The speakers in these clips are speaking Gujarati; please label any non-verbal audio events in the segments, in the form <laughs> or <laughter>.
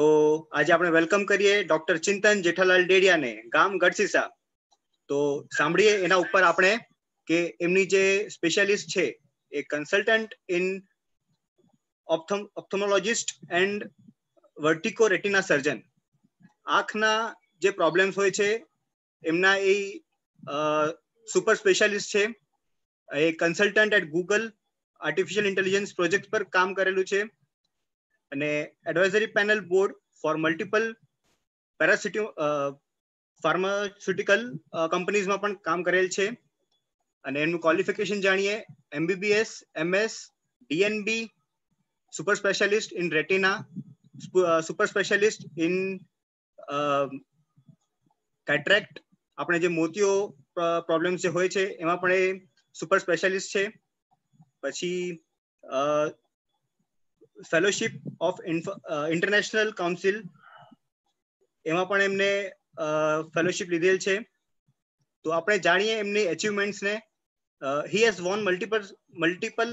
તો આજે આપણે વેલકમ કરીએ ડોક્ટર ચિંતન જેઠાલાલ ડેડિયાને ગામ ગઢસીસા તો સાંભળીએ એના ઉપર આપણે કે એમની જે સ્પેશિયાલિસ્ટ છે એ કન્સલ્ટન્ટ ઇન ઓપ્થોમોલોજિસ્ટ એન્ડ વર્ટિકો રેટિના સર્જન આંખના જે પ્રોબ્લેમ્સ હોય છે એમના એ સુપર સ્પેશિયાલિસ્ટ છે એ consultant at Google artificial intelligence project પર કામ કરેલું છે અને advisory panel board for multiple પેરાસિટી ફાર્માસ્યુટિકલ કંપનીઝમાં પણ કામ કરેલ છે અને એનું ક્વોલિફિકેશન જાણીએ MBBS MS DNB super specialist in retina super specialist in cataract આપણે જે મોતીઓ પ્રોબ્લેમ uh, જે હોય છે એમાં પણ એ સુપર સ્પેશિયાલિસ્ટ છે પછી uh, fellowship of international council એમાં પણ એમને ફેલોશિપ લીધેલ છે તો આપણે જાણીએ એમની એચિવમેન્ટ્સને he has won multiple multiple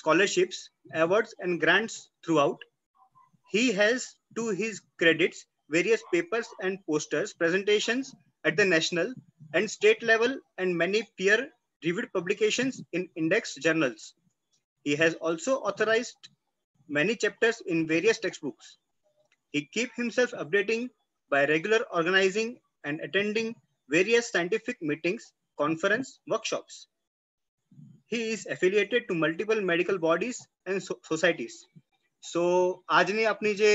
scholarships awards and grants throughout he has to his credits various papers and posters, presentations at the national and state level, and many peer reviewed publications in index journals. He has also authorized many chapters in various textbooks. He keeps himself updating by regular organizing and attending various scientific meetings, conference, workshops. He is affiliated to multiple medical bodies and so societies. So, today આપની જે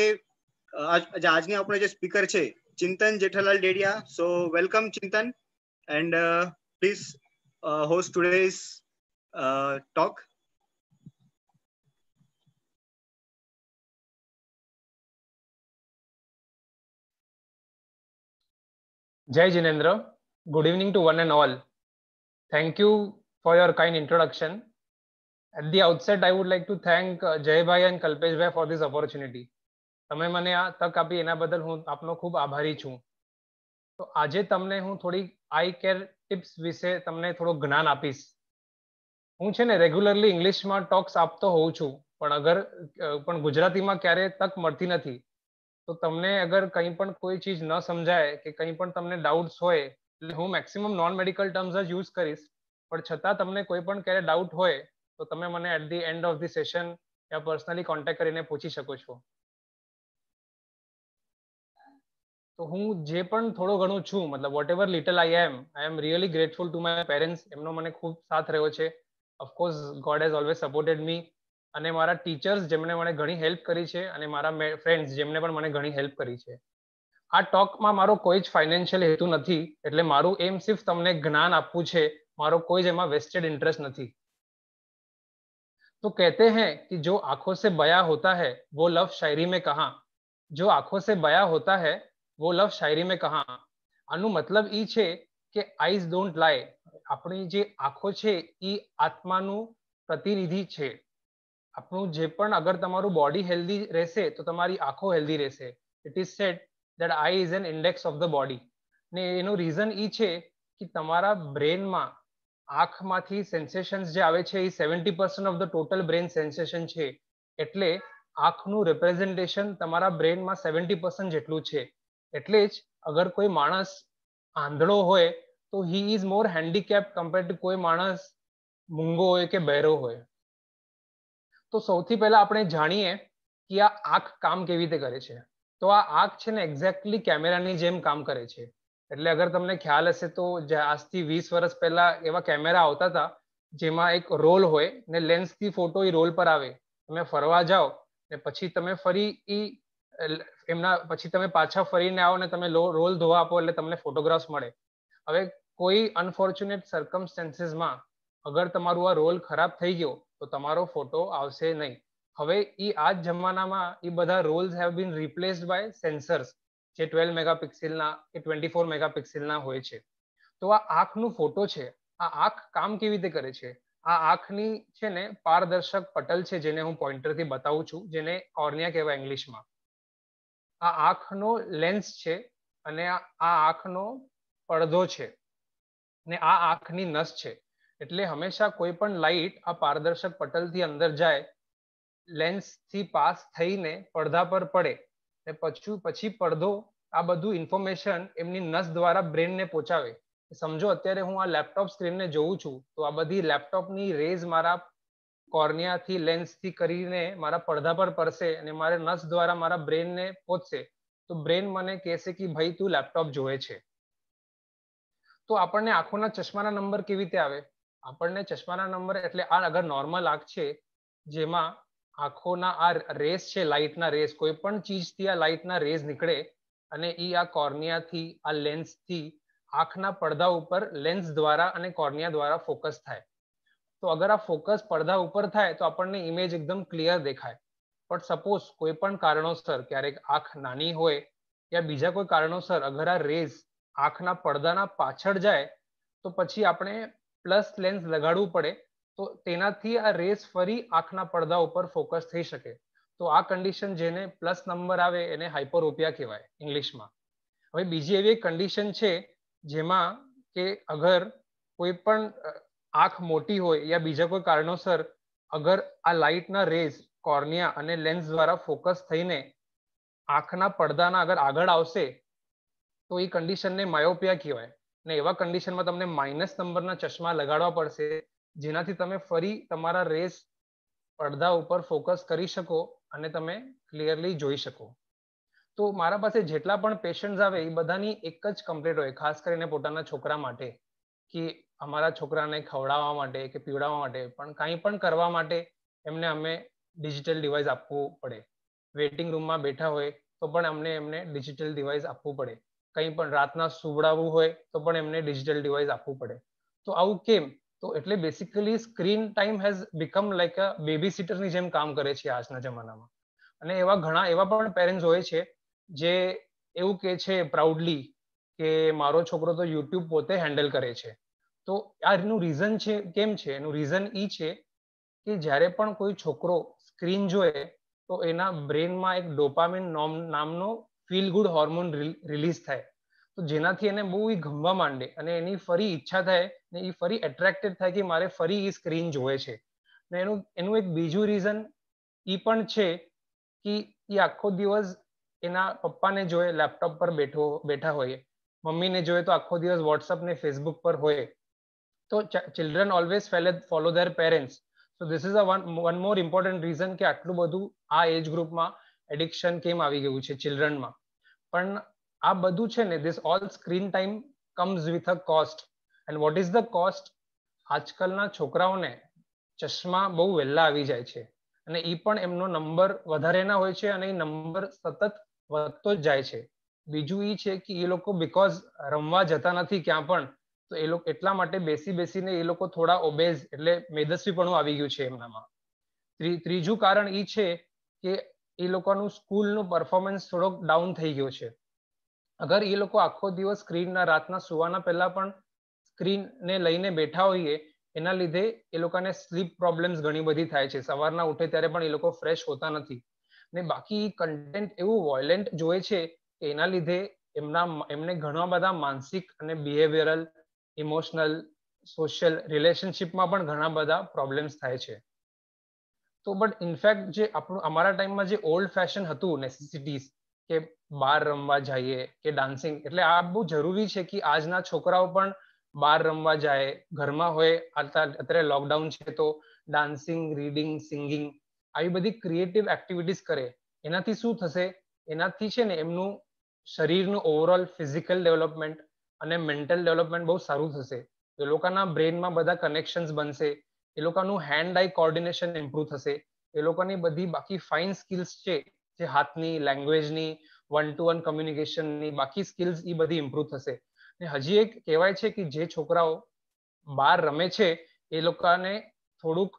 આજની speaker, જે સ્પીકર છે Chintan Jethalal Dedia so welcome Chintan and host today's today's uh, Jai Jinendra, good evening to one and all. Thank you for your kind introduction. At the outset, I would like to thank Jai Bhai and Kalpesh Bhai for this opportunity. તમે મને આ તક આપી એના બદલ હું આપનો ખૂબ આભારી છું તો આજે તમને હું થોડી આઈ કેર ટિપ્સ વિશે તમને થોડું જ્ઞાન આપીશ હું છે ને રેગ્યુલરલી ઇંગ્લિશમાં ટોક્સ આપતો હોઉં છું પણ અગર પણ ગુજરાતીમાં ક્યારેય તક મળતી નથી તો તમને અગર કંઈ પણ કોઈ ચીજ ન સમજાય કે કંઈ પણ તમને ડાઉટ્સ હોય એટલે હું મેક્સિમમ નોન મેડિકલ ટર્મ્સ જ યુઝ કરીશ પણ છતાં તમને કોઈ પણ ક્યારે ડાઉટ હોય તો તમે મને at the end of the session યા પર્સનલી કોન્ટેક્ટ કરીને પૂછી શકો છો તો હું જે પણ થોડો ઘણો છું મતલબ whatever little I am I am really grateful to my parents એમનો મને ખૂબ સાથ રહ્યો છે of course God has always supported me અને મારા ટીચર્સ જેમણે મને ઘણી હેલ્પ કરી છે અને મારા ફ્રેન્ડ્સ જેમણે પણ મને ઘણી હેલ્પ કરી છે આ ટોકમાં મારો કોઈ જ ફાઇનાન્શિયલ હેતુ નથી એટલે મારું એમ સિર્ફ તમને જ્ઞાન આપવું છે મારો કોઈ જ એમાં વેસ્ટેડ ઇન્ટરેસ્ટ નથી તો કહેતે હૈ કે જો આંખો સે બયા હોતા હૈ વો લવ શાયરી મેં કહા જો આંખો સે બયા હોતા હૈ વો લવ શાયરી મેં કહા આનું મતલબ એ છે કે આઈઝ ડોન્ટ લાય આપણી જે આંખો છે એ આત્માનું પ્રતિનિધિ છે આપણું જે પણ અગર તમારું બોડી હેલ્ધી રહેશે તો તમારી આંખો હેલ્ધી રહેશે it is said that eye is an index of the body ને એનું રીઝન એ છે કે તમારા બ્રેનમાં આંખમાંથી સેન્સેશન્સ જે આવે છે એ seventy percent of the total brain sensation છે એટલે આંખનું રિપ્રેઝન્ટેશન તમારા બ્રેનમાં સેવન્ટી પર્સન્ટ જેટલું છે એટલે જ અગર કોઈ માણસ આંધળો હોય તો he is more handicap compare to કોઈ માણસ મૂંગો હોય કે બહેરો હોય તો સૌથી પહેલા આપણે જાણીએ કે આ આંખ કામ કેવી રીતે કરે છે તો આ આંખ છે ને એક્ઝેક્ટલી કેમેરાની જેમ કામ કરે છે એટલે અગર તમને ખ્યાલ હશે તો આજથી વીસ વર્ષ પહેલા એવા કેમેરા આવતા હતા જેમાં એક રોલ હોય ને લેન્સથી ફોટો એ રોલ પર આવે તમે ફરવા જાઓ ને પછી તમે ફરી એ એમના પછી તમે પાછા ફરીને આવો ને તમે રોલ ધોવા આપો એટલે તમને ફોટોગ્રાફ્સ મળે હવે કોઈ અનફોર્ચ્યુનેટ સર્કમસ્ટન્સીસમાં અગર તમારું આ રોલ ખરાબ થઈ ગયો તો તમારો ફોટો આવશે નહીં હવે એ આ જ જમાનામાં એ બધા roles have been replaced by sensors જે ટ્વેલ્વ મેગાપિક્સેલના કે ટ્વેન્ટી ફોર મેગાપિક્સેલના હોય છે તો આ આંખનું ફોટો છે આ આંખ કામ કેવી રીતે કરે છે આ આંખની છે ને પારદર્શક પટલ છે જેને હું પોઇન્ટરથી બતાવું છું જેને ઓર્નિયા કહેવાય ઇંગ્લિશમાં આ આંખનો લેન્સ છે અને આ આંખનો પડદો છે ને આ આંખની નસ છે એટલે હંમેશા કોઈ પણ લાઇટ આ પારદર્શક પટલથી અંદર જાય લેન્સથી પાસ થઈને પડદા પર પડે ને પછી પછી પડદો આ બધું ઇન્ફોર્મેશન એમની નસ દ્વારા બ્રેનને પહોંચાવે સમજો અત્યારે હું આ લેપટોપ સ્ક્રીનને જોઉં છું તો આ બધી લેપટોપની રેઝ મારા કોર્નિયાથી લેન્સથી કરીને મારા પડદા પર પડશે અને મારે નસ દ્વારા મારા બ્રેનને પહોંચશે તો બ્રેન મને કહેશે કે ભાઈ તું લેપટોપ જોવે છે તો આપણને આંખોના ચશ્માના નંબર કેવી રીતે આવે આપણને ચશ્માના નંબર એટલે આ અગર નોર્મલ આંખ છે જેમાં આંખોના આ રેસ છે લાઇટના રેસ કોઈ પણ ચીજથી આ લાઇટના રેસ નીકળે અને એ આ કોર્નિયાથી આ લેન્સથી આંખના પડદા ઉપર લેન્સ દ્વારા અને કોર્નિયા દ્વારા ફોકસ થાય તો અગર આ ફોકસ પડદા ઉપર થાય તો આપણને ઇમેજ એકદમ ક્લિયર દેખાય પણ સપોઝ કોઈ પણ કારણોસર ક્યારેક આંખ નાની હોય યા બીજા કોઈ કારણોસર અગર આ રેઝ આંખના પડદાના પાછળ જાય તો પછી આપણે પ્લસ લેન્સ લગાડવું પડે તો તેનાથી આ રેસ ફરી આંખના પડદા ઉપર ફોકસ થઈ શકે તો આ કન્ડિશન જેને પ્લસ નંબર આવે એને હાઇપરોપિયા કહેવાય ઇંગ્લિશમાં હવે બીજી એવી કન્ડિશન છે જેમાં કે અગર કોઈ પણ આંખ મોટી હોય યા બીજા કોઈ કારણોસર અગર આ લાઇટના રેઝ કોર્નિયા અને લેન્સ દ્વારા ફોકસ થઈને આંખના પડદાના અગર આગળ આવશે તો એ કન્ડિશનને માયોપિયા કહેવાય ને એવા કન્ડિશનમાં તમને માઇનસ નંબરના ચશ્મા લગાડવા પડશે જેનાથી તમે ફરી તમારા રેસ પડદા ઉપર ફોકસ કરી શકો અને તમે ક્લિયરલી જોઈ શકો તો મારા પાસે જેટલા પણ પેશન્ટ્સ આવે એ બધાની એક જ કમ્પ્લેટ હોય ખાસ કરીને પોતાના છોકરા માટે કે અમારા છોકરાને ખવડાવવા માટે કે પીવડાવવા માટે પણ કાંઈ પણ કરવા માટે એમને અમે ડિજિટલ ડિવાઇસ આપવું પડે વેઇટિંગ રૂમમાં બેઠા હોય તો પણ અમને એમને ડિજિટલ ડિવાઇસ આપવું પડે કંઈ પણ રાતના સુવડાવવું હોય તો પણ એમને ડિજિટલ ડિવાઇસ આપવું પડે તો આવું કેમ તો એટલે basically screen time has become like a baby સિટરની જેમ કામ કરે છે આજના જમાનામાં અને એવા ઘણા એવા પણ પેરેન્ટ્સ હોય છે જે એવું કહે છે પ્રાઉડલી કે મારો છોકરો તો યુટ્યુબ પોતે હેન્ડલ કરે છે તો આ એનું રીઝન છે કેમ છે એનું રીઝન એ છે કે જ્યારે પણ કોઈ છોકરો સ્ક્રીન જોએ તો એના બ્રેનમાં એક ડોપામિન નામનો ફીલ ગુડ હોર્મોન રિલીઝ થાય તો જેનાથી એને બહુ એ ગમવા માંડે અને એની ફરી ઈચ્છા થાય ને એ ફરી એટ્રેક્ટેડ થાય કે મારે ફરી એ સ્ક્રીન જોવે છે ને એનું એનું એક બીજું રીઝન એ પણ છે કે એ આખો દિવસ એના પપ્પાને જોએ લેપટોપ પર બેઠો બેઠા હોઈએ મમ્મીને જોઈએ તો આખો દિવસ વોટ્સઅપ ને ફેસબુક પર હોય તો children always follow their parents તો this is a one more important reason કે આટલું બધું આ એજ ગ્રુપમાં એડિક્શન કેમ આવી ગયું છે ચિલ્ડ્રનમાં પણ આ બધું છે ને this all screen time comes with a cost and what is the cost આજકાલના છોકરાઓને ચશ્મા બહુ વહેલા આવી જાય છે અને એ પણ એમનો નંબર વધારે ના હોય છે અને એ નંબર સતત વધતો જ જાય છે બીજું એ છે કે એ લોકો બિકોઝ રમવા જતા નથી ક્યાં પણ તો એ લોકો એટલા માટે બેસી બેસીને એ લોકો થોડા ઓબેઝ એટલે મેદસ્વીપણું આવી ગયું છે એમનામાં ત્રીજું કારણ એ છે કે એ લોકોનું સ્કૂલનું પરફોર્મન્સ થોડોક ડાઉન થઈ ગયો છે અગર એ લોકો આખો દિવસ સ્ક્રીનના રાતના સુવાના પહેલા પણ સ્ક્રીનને લઈને બેઠા હોઈએ એના લીધે એ લોકોને સ્લીપ પ્રોબ્લેમ્સ ઘણી બધી થાય છે સવારના ઉઠે ત્યારે પણ એ લોકો ફ્રેશ હોતા નથી ને બાકી કન્ટેન્ટ એવું વોયલેન્ટ જોઈએ છે કે એના લીધે એમના એમને ઘણા બધા માનસિક અને બિહેવિયરલ ઇમોશનલ સોશિયલ રિલેશનશિપમાં પણ ઘણા બધા પ્રોબ્લેમ્સ થાય છે તો બટ ઇનફેક્ટ જે આપણું અમારા ટાઈમમાં જે ઓલ્ડ ફેશન હતું નેસેસિટીઝ કે બહાર રમવા જઈએ કે ડાન્સિંગ એટલે આ બહુ જરૂરી છે કે આજના છોકરાઓ પણ બહાર રમવા જાય ઘરમાં હોય અત્યારે લોકડાઉન છે તો ડાન્સિંગ રીડિંગ સિંગિંગ આવી બધી ક્રિએટિવ એક્ટિવિટીઝ કરે એનાથી શું થશે એનાથી છે ને એમનું શરીરનું ઓવરઓલ ફિઝિકલ ડેવલપમેન્ટ અને મેન્ટલ ડેવલપમેન્ટ બહુ સારું થશે એ લોકોના બ્રેનમાં બધા કનેક્શન્સ બનશે એ લોકોનું હેન્ડ આઈ કોર્ડિનેશન ઇમ્પ્રુવ થશે એ લોકોની બધી બાકી ફાઇન સ્કિલ્સ છે જે હાથની લેંગ્વેજની વન ટુ વન કમ્યુનિકેશનની બાકી સ્કિલ્સ એ બધી ઇમ્પ્રુવ થશે ને હજી એક કહેવાય છે કે જે છોકરાઓ બહાર રમે છે એ લોકોને થોડુંક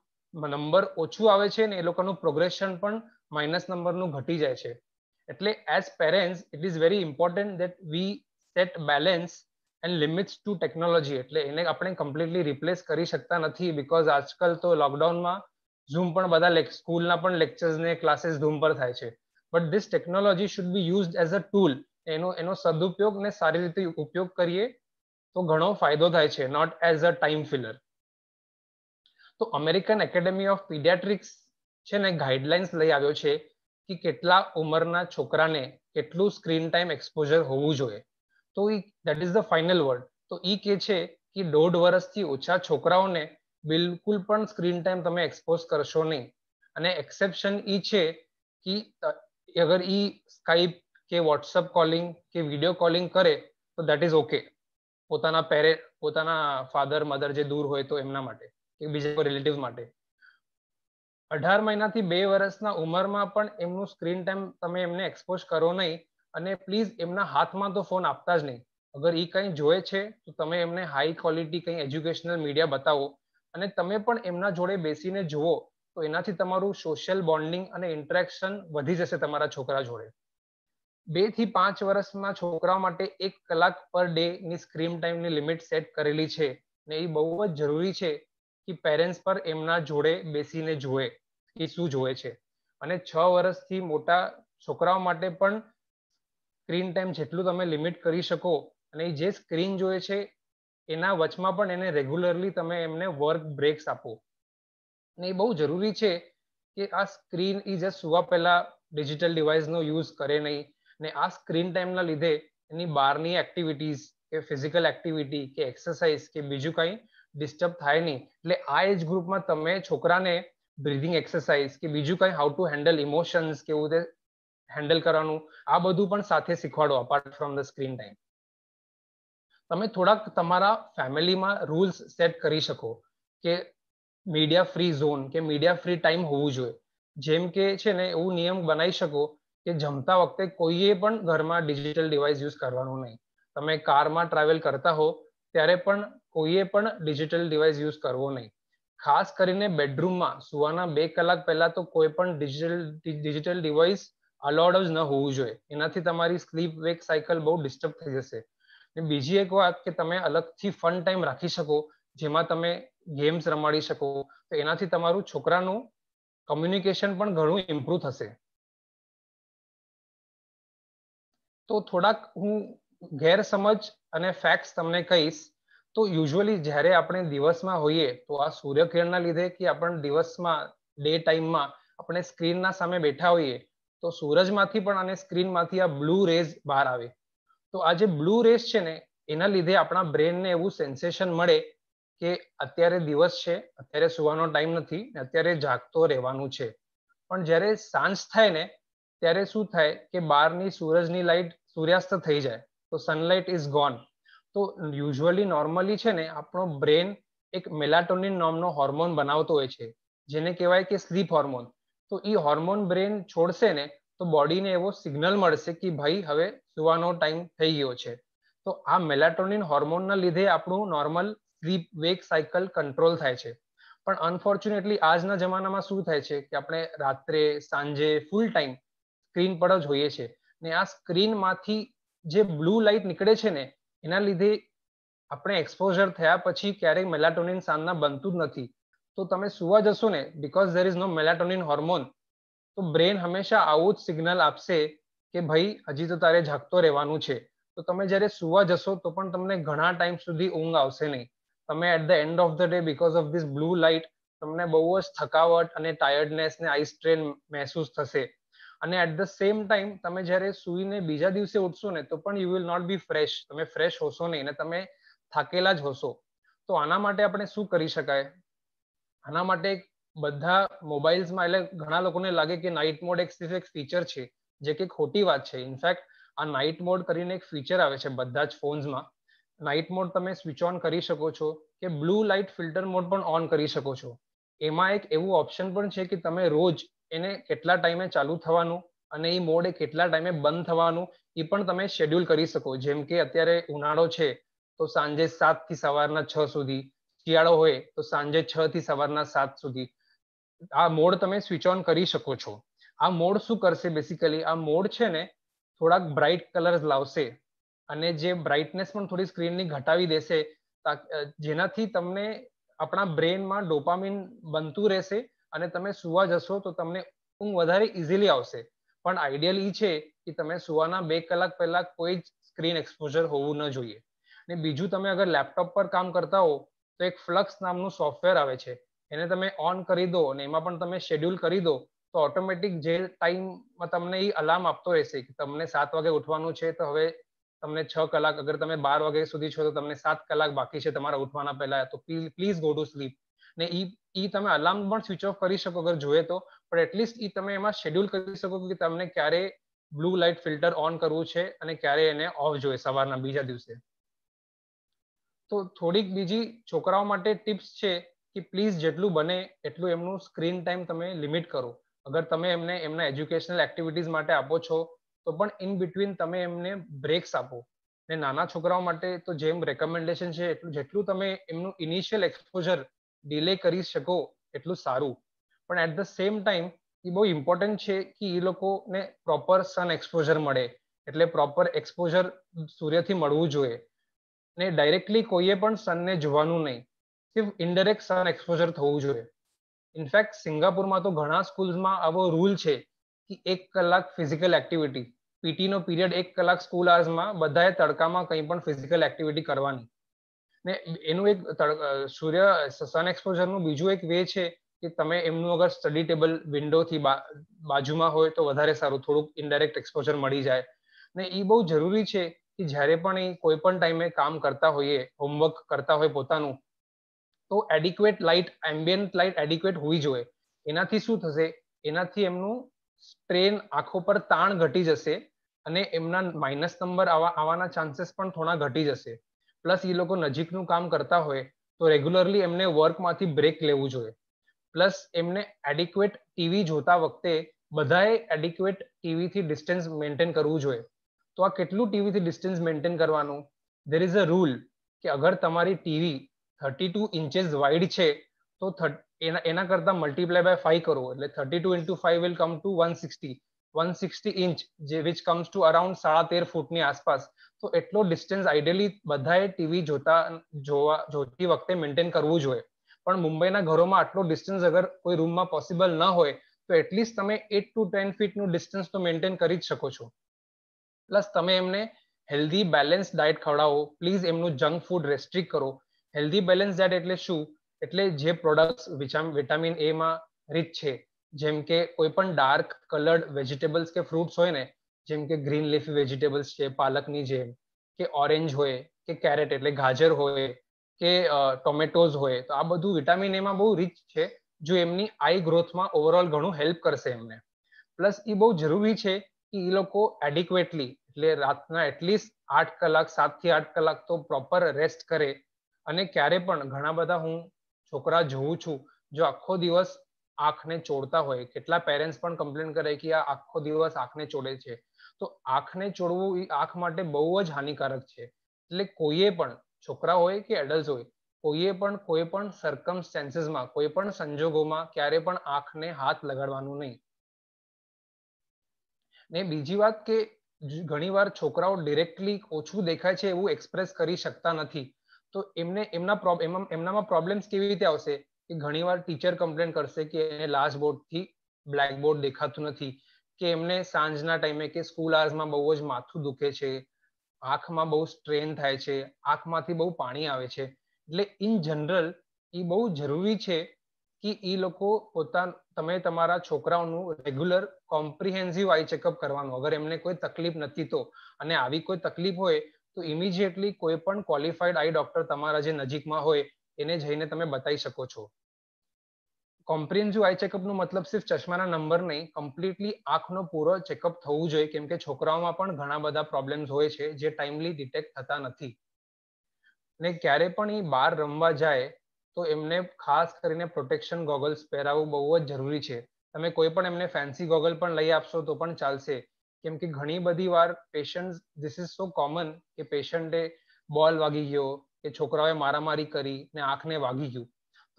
નંબર ઓછું આવે છે ને એ લોકોનું પ્રોગ્રેશન પણ માઇનસ નંબરનું ઘટી જાય છે એટલે as parents it is very important that we set balance and limits to technology એટલે એને આપણે કમ્પ્લીટલી રિપ્લેસ કરી શકતા નથી બીકોઝ આજકાલ તો લોકડાઉનમાં ઝૂમ પણ બધા સ્કૂલના પણ લેક્ચર્સ ને ક્લાસીસ ઝૂમ પર થાય છે but this technology should be use as a tool એનો એનો સદુપયોગ ને સારી રીતે ઉપયોગ કરીએ તો ઘણો ફાયદો થાય છે not as a time filler તો અમેરિકન એકેડેમી ઓફ પીડિયાટ્રિક્સ છે ને ગાઈડલાઇન્સ લઈ આવ્યો છે કે કેટલા ઉંમરના છોકરાને કેટલું સ્ક્રીન ટાઈમ એક્સપોઝર હોવું જોઈએ તો ઈ that is the final word તો ઈ કે છે કે દોઢ વર્ષથી ઓછા છોકરાઓને બિલકુલ પણ સ્ક્રીન ટાઈમ તમે એક્સપોઝ કરશો નહીં અને એક્સેપ્શન ઈ છે કે અગર ઈ સ્કાઈપ કે વોટ્સઅપ કોલિંગ કે વિડીયો કોલિંગ કરે તો દેટ ઇઝ ઓકે પોતાના પેરે પોતાના ફાધર મધર જે દૂર હોય તો એમના માટે કે બીજા રિલેટિવ માટે અઢાર મહિનાથી બે વર્ષના ઉંમરમાં પણ એમનું સ્ક્રીન ટાઈમ તમે એમને એક્સપોઝ કરો નહીં અને પ્લીઝ એમના હાથમાં તો ફોન આપતા જ નહીં અગર એ કંઈ જોએ છે તો તમે એમને હાઈ ક્વોલિટી કંઈ એજ્યુકેશનલ મીડિયા બતાવો અને તમે પણ એમના જોડે બેસીને જુઓ તો એનાથી તમારું સોશિયલ બોન્ડિંગ અને ઇન્ટરેક્શન વધી જશે તમારા છોકરા જોડે બે થી પાંચ વર્ષના છોકરા માટે એક કલાક પર ડે ની સ્ક્રીન ટાઈમની લિમિટ સેટ કરેલી છે ને એ બહુ જ જરૂરી છે કે પેરેન્ટ્સ પર એમના જોડે બેસીને જુએ કે શું જોવે છે અને છ વર્ષથી મોટા છોકરાઓ માટે પણ સ્ક્રીન ટાઈમ જેટલું તમે લિમિટ કરી શકો અને જે સ્ક્રીન જોઈએ છે એના વચમાં પણ એને રેગ્યુલરલી તમે એમને વર્ક બ્રેક્સ આપો અને એ બહુ જરૂરી છે કે આ સ્ક્રીન એ જસ્ટ સુવા પહેલાં ડિજિટલ ડિવાઇસનો યુઝ કરે નહીં ને આ સ્ક્રીન ટાઈમના લીધે એની બહારની એક્ટિવિટીઝ કે ફિઝિકલ એક્ટિવિટી કે એક્સરસાઇઝ કે બીજું કંઈ ડિસ્ટર્બ થાય નહીં એટલે આ એજ ગ્રુપમાં તમે છોકરાને બ્રીધિંગ એક્સરસાઇઝ કે બીજું કંઈ હાઉ ટુ હેન્ડલ ઇમોશન્સ કે એવું તે હેન્ડલ કરવાનું આ બધું પણ સાથે શીખવાડો apart from the screen time તમે થોડાક તમારા ફેમિલીમાં રૂલ્સ સેટ કરી શકો કે મીડિયા ફ્રી ઝોન કે મીડિયા ફ્રી ટાઈમ હોવું જોઈએ જેમ કે છે ને એવું નિયમ બનાવી શકો કે જમતા વખતે કોઈએ પણ ઘરમાં ડિજિટલ ડિવાઇસ યુઝ કરવાનું નહીં તમે કારમાં ટ્રાવેલ કરતા હો ત્યારે પણ કોઈએ પણ ડિજિટલ ડિવાઇસ યુઝ કરવો નહીં ખાસ કરીને બેડરૂમમાં સુવાના બે કલાક પહેલા તો કોઈ પણ ડિજિટલ ડિજિટલ ડિવાઇસ અલાઉડ જ ન હોવું જોઈએ એનાથી તમારી સ્લીપ વેક સાયકલ બહુ ડિસ્ટર્બ થઈ જશે ને બીજી એક વાત કે તમે અલગથી ફન ટાઈમ રાખી શકો જેમાં તમે ગેમ્સ રમાડી શકો તો એનાથી તમારું છોકરાનું કમ્યુનિકેશન પણ ઘણું ઇમ્પ્રૂવ થશે તો થોડાક હું ગેરસમજ અને ફેક્ટ્સ તમને કહીશ તો યુઝ્યુઅલી જ્યારે આપણે દિવસમાં હોઈએ તો આ સૂર્યકિરણના લીધે કે આપણે દિવસમાં ડે ટાઈમમાં આપણે સ્ક્રીનના સામે બેઠા હોઈએ તો સૂરજમાંથી પણ અને સ્ક્રીનમાંથી આ બ્લુ રેઝ બહાર આવે તો આ જે બ્લુ રેઝ છે ને એના લીધે આપણા બ્રેનને એવું સેન્સેશન મળે કે અત્યારે દિવસ છે અત્યારે સુવાનો ટાઈમ નથી ને અત્યારે જાગતો રહેવાનું છે પણ જ્યારે સાંજ થાય ને ત્યારે શું થાય કે બહારની સૂરજની લાઇટ સૂર્યાસ્ત થઈ જાય તો સનલાઇટ ઇઝ ગોન તો યુઝ્યુઅલી નોર્મલી છે ને આપણો બ્રેન એક મેલાટોનિન નામનો હોર્મોન બનાવતો હોય છે જેને કહેવાય કે સ્લીપ હોર્મોન તો એ હોર્મોન બ્રેન છોડશે ને તો બોડીને એવો સિગ્નલ મળશે કે ભાઈ હવે સુવાનો ટાઈમ થઈ ગયો છે તો આ મેલાટોનિન હોર્મોનના લીધે આપણું normal sleep wake cycle control થાય છે પણ અનફોર્ચ્યુનેટલી આજના જમાનામાં શું થાય છે કે આપણે રાત્રે સાંજે ફૂલ ટાઈમ સ્ક્રીન પર જ હોઈએ છીએ ને આ સ્ક્રીનમાંથી જે બ્લુ લાઇટ નીકળે છે ને એના લીધે આપણે એક્સપોઝર થયા પછી ક્યારેક મેલાટોનિન સાંજના બનતું જ નથી તો તમે સુવા જશો ને because there is no melatonin hormone તો બ્રેન હંમેશા આવું જ સિગ્નલ આપશે કે ભાઈ હજી તો તારે જાગતો રહેવાનું છે તો તમે જ્યારે સુવા જશો તો પણ તમને ઘણા ટાઈમ સુધી ઊંઘ આવશે નહીં તમે at the end of the day because of this blue light તમને બહુ જ થકાવટ અને ટાયર્ડનેસ ને આઈ સ્ટ્રેન મહેસૂસ થશે અને એટ ધ સેમ ટાઈમ તમે જ્યારે સુઈને બીજા દિવસે ઉઠશો ને તો પણ you will not be fresh તમે ફ્રેશ હોશો નહીં અને તમે થાકેલા જ હોશો તો આના માટે આપણે શું કરી શકાય આના માટે બધા મોબાઈલ્સમાં એટલે ઘણા લોકોને લાગે કે નાઇટ મોડ એક એક ફીચર છે જે કે ખોટી વાત છે ઇનફેક્ટ આ નાઇટ મોડ કરીને એક ફીચર આવે છે બધા જ ફોન્સમાં નાઇટ મોડ તમે સ્વિચ ઓન કરી શકો છો કે બ્લુ લાઇટ ફિલ્ટર મોડ પણ ઓન કરી શકો છો એમાં એક એવું ઓપ્શન પણ છે કે તમે રોજ એને કેટલા ટાઈમે ચાલુ થવાનું અને એ મોડ કેટલા ટાઈમે બંધ થવાનું એ પણ તમે શેડ્યુલ કરી શકો જેમ કે અત્યારે ઉનાળો છે તો સાંજે સાતથી સવારના છ સુધી શિયાળો હોય તો સાંજે છ થી સવારના સાત સુધી આ મોડ તમે સ્વિચ ઓન કરી શકો છો આ મોડ શું કરશે બેસિકલી આ મોડ છે ને થોડાક બ્રાઇટ કલર્સ લાવશે અને જે બ્રાઇટનેસ પણ થોડી સ્ક્રીનની ઘટાવી દેશે જેનાથી તમને આપણા બ્રેનમાં ડોપામિન બનતું રહેશે અને તમે સુવા જશો તો તમને ઊંઘ વધારે ઇઝીલી આવશે પણ આઈડિયલ એ છે કે તમે સુવાના બે કલાક પહેલા કોઈ જ સ્ક્રીન એક્સપોઝર હોવું ન જોઈએ અને બીજું તમે અગર લેપટોપ પર કામ કરતા હો તો એક ફ્લક્સ નામનું સોફ્ટવેર આવે છે એને તમે ઓન કરી દો અને એમાં પણ તમે શેડ્યુલ કરી દો તો ઓટોમેટિક જે ટાઈમમાં તમને એ અલાર્મ આપતો રહેશે કે તમને સાત વાગે ઉઠવાનું છે તો હવે તમને છ કલાક અગર તમે બાર વાગે સુધી છો તો તમને સાત કલાક બાકી છે તમારા ઉઠવાના પહેલા તો પ્લીઝ ગો ટુ સ્લીપ ને એ ઈ તમે અલાર્મ પણ સ્વિચ ઓફ કરી શકો અગર જોઈએ તો પણ એટલીસ્ટ ઈ તમે એમાં શેડ્યુલ કરી શકો કે તમને ક્યારે બ્લુ લાઇટ ફિલ્ટર ઓન કરવું છે અને ક્યારે એને ઓફ જોઈએ સવારના બીજા દિવસે તો થોડીક બીજી છોકરાઓ માટે ટિપ્સ છે કે પ્લીઝ જેટલું બને એટલું એમનું સ્ક્રીન ટાઈમ તમે લિમિટ કરો અગર તમે એમને એમના એજ્યુકેશનલ એક્ટિવિટીઝ માટે આપો છો તો પણ ઇન બિટવીન તમે એમને બ્રેક્સ આપો ને નાના છોકરાઓ માટે તો જેમ રેકમેન્ડેશન છે એટલું જેટલું તમે એમનું ઇનિશિયલ એક્સપોઝર ડિલે કરી શકો એટલું સારું પણ એટ ધ સેમ ટાઈમ એ બહુ ઇમ્પોર્ટન્ટ છે કે એ લોકોને પ્રોપર સન એક્સપોઝર મળે એટલે પ્રોપર એક્સપોઝર સૂર્યથી મળવું જોઈએ ને ડાયરેક્ટલી કોઈએ પણ સનને જોવાનું નહીં સિર્ફ ઇનડાયરેક્ટ સન એક્સપોઝર થવું જોઈએ ઇનફેક્ટ સિંગાપુરમાં તો ઘણા સ્કૂલ્સમાં આવો રૂલ છે કે એક કલાક ફિઝિકલ એક્ટિવિટી પીટીનો પીરિયડ એક કલાક સ્કૂલ આવર્સમાં બધાએ તડકામાં કંઈ પણ ફિઝિકલ એક્ટિવિટી કરવાની ને એનું એક સૂર્ય સન એક્સપોઝરનું બીજું એક વે છે કે તમે એમનું અગર સ્ટડી ટેબલ વિન્ડોથી બાજુમાં હોય તો વધારે સારું થોડુંક ઇન્ડાયરેક્ટ એક્સપોઝર મળી જાય ને એ બહુ જરૂરી છે કે જ્યારે પણ એ કોઈ પણ ટાઈમે કામ કરતા હોઈએ હોમવર્ક કરતા હોય પોતાનું તો adequate light ambient light adequate હોવી જોઈએ એનાથી શું થશે એનાથી એમનું સ્ટ્રેન આંખો પર તાણ ઘટી જશે અને એમના માઇનસ નંબર આવા આવવાના ચાન્સીસ પણ થોડા ઘટી જશે પ્લસ એ લોકો નજીકનું કામ કરતા હોય તો રેગ્યુલરલી એમને વર્કમાંથી બ્રેક લેવું જોઈએ પ્લસ એમને એડિક્વેટ ટીવી જોતા વખતે બધાએ એડિક્વેટ ટીવીથી ડિસ્ટન્સ મેન્ટેન કરવું જોઈએ તો આ કેટલું ટીવીથી ડિસ્ટન્સ મેન્ટેન કરવાનું દેર ઇઝ અ રૂલ કે અગર તમારી TV thirty two inches wide છે તો એના એના કરતાં મલ્ટીપ્લાય બાય ફાઈવ કરો એટલે thirty two into five will come to one sixty one sixty inch જે વિચ કમ્સ ટુ અરાઉન્ડ સાડા તેર ફૂટની આસપાસ તો એટલો ડિસ્ટન્સ આઈડિયલી બધાએ ટીવી જોતા જોવા જોતી વખતે મેન્ટેન કરવું જોઈએ પણ મુંબઈના ઘરોમાં આટલો ડિસ્ટન્સ અગર કોઈ રૂમમાં પોસિબલ ન હોય તો એટલીસ્ટ તમે એટ ટુ ટેન ફીટનું ડિસ્ટન્સ તો મેન્ટેન કરી જ શકો છો પ્લસ તમે એમને હેલ્ધી બેલેન્સ ડાયટ ખવડાવો પ્લીઝ એમનું જંક ફૂડ રેસ્ટ્રિક કરો હેલ્ધી બેલેન્સ ડાયટ એટલે શું એટલે જે પ્રોડક્ટ્સ વિટામિન એ માં રીચ છે જેમ કે કોઈ પણ ડાર્ક કલર્ડ વેજીટેબલ્સ કે ફ્રૂટ્સ હોય ને જેમ કે ગ્રીન લીફી વેજીટેબલ્સ છે પાલકની જેમ કે ઓરેન્જ હોય કે કેરેટ એટલે ગાજર હોય કે ટોમેટોઝ હોય તો આ બધું વિટામિન એમાં બહુ રીચ છે જો એમની આઈ ગ્રોથમાં ઓવરઓલ ઘણું હેલ્પ કરશે એમને પ્લસ એ બહુ જરૂરી છે એ લોકો એડિક્વેટલી એટલે રાતના એટલીસ્ટ આઠ કલાક સાત થી આઠ કલાક તો પ્રોપર રેસ્ટ કરે અને ક્યારે પણ ઘણા બધા હું છોકરા જોઉં છું જો આખો દિવસ આંખને ચોડતા હોય કેટલા પેરેન્ટ્સ પણ કમ્પ્લેન કરે કે આ આખો દિવસ આંખને ચોડે છે તો આંખને ચોડવું એ આંખ માટે બહુ જ હાનિકારક છે એટલે કોઈએ પણ છોકરા હોય કે એડલ્ટ હોય કોઈએ પણ કોઈ પણ સરકમસ્ટેન્સીસમાં કોઈ પણ સંજોગોમાં ક્યારે પણ આંખને હાથ લગાડવાનું નહીં ને બીજી વાત કે ઘણીવાર છોકરાઓ ડિરેક્ટલી ઓછું દેખાય છે એવું એક્સપ્રેસ કરી શકતા નથી તો એમને એમના એમનામાં પ્રોબ્લેમ્સ કેવી રીતે આવશે કે ઘણીવાર ટીચર કમ્પ્લેન કરશે કે એને લાસ્ટ બોર્ડથી બ્લેક બોર્ડ દેખાતું નથી કે એમને સાંજના ટાઈમે કે સ્કૂલ આવર્સમાં બહુ જ માથું દુખે છે આંખમાં બહુ સ્ટ્રેન થાય છે આંખમાંથી બહુ પાણી આવે છે એટલે ઇન જનરલ એ બહુ જરૂરી છે કે એ લોકો પોતાનું તમે તમારા છોકરાઓનું રેગ્યુલર કોમ્પ્રિહેન્સિવ આઈ ચેકઅપ કરવાનું અગર એમને કોઈ તકલીફ નથી તો અને આવી કોઈ તકલીફ હોય તો ઇમિડિયેટલી કોઈ પણ ક્વોલિફાઈડ આઈ ડોક્ટર તમારા જે નજીકમાં હોય એને જઈને તમે બતાવી શકો છો કોમ્પ્રિહેન્સિવ આઈ ચેકઅપનો મતલબ સિર્ફ ચશ્માના નંબર નહીં કમ્પ્લીટલી આંખનો પૂરો ચેકઅપ થવું જોઈએ કેમ કે છોકરાઓમાં પણ ઘણા બધા પ્રોબ્લેમ્સ હોય છે જે ટાઈમલી ડિટેક્ટ થતા નથી ને ક્યારે પણ એ બહાર રમવા જાય તો એમને ખાસ કરીને પ્રોટેક્શન ગોગલ્સ પહેરાવવું બહુ જ જરૂરી છે તમે કોઈ પણ એમને ફેન્સી ગોગલ પણ લઈ આપશો તો પણ ચાલશે કેમ કે ઘણી બધી વાર patient this is so common કે પેશન્ટે બોલ વાગી ગયો કે છોકરાઓએ મારામારી કરી ને આંખને વાગી ગયું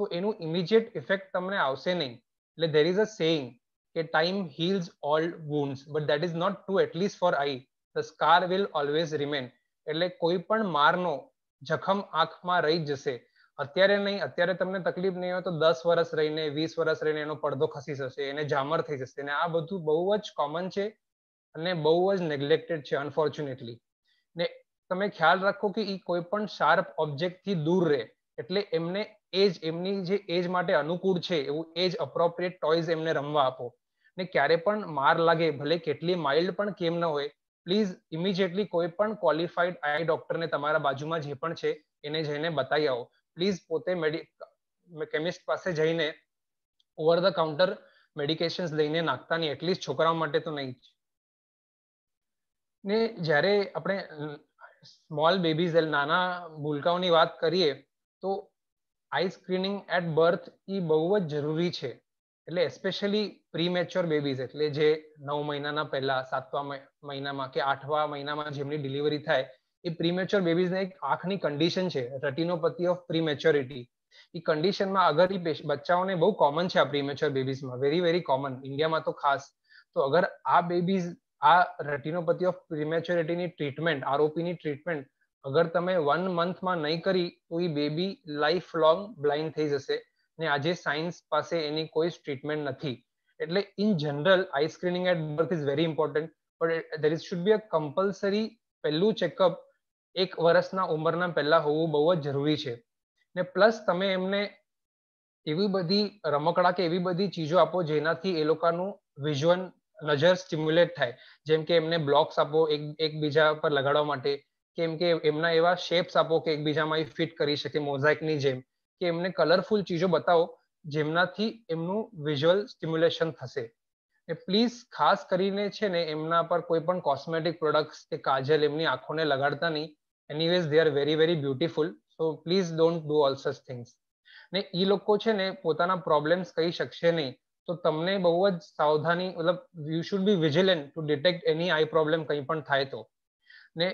તો એનું ઇમિડિયેટ ઇફેક્ટ તમને આવશે નહીં એટલે દેર ઇઝ અ સેઇંગ કે time heals old wounds but that is not to at least for eye the scar will always remain એટલે કોઈ પણ મારનો જખમ આંખમાં રહી જશે અત્યારે નહીં અત્યારે તમને તકલીફ નહીં હોય તો દસ વર્ષ રહીને વીસ વર્ષ રહીને એનો પડદો ખસી જશે એને જામર થઈ જશે અને આ બધું બહુ જ કોમન છે અને બહુ જ નેગ્લેક્ટેડ છે અનફોર્ચ્યુનેટલી ને તમે ખ્યાલ રાખો કે એ કોઈ પણ શાર્પ ઓબ્જેક્ટથી દૂર રહે એટલે એમને એજ એમની જે એજ માટે અનુકૂળ છે એવું એજ અપ્રોપ્રિએટ ટોયઝ એમને રમવા આપો ને ક્યારે પણ માર લાગે ભલે કેટલી માઇલ્ડ પણ કેમ ન હોય પ્લીઝ ઇમિજિએટલી કોઈ પણ ક્વોલિફાઈડ આઈ ડોક્ટરને તમારા બાજુમાં જે પણ છે એને જઈને બતાવી આવો પ્લીઝ પોતે કેમિસ્ટ પાસે જઈને ઓવર ધ કાઉન્ટર મેડિકેશન્સ લઈને નાખતા નહીં એટલીસ્ટ છોકરાઓ માટે તો નહીં જ ને જ્યારે આપણે સ્મોલ બેબીઝ એટલે નાના ભૂલકાઓની વાત કરીએ તો આઈ સ્ક્રીનિંગ એટ બર્થ એ બહુ જ જરૂરી છે એટલે એસ્પેશિયલી પ્રીમેચ્યોર બેબીઝ એટલે જે નવ મહિનાના પહેલા સાતમા મહિનામાં કે આઠવા મહિનામાં જેમની ડિલિવરી થાય એ પ્રીમેચ્યોર બેબીઝને એક આંખની કન્ડિશન છે રેટિનોપેથી ઓફ પ્રીમેચ્યોરિટી એ કન્ડિશનમાં અગર એ બચ્ચાઓને બહુ કોમન છે આ પ્રીમેચ્યોર બેબીઝમાં વેરી વેરી કોમન ઇન્ડિયામાં તો ખાસ તો અગર આ બેબીઝ આ રેટિનોપેથી ઓફ પ્રીમેચ્યોરિટીની ટ્રીટમેન્ટ આરોપીની ટ્રીટમેન્ટ અગર તમે વન મંથમાં નહીં કરી તો એ બેબી લાઈફ લોંગ બ્લાઇન્ડ થઈ જશે ને આજે સાયન્સ પાસે એની કોઈ ટ્રીટમેન્ટ નથી એટલે in general eye screening at birth is very important but there is should be a compulsory પહેલું ચેકઅપ એક વર્ષના ઉંમરના પહેલા હોવું બહુ જ જરૂરી છે ને પ્લસ તમે એમને એવી બધી રમકડા કે એવી બધી ચીજો આપો જેનાથી એ લોકોનું વિઝ્યુઅલ નજર સ્ટિમ્યુલેટ થાય જેમ કે એમને બ્લોક્સ આપો એક એકબીજા પર લગાડવા માટે કેમ કે એમના એવા શેપ્સ આપો કે એકબીજામાં ફિટ કરી શકે મોઝાઇકની જેમ કે એમને કલરફુલ ચીજો બતાવો જેમનાથી એમનું વિઝ્યુઅલ સ્ટિમ્યુલેશન થશે ને પ્લીઝ ખાસ કરીને છે ને એમના પર કોઈ પણ કોસ્મેટિક પ્રોડક્ટ્સ કે કાજલ એમની આંખોને લગાડતા નહીં anyways they are very very beautiful so please don't do all such things ને એ લોકો છે ને પોતાના પ્રોબ્લેમ્સ કહી શકશે નહીં તો તમને બહુ જ સાવધાની મતલબ you should be vigilant to detect any eye problem કંઈ પણ થાય તો ને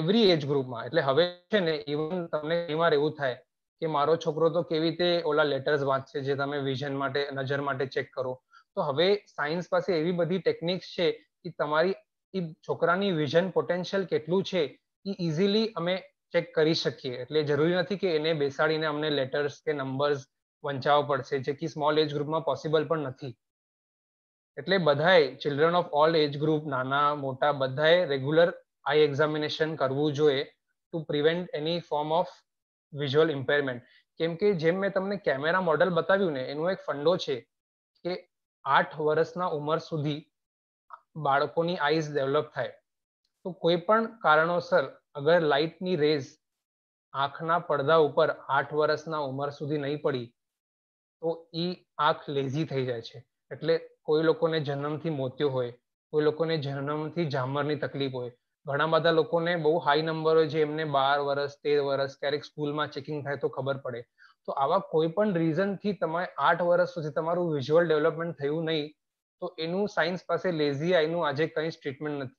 એવરી એજ ગ્રુપમાં એટલે હવે છે ને ઇવન તમને એમાં એવું થાય કે મારો છોકરો તો કેવી રીતે ઓલા લેટર્સ વાંચશે જે તમે વિઝન માટે નજર માટે ચેક કરો તો હવે સાયન્સ પાસે એવી બધી ટેકનિક્સ છે કે તમારી એ છોકરાની વિઝન પોટેન્શિયલ કેટલું છે એ ઇઝીલી અમે ચેક કરી શકીએ એટલે જરૂરી નથી કે એને બેસાડીને અમને લેટર્સ કે નંબર્સ વંચાવવા પડશે જે કે સ્મોલ એજ ગ્રુપમાં પોસિબલ પણ નથી એટલે બધાએ children of all age group નાના મોટા બધાએ રેગ્યુલર આઈ એક્ઝામિનેશન કરવું જોઈએ to prevent any form of visual impairment કેમ કે જેમ મેં તમને કેમેરા મોડલ બતાવ્યું ને એનો એક ફંડો છે કે આઠ વર્ષના ઉંમર સુધી બાળકોની આઈઝ ડેવલપ થાય તો કોઈ પણ કારણોસર અગર લાઇટની રેઝ આંખના પડદા ઉપર આઠ વર્ષના ઉંમર સુધી નહીં પડી તો એ આંખ લેઝી થઈ જાય છે એટલે કોઈ લોકોને જન્મથી મોતિયો હોય કોઈ લોકોને જન્મથી જામરની તકલીફ હોય ઘણા બધા લોકોને બહુ હાઈ નંબર હોય જે એમને બાર વર્ષ તેર વર્ષ ક્યારેક સ્કૂલમાં ચેકિંગ થાય તો ખબર પડે તો આવા કોઈ પણ રીઝનથી તમારે આઠ વર્ષ સુધી તમારું વિઝ્યુઅલ ડેવલપમેન્ટ થયું નહીં તો એનું સાયન્સ પાસે લેઝી આઈનું આજે કંઈ ટ્રીટમેન્ટ નથી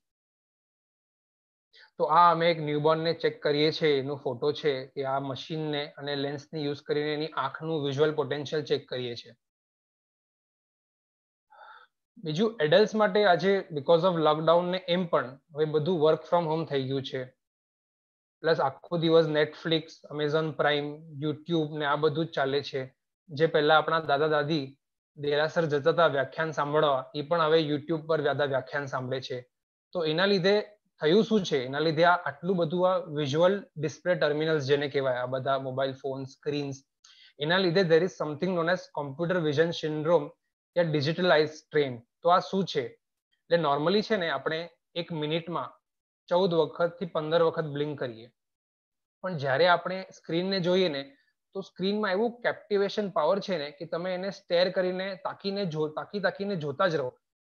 તો આ અમે એક ન્યૂબોર્નને ચેક કરીએ છીએ એનો ફોટો છે કે આ મશીનને અને લેન્સને યુઝ કરીને એની આંખનું વિઝ્યુઅલ પોટેન્શિયલ ચેક કરીએ છીએ બીજું એડલ્ટ માટે આજે બિકોઝ ઓફ લોકડાઉન ને એમ પણ હવે બધું વર્ક ફ્રોમ હોમ થઈ ગયું છે પ્લસ આખો દિવસ નેટફ્લિક્સ અમેઝોન પ્રાઇમ યુટ્યુબ ને આ બધું જ ચાલે છે જે પહેલા આપણા દાદા દાદી દેરાસર જતા હતા વ્યાખ્યાન સાંભળવા એ પણ હવે યુટ્યુબ પર વ્યાદા વ્યાખ્યાન સાંભળે છે તો એના લીધે થયું શું છે એના લીધે આ આટલું બધું આ વિઝ્યુઅલ ડિસ્પ્લે ટર્મિનલ્સ જેને કહેવાય આ બધા મોબાઈલ ફોન સ્ક્રીન્સ એના લીધે there is something known as computer vision syndrome યા ડિજિટલાઇઝ ટ્રેન તો આ શું છે એટલે નોર્મલી છે ને આપણે એક મિનિટમાં ચૌદ વખતથી પંદર વખત બ્લિંક કરીએ પણ જ્યારે આપણે સ્ક્રીનને જોઈએ ને તો સ્ક્રીનમાં એવું કેપ્ટિવેશન પાવર છે ને કે તમે એને સ્ટેર કરીને તાકીને જો તાકી તાકીને જોતા જ રહો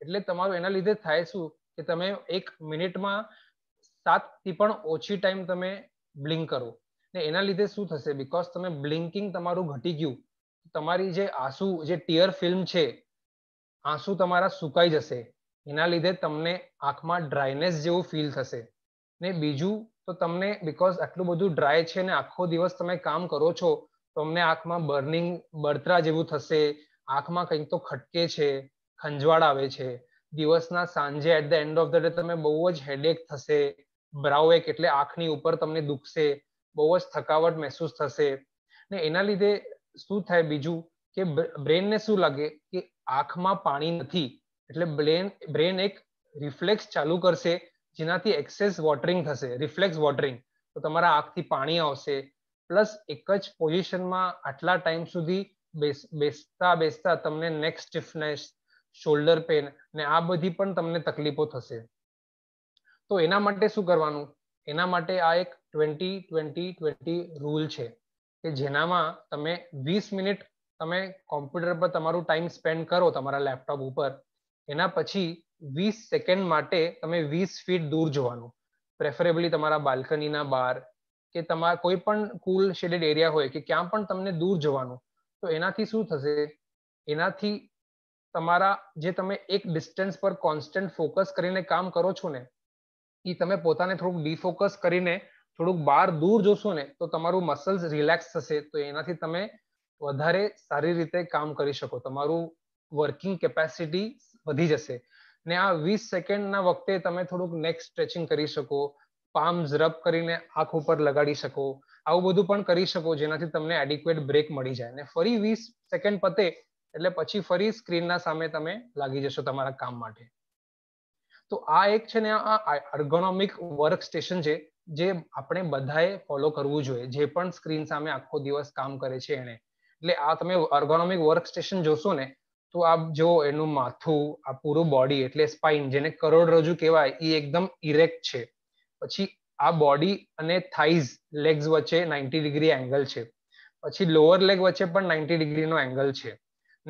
એટલે તમારું એના લીધે થાય શું કે તમે એક મિનિટમાં સાતથી પણ ઓછી ટાઈમ તમે બ્લિંક કરો ને એના લીધે શું થશે બિકોઝ તમે બ્લિંકિંગ તમારું ઘટી ગયું તમારી જે આંસુ જે ટીયર ફિલ્મ છે આંસુ તમારા સુકાઈ જશે એના લીધે તમને આંખમાં ડ્રાયનેસ જેવું ફીલ થશે ને બીજું તો તમને બિકોઝ આટલું બધું ડ્રાય છે ને આખો દિવસ તમે કામ કરો છો તમને આંખમાં બર્નિંગ બળતરા જેવું થશે આંખમાં કંઈક તો ખટકે છે ખંજવાળ આવે છે દિવસના સાંજે at the end of the day તમે બહુ જ હેડેક થશે બ્રાઉ એક એટલે આંખની ઉપર તમને દુખશે બહુ જ થકાવટ મહેસૂસ થશે ને એના લીધે શું થાય બીજું કે બ્રેનને શું લાગે કે આંખમાં પાણી નથી એટલે બ્રેન બ્રેન એક રિફ્લેક્સ ચાલુ કરશે જેનાથી એક્સેસ વોટરિંગ થશે રિફ્લેક્સ વોટરિંગ તો તમારા આંખથી પાણી આવશે પ્લસ એક જ પોઝિશનમાં આટલા ટાઈમ સુધી બેસતા બેસતા તમને નેક્સ્ટ સ્ટિફનેસ શોલ્ડર પેન ને આ બધી પણ તમને તકલીફો થશે તો એના માટે શું કરવાનું એના માટે આ એક ટ્વેન્ટી ટ્વેન્ટી ટ્વેન્ટી રૂલ છે કે જેનામાં તમે વીસ મિનિટ તમે કોમ્પ્યુટર પર તમારું ટાઈમ સ્પેન્ડ કરો તમારા લેપટોપ ઉપર એના પછી વીસ સેકન્ડ માટે તમે વીસ ફીટ દૂર જવાનું પ્રેફરેબલી તમારા બાલ્કનીના બહાર કે તમારા કોઈ પણ કુલ શેડેડ એરિયા હોય કે ક્યાં પણ તમને દૂર જવાનું તો એનાથી શું થશે એનાથી તમારા જે તમે એક ડિસ્ટન્સ પર કોન્સ્ટન્ટ ફોકસ કરીને કામ કરો છો ને એ તમે પોતાને થોડુંક ડિફોકસ કરીને થોડુંક બહાર દૂર જોશો ને તો તમારું મસલ્સ રિલેક્સ થશે તો એનાથી તમે વધારે સારી રીતે કામ કરી શકો તમારું વર્કિંગ કેપેસિટી વધી જશે ને આ વીસ સેકન્ડના વખતે તમે થોડુંક નેક્સ્ટ સ્ટ્રેચિંગ કરી શકો પામ્સ રબ કરીને આંખ ઉપર લગાડી શકો આવું બધું પણ કરી શકો જેનાથી તમને એડિક્વેટ બ્રેક મળી જાય ને ફરી વીસ સેકન્ડ પતે એટલે પછી ફરી સ્ક્રીનના સામે તમે લાગી જશો તમારા કામ માટે તો આ એક છે ને આ અર્ગોનોમિક વર્ક સ્ટેશન છે જે આપણે બધાએ ફોલો કરવું જોઈએ જે પણ સ્ક્રીન સામે આખો દિવસ કામ કરે છે એને એટલે આ તમે અર્ગોનોમિક વર્ક સ્ટેશન જોશો ને તો આ જો એનું માથું આ પૂરું બોડી એટલે સ્પાઇન જેને કરોડરજ્જુ કહેવાય એ એકદમ ઇરેક્ટ છે પછી આ બોડી અને થાઈઝ લેગ્સ વચ્ચે નાઇન્ટી ડિગ્રી એંગલ છે પછી લોઅર લેગ વચ્ચે પણ નાઇન્ટી ડિગ્રીનો એંગલ છે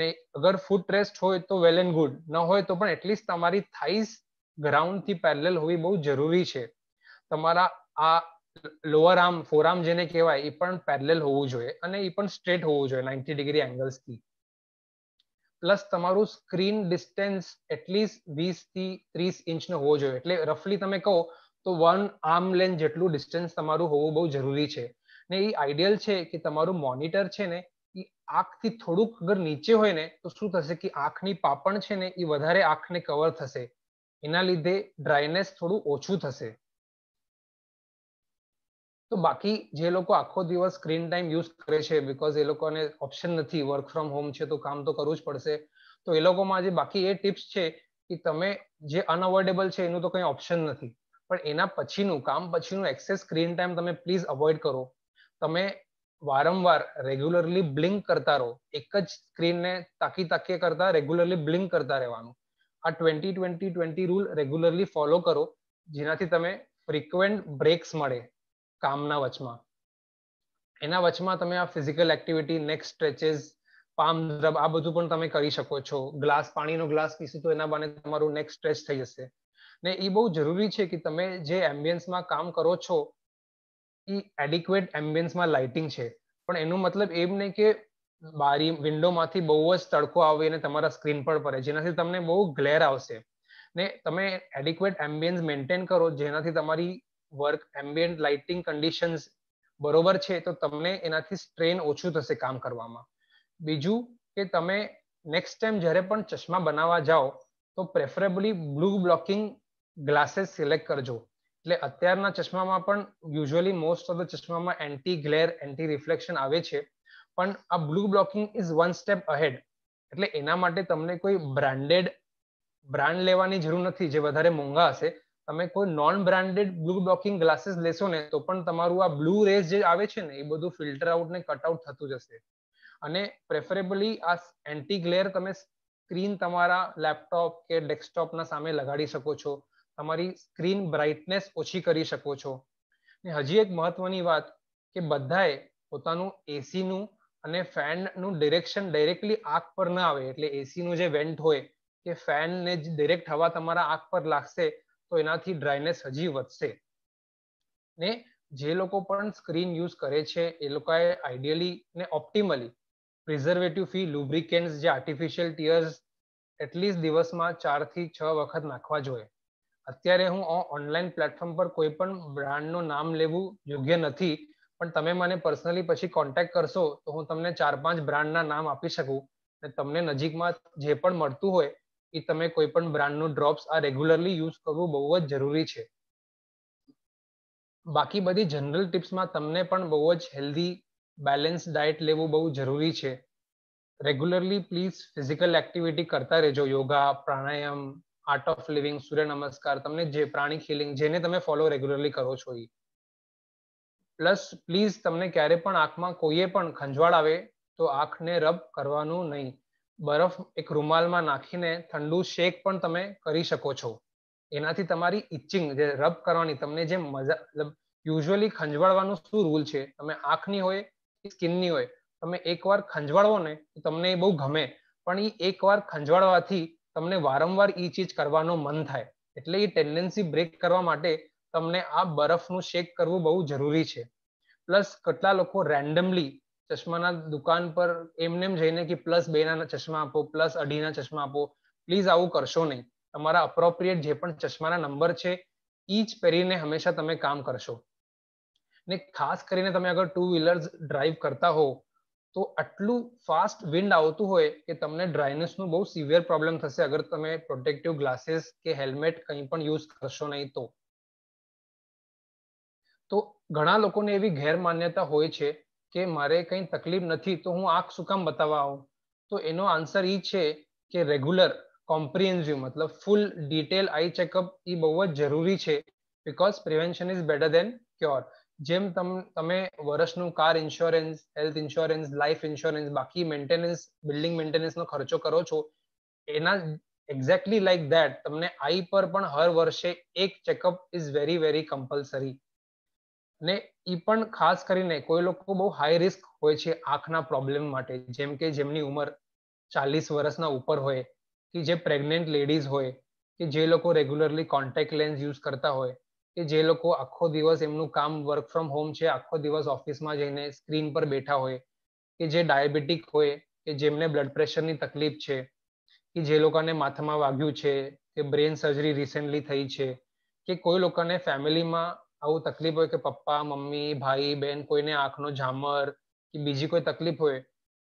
ને અગર ફૂટ રેસ્ટ હોય તો વેલ એન્ડ ગુડ ન હોય તો પણ એટલીસ્ટ તમારી થાઈસ ગ્રાઉન્ડ થી પેરેલલ હોવી બહુ જરૂરી છે તમારા આ લોઅર આર્મ ફોરઆર્મ જેને કહેવાય એ પણ પેરેલલ હોવું જોઈએ અને એ પણ સ્ટ્રેટ હોવું જોઈએ નાઇન્ટી ડિગ્રી એંગલ્સથી પ્લસ તમારું સ્ક્રીન ડિસ્ટન્સ એટલીસ્ટ વીસ થી ત્રીસ ઇંચનો હોવો જોઈએ એટલે રફલી તમે કહો તો વન આર્મ લેન્થ જેટલું ડિસ્ટન્સ તમારું હોવું બહુ જરૂરી છે ને એ આઈડિયલ છે કે તમારું મોનિટર છે ને આંખથી થોડુંક અગર નીચે હોય ને તો શું થશે કે આંખની પાપણ છે ને એ વધારે આંખને કવર થશે એના લીધે ડ્રાયનેસ થોડું ઓછું થશે તો બાકી જે લોકો આખો દિવસ સ્ક્રીન ટાઈમ યુઝ કરે છે બીકોઝ એ લોકોને ઓપ્શન નથી વર્ક ફ્રોમ હોમ છે તો કામ તો કરવું જ પડશે તો એ લોકોમાં જે બાકી એ ટિપ્સ છે કે તમે જે અનઅવોર્ડેબલ છે એનું તો કંઈ ઓપ્શન નથી પણ એના પછીનું કામ પછીનું એક્સેસ સ્ક્રીન ટાઈમ તમે પ્લીઝ અવોઇડ કરો તમે વારંવાર રેગ્યુલરલી બ્લિંક કરતા રહો એક જ સ્ક્રીનને તાકી તાકીએ કરતા રેગ્યુલરલી બ્લિંક કરતા રહેવાનું આ twenty twenty twenty rule regularly follow કરો જેનાથી તમે ફ્રિકવન્ટ બ્રેક્સ મળે કામના વચમાં એના વચમાં તમે આ physical activity next stretches palm દ્રબ આ બધું પણ તમે કરી શકો છો ગ્લાસ પાણીનો ગ્લાસ પીશું તો એના બાને તમારું નેક્સ્ટ સ્ટ્રેચ થઈ જશે ને એ બહુ જરૂરી છે કે તમે જે એમ્બિયન્સમાં કામ કરો છો એ એડિક્વેટ એમ્બિયન્સમાં લાઇટિંગ છે પણ એનો મતલબ એમ નહીં કે બારી વિન્ડોમાંથી બહુ જ તડકો આવે અને તમારા સ્ક્રીન પર પડે જેનાથી તમને બહુ ગ્લેર આવશે ને તમે એડિક્વેટ એમ્બિયન્સ મેન્ટેન કરો જેનાથી તમારી વર્ક એમ્બિયન્ટ લાઇટિંગ કન્ડિશન્સ બરોબર છે તો તમને એનાથી સ્ટ્રેન ઓછું થશે કામ કરવામાં બીજું કે તમે નેક્સ્ટ ટાઈમ જ્યારે પણ ચશ્મા બનાવવા જાઓ તો preferably blue blocking glasses select કરજો એટલે અત્યારના ચશ્મામાં પણ યુઝ્યુઅલી મોસ્ટ ઓફ ધ ચશ્મામાં એન્ટી ગ્લેર એન્ટી રિફ્લેક્શન આવે છે પણ આ blue blocking is one step ahead એટલે એના માટે તમને કોઈ બ્રાન્ડેડ બ્રાન્ડ લેવાની જરૂર નથી જે વધારે મોંઘા હશે તમે કોઈ non branded blue blocking glasses લેશો ને તો પણ તમારું આ બ્લુ રેસ જે આવે છે ને એ બધું ફિલ્ટર આઉટ ને કટ આઉટ થતું જશે અને પ્રેફરેબલી આ એન્ટી ગ્લેર તમે સ્ક્રીન તમારા લેપટોપ કે ડેસ્કટોપના સામે લગાડી શકો છો તમારી સ્ક્રીન બ્રાઇટનેસ ઓછી કરી શકો છો ને હજી એક મહત્વની વાત કે બધાએ પોતાનું એસીનું અને ફેનનું ડિરેક્શન ડાયરેક્ટલી આંખ પર ના આવે એટલે એસીનું જે વેન્ટ હોય કે ફેનને જ ડિરેક્ટ હવા તમારા આંખ પર લાગશે તો એનાથી ડ્રાયનેસ હજી વધશે ને જે લોકો પણ સ્ક્રીન યુઝ કરે છે એ લોકોએ આઈડિયલી ને ઓપ્ટિમલી પ્રિઝર્વેટિવ ફી લુબ્રિકેન્ટ્સ જે આર્ટિફિશિયલ ટીયર્સ એટલીસ્ટ દિવસમાં ચારથી છ વખત નાખવા જોઈએ અત્યારે હું ઓનલાઈન પ્લેટફોર્મ પર કોઈ પણ બ્રાન્ડનું નામ લેવું યોગ્ય નથી પણ તમે મને પર્સનલી પછી કોન્ટેક્ટ કરશો તો હું તમને ચાર પાંચ બ્રાન્ડના નામ આપી શકું અને તમને નજીકમાં જે પણ મળતું હોય એ તમે કોઈ પણ બ્રાન્ડનું ડ્રોપ્સ આ રેગ્યુલરલી યુઝ કરવું બહુ જ જરૂરી છે બાકી બધી જનરલ ટિપ્સમાં તમને પણ બહુ જ હેલ્ધી બેલેન્સ ડાયટ લેવું બહુ જરૂરી છે રેગ્યુલરલી પ્લીઝ ફિઝિકલ એક્ટિવિટી કરતા રહેજો yoga pranayama art of living surya namaskar તમને જે પ્રાણી હિલિંગ જેને તમે ફોલો રેગ્યુલરલી કરો છો એ પ્લસ પ્લીઝ તમને ક્યારે પણ આંખમાં કોઈએ પણ ખંજવાળ આવે તો આંખને રબ કરવાનું નહીં બરફ એક રૂમાલમાં નાખીને ઠંડુ શેક પણ તમે કરી શકો છો એનાથી તમારી ઇચિંગ જે રબ કરવાની તમને જે મજા મતલબ યુઝ્યુઅલી ખંજવાળવાનું શું રૂલ છે તમે આંખની હોય કે સ્કિનની હોય તમે એકવાર ખંજવાળવો ને તો તમને એ બહુ ગમે પણ એ એકવાર ખંજવાળવાથી તમને વારંવાર એ ચીજ કરવાનો મન થાય એટલે એ ટેન્ડન્સી બ્રેક કરવા માટે તમને આ બરફનું શેક કરવું બહુ જરૂરી છે પ્લસ કેટલા લોકો રેન્ડમલી ચશ્માના દુકાન પર એમનેમ જઈને કે પ્લસ બેના ચશ્મા આપો પ્લસ અઢીના ચશ્મા આપો પ્લીઝ આવું કરશો નહીં તમારા અપ્રોપ્રિએટ જે પણ ચશ્માના નંબર છે એ જ પહેરીને હંમેશા તમે કામ કરશો ને ખાસ કરીને તમે અગર ટુ વ્હીલર્સ ડ્રાઈવ કરતા હોવ તો આટલું ફાસ્ટ વિન્ડ આવતું હોય કે તમને ડ્રાયનેસનું બહુ સિવિયર પ્રોબ્લેમ થશે અગર તમે પ્રોટેક્ટિવ ગ્લાસીસ કે હેલ્મેટ કંઈ પણ યુઝ કરશો નહીં તો તો ઘણા લોકોને એવી ગેરમાન્યતા હોય છે કે મારે કંઈ તકલીફ નથી તો હું આંખ શું કામ બતાવવા આવું તો એનો આન્સર એ છે કે રેગ્યુલર કોમ્પ્રિહેન્સિવ મતલબ ફૂલ ડિટેલ આઈ ચેકઅપ એ બહુ જ જરૂરી છે because prevention is better than cure જેમ તમે વર્ષનું car insurance health insurance life insurance બાકી મેન્ટેનન્સ બિલ્ડિંગ મેન્ટેનન્સનો ખર્ચો કરો છો એના એક્ઝેક્ટલી લાઈક ધેટ તમને આઈ પર પણ હર વર્ષે એક checkup is very very compulsory ને એ પણ ખાસ કરીને કોઈ લોકો બહુ હાઈ રિસ્ક હોય છે આંખના પ્રોબ્લેમ માટે જેમ કે જેમની ઉંમર ચાલીસ વર્ષના ઉપર હોય કે જે પ્રેગ્નેન્ટ લેડીઝ હોય કે જે લોકો રેગ્યુલરલી કોન્ટેક્ટ લેન્સ યુઝ કરતા હોય કે જે લોકો આખો દિવસ એમનું કામ વર્ક ફ્રોમ હોમ છે આખો દિવસ ઓફિસમાં જઈને સ્ક્રીન પર બેઠા હોય કે જે ડાયાબિટીક હોય કે જેમને બ્લડ પ્રેશરની તકલીફ છે કે જે લોકોને માથામાં વાગ્યું છે કે બ્રેન સર્જરી રિસેન્ટલી થઈ છે કે કોઈ લોકોને ફેમિલીમાં આવું તકલીફ હોય કે પપ્પા મમ્મી ભાઈ બહેન કોઈને આંખનો ઝામર કે બીજી કોઈ તકલીફ હોય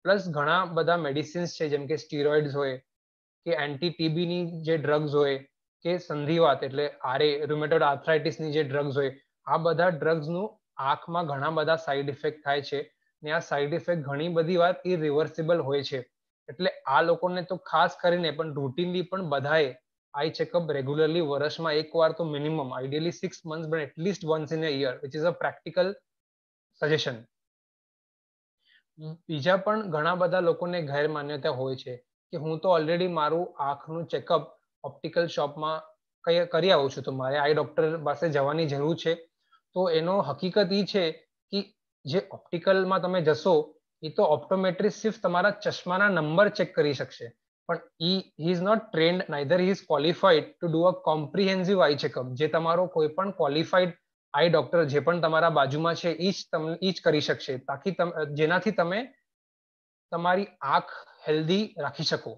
પ્લસ ઘણા બધા મેડિસિન્સ છે જેમ કે સ્ટીરોઇડ્સ હોય કે એન્ટી ટીબીની જે ડ્રગ્સ હોય કે સંધિવાત એટલે આરે રૂમેટોડ ની જે ડ્રગ્સ હોય આ બધા ડ્રગ્સનું આંખમાં ઘણા બધા સાઈડ ઇફેક્ટ થાય છે ને આ સાઈડ ઇફેક્ટ ઘણી બધી વાર ઇરિવર્સિબલ હોય છે એટલે આ લોકોને તો ખાસ કરીને પણ રૂટીનલી પણ બધાએ આઈ ચેકઅપ રેગ્યુલરલી વર્ષમાં એક વાર તો minimum ideally six month but at least once in a year which is a practical suggestion બીજા પણ ઘણા બધા લોકોને ગેરમાન્યતા હોય છે કે હું તો ઓલરેડી મારું આંખનું ચેકઅપ ઓપ્ટિકલ શોપમાં કઈ કરી આવું છું તો મારે આઈ ડોક્ટર પાસે જવાની જરૂર છે તો એનો હકીકત એ છે કે જે ઓપ્ટિકલમાં તમે જશો એ તો ઓપ્ટોમેટ્રિસ્ટ સિર્ફ તમારા ચશ્માના નંબર ચેક કરી શકશે પણ ઈ he is not trained neither he is qualified to do a comprehensive eye checkup જે તમારો કોઈ પણ ક્વોલિફાઈડ આઈ ડોક્ટર જે પણ તમારા બાજુમાં છે એ જ તમને એ જ કરી શકશે તાકી જેનાથી તમે તમારી આંખ હેલ્ધી રાખી શકો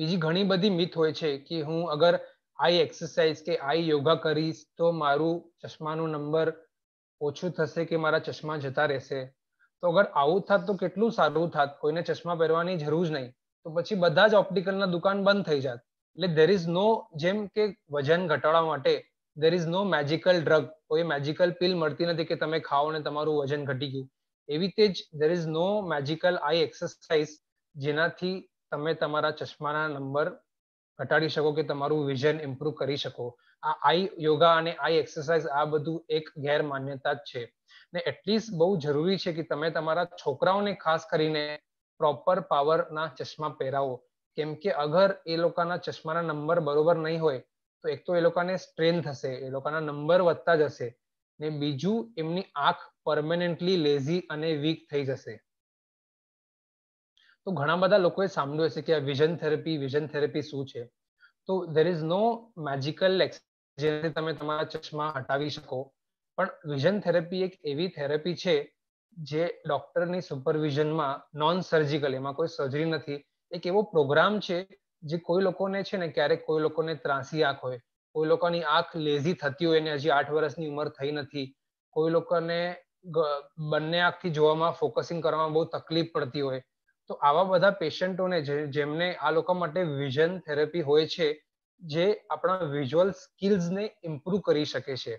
બીજી ઘણી બધી મિથ હોય છે કે હું અગર આઈ એક્સરસાઇઝ કે આઈ યોગા કરીશ તો મારું ચશ્માનો નંબર ઓછું થશે કે મારા ચશ્મા જતા રહેશે તો અગર આવું થાત તો કેટલું સારું થાત કોઈને ચશ્મા પહેરવાની જરૂર જ નહીં તો પછી બધા જ ઓપ્ટિકલના દુકાન બંધ થઈ જાત એટલે દેર ઇઝ નો જેમ કે વજન ઘટાડવા માટે there is no magical drug કોઈ મેજિકલ પિલ મળતી નથી કે તમે ખાઓ ને તમારું વજન ઘટી ગયું એવી રીતે જ there is no magical eye exercise જેનાથી તમે તમારા ચશ્માના નંબર ઘટાડી શકો કે તમારું વિઝન ઇમ્પ્રુવ કરી શકો આ આઈ યોગા અને આઈ એક્સરસાઇઝ આ બધું એક ગેરમાન્યતા જ છે ને એટલીસ્ટ બહુ જરૂરી છે કે તમે તમારા છોકરાઓને ખાસ કરીને પ્રોપર પાવરના ચશ્મા પહેરાવો કેમ કે અગર એ લોકોના ચશ્માના નંબર બરોબર નહીં હોય તો એક તો એ લોકોને સ્ટ્રેન થશે એ લોકોના નંબર વધતા જશે ને બીજું એમની આંખ પરમેનન્ટલી લેઝી અને વીક થઈ જશે તો ઘણા બધા લોકોએ સાંભળ્યું હશે કે આ વિઝન થેરપી વિઝન થેરપી શું છે તો ધેર ઇઝ નો મેજિકલ જેથી તમે તમારા ચશ્મા હટાવી શકો પણ વિઝન થેરપી એક એવી થેરપી છે જે ડોક્ટરની સુપરવિઝનમાં નોન સર્જિકલ એમાં કોઈ સર્જરી નથી એક એવો પ્રોગ્રામ છે જે કોઈ લોકોને છે ને ક્યારેક કોઈ લોકોને ત્રાસી આંખ હોય કોઈ લોકોની આંખ લેઝી થતી હોય અને હજી આઠ વર્ષની ઉંમર થઈ નથી કોઈ લોકોને બંને આંખથી જોવામાં ફોકસિંગ કરવામાં બહુ તકલીફ પડતી હોય તો આવા બધા પેશન્ટોને જેમને આ લોકો માટે વિઝન થેરપી હોય છે જે આપણા વિઝ્યુઅલ સ્કિલ્સને ઇમ્પ્રૂવ કરી શકે છે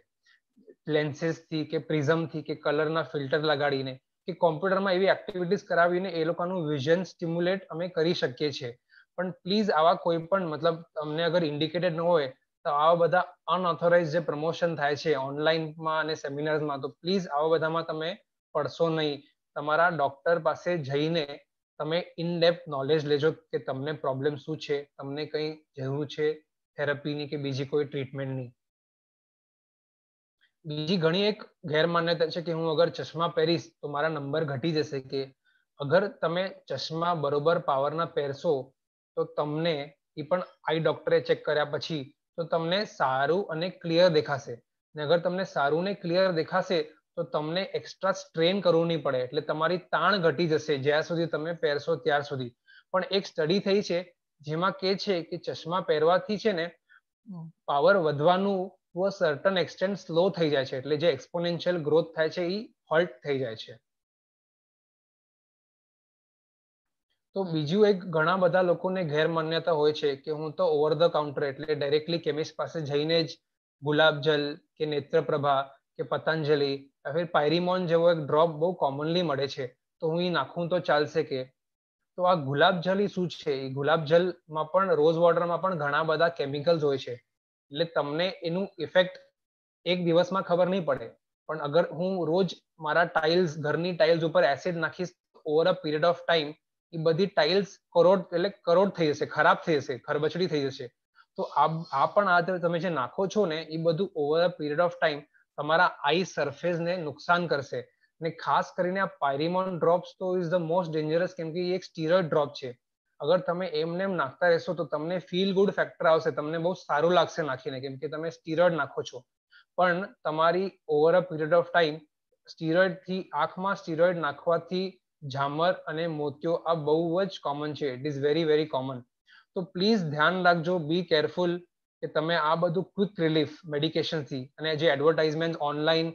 લેન્સીસથી કે પ્રિઝમથી કે કલરના ફિલ્ટર લગાડીને કે કોમ્પ્યુટરમાં એવી એક્ટિવિટીઝ કરાવીને એ લોકોનું વિઝન સ્ટિમ્યુલેટ અમે કરી શકીએ છીએ પણ પ્લીઝ આવા કોઈ પણ મતલબ તમને અગર ઇન્ડિકેટેડ ન હોય તો આવા બધા અનઓથોરાઇઝ જે પ્રમોશન થાય છે ઓનલાઈનમાં અને સેમિનાર્સમાં તો પ્લીઝ આવા બધામાં તમે પડશો નહીં તમારા ડોક્ટર પાસે જઈને તમે ઇન ડેપ્થ નોલેજ લેજો કે તમને પ્રોબ્લેમ શું છે તમને કંઈ જરૂર છે થેરાપીની કે બીજી કોઈ ટ્રીટમેન્ટની બીજી ઘણી એક ગેરમાન્યતા છે કે હું અગર ચશ્મા પહેરીશ તો મારા નંબર ઘટી જશે કે અગર તમે ચશ્મા બરોબર પાવરના પહેરશો તો તમને એ પણ આઈ ડોક્ટરે ચેક કર્યા પછી તો તમને સારું અને ક્લિયર દેખાશે ને અગર તમને સારું ને ક્લિયર દેખાશે તો તમને એક્સ્ટ્રા સ્ટ્રેન કરવું નહીં પડે એટલે તમારી તાણ ઘટી જશે જ્યાં સુધી તમે પહેરશો ત્યાર સુધી પણ એક સ્ટડી થઈ છે જેમાં કે છે કે ચશ્મા પહેરવાથી છે ને પાવર વધવાનું ટુ સર્ટન એક્સટેન્ટ સ્લો થઈ જાય છે એટલે જે એક્સપોનેન્શિયલ ગ્રોથ થાય છે એ હોલ્ટ થઈ જાય છે તો બીજું એક ઘણા બધા લોકોને ગેરમાન્યતા હોય છે કે હું તો ઓવર ધ કાઉન્ટર એટલે ડાયરેક્ટલી કેમિસ્ટ પાસે જઈને જ ગુલાબજલ કે નેત્રપ્રભા કે પતંજલિ યા ફિર પાયરીમોન જેવો એક ડ્રોપ બહુ કોમનલી મળે છે તો હું એ નાખું તો ચાલશે કે તો આ ગુલાબ એ શું છે એ ગુલાબ જલમાં પણ રોઝ વોટરમાં પણ ઘણા બધા કેમિકલ્સ હોય છે એટલે તમને એનું ઇફેક્ટ એક દિવસમાં ખબર નહીં પડે પણ અગર હું રોજ મારા ટાઇલ્સ ઘરની ટાઇલ્સ ઉપર એસિડ નાખીશ over a period of time એ બધી ટાઇલ્સ કરોડ એટલે કરોડ થઈ જશે ખરાબ થઈ જશે ખરબચડી થઈ જશે તો આ આ પણ આ તમે જે નાખો છો ને એ બધું over a period of time તમારા આઈ સરફેસને નુકસાન કરશે અને ખાસ કરીને આ પાયરીમોન ડ્રોપ્સ તો ઇઝ ધ મોસ્ટ ડેન્જરસ કેમ કે એક સ્ટીરોઇડ ડ્રોપ છે અગર તમે એમને એમ નાખતા રહેશો તો તમને ફીલ ગુડ ફેક્ટર આવશે તમને બહુ સારું લાગશે નાખીને કેમ કે તમે સ્ટીરોઇડ નાખો છો પણ તમારી over a period of time સ્ટીરોઇડથી આંખમાં સ્ટીરોઇડ નાખવાથી ઝામર અને મોતિયો આ બહુ જ કોમન છે it is very very common તો પ્લીઝ ધ્યાન રાખજો બી કેરફુલ કે તમે આ બધું ક્વિક રિલીફ મેડિકેશનથી અને જે એડવર્ટાઇઝમેન્ટ ઓનલાઈન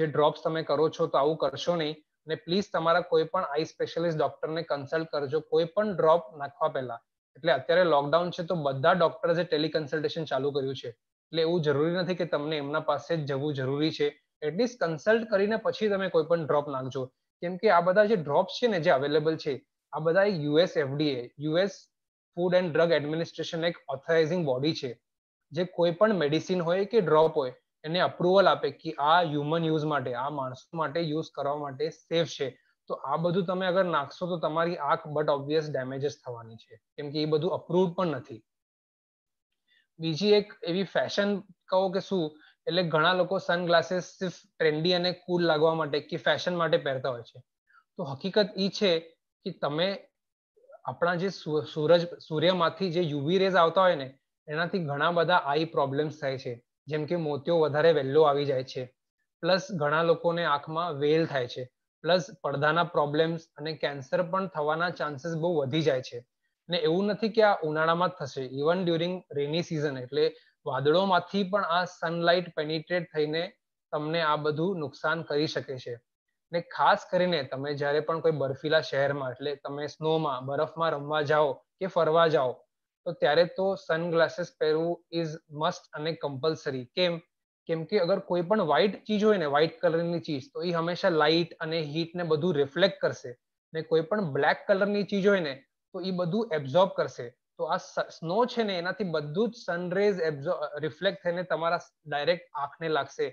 જે ડ્રોપ્સ તમે કરો છો તો આવું કરશો નહીં અને પ્લીઝ તમારા કોઈ પણ આઈ સ્પેશિયલિસ્ટ ડોક્ટરને કન્સલ્ટ કરજો કોઈ પણ ડ્રોપ નાખવા પહેલા એટલે અત્યારે લોકડાઉન છે તો બધા ડોક્ટર્સે ટેલિકન્સલ્ટેશન ચાલુ કર્યું છે એટલે એવું જરૂરી નથી કે તમને એમના પાસે જ જવું જરૂરી છે એટલીસ્ટ કન્સલ્ટ કરીને પછી તમે કોઈ પણ ડ્રોપ નાખજો કેમ કે આ બધા જે ડ્રોપ્સ છે ને જે અવેલેબલ છે આ બધા US FDA US food and drug administration એક ઓથોરાઇઝિંગ બોડી છે જે કોઈ પણ મેડિસિન હોય કે ડ્રોપ હોય એને અપ્રુવલ આપે કે આ હ્યુમન યુઝ માટે આ માણસો માટે યુઝ કરવા માટે સેફ છે તો આ બધું તમે અગર નાખશો તો તમારી આંખ બટ ઓબ્વિયસ ડેમેજીસ થવાની છે કેમ કે એ બધું અપ્રુવ પણ નથી બીજી એક એવી ફેશન કહો કે શું એટલે ઘણા લોકો સનગ્લાસીસ સિર્ફ ટ્રેન્ડી અને કૂલ લાગવા માટે કે ફેશન માટે પહેરતા હોય છે તો હકીકત એ છે કે તમે આપણા જે સૂરજ સૂર્યમાંથી જે યુવી રેઝ આવતા હોય ને એનાથી ઘણા બધા આઈ પ્રોબ્લેમ્સ થાય છે જેમ કે મોતિયો વધારે વહેલો આવી જાય છે પ્લસ ઘણા લોકોને આંખમાં વેલ થાય છે પ્લસ પડદાના પ્રોબ્લેમ્સ અને કેન્સર પણ થવાના ચાન્સીસ બહુ વધી જાય છે ને એવું નથી કે આ ઉનાળામાં જ થશે ઇવન ડ્યુરિંગ રેની સિઝન એટલે વાદળોમાંથી પણ આ સનલાઇટ પેનિટ્રેટ થઈને તમને આ બધું નુકસાન કરી શકે છે ને ખાસ કરીને તમે જ્યારે પણ કોઈ બર્ફીલા શહેરમાં એટલે તમે સ્નોમાં બરફમાં રમવા જાઓ કે ફરવા જાઓ તો ત્યારે તો સનગ્લાસીસ પહેરવું ઇઝ મસ્ટ અને કમ્પલસરી કેમ કેમ કે અગર કોઈ પણ વ્હાઇટ ચીજ હોય ને વ્હાઇટ કલરની ચીજ તો એ હંમેશા લાઇટ અને હીટ ને બધું રિફ્લેક્ટ કરશે ને કોઈ પણ બ્લેક કલરની ચીજ હોય ને તો એ બધું એબ્ઝોર્બ કરશે તો આ સ્નો છે ને એનાથી બધું જ સનરેઝ રિફ્લેક્ટ થઈને તમારા ડાયરેક્ટ આંખને લાગશે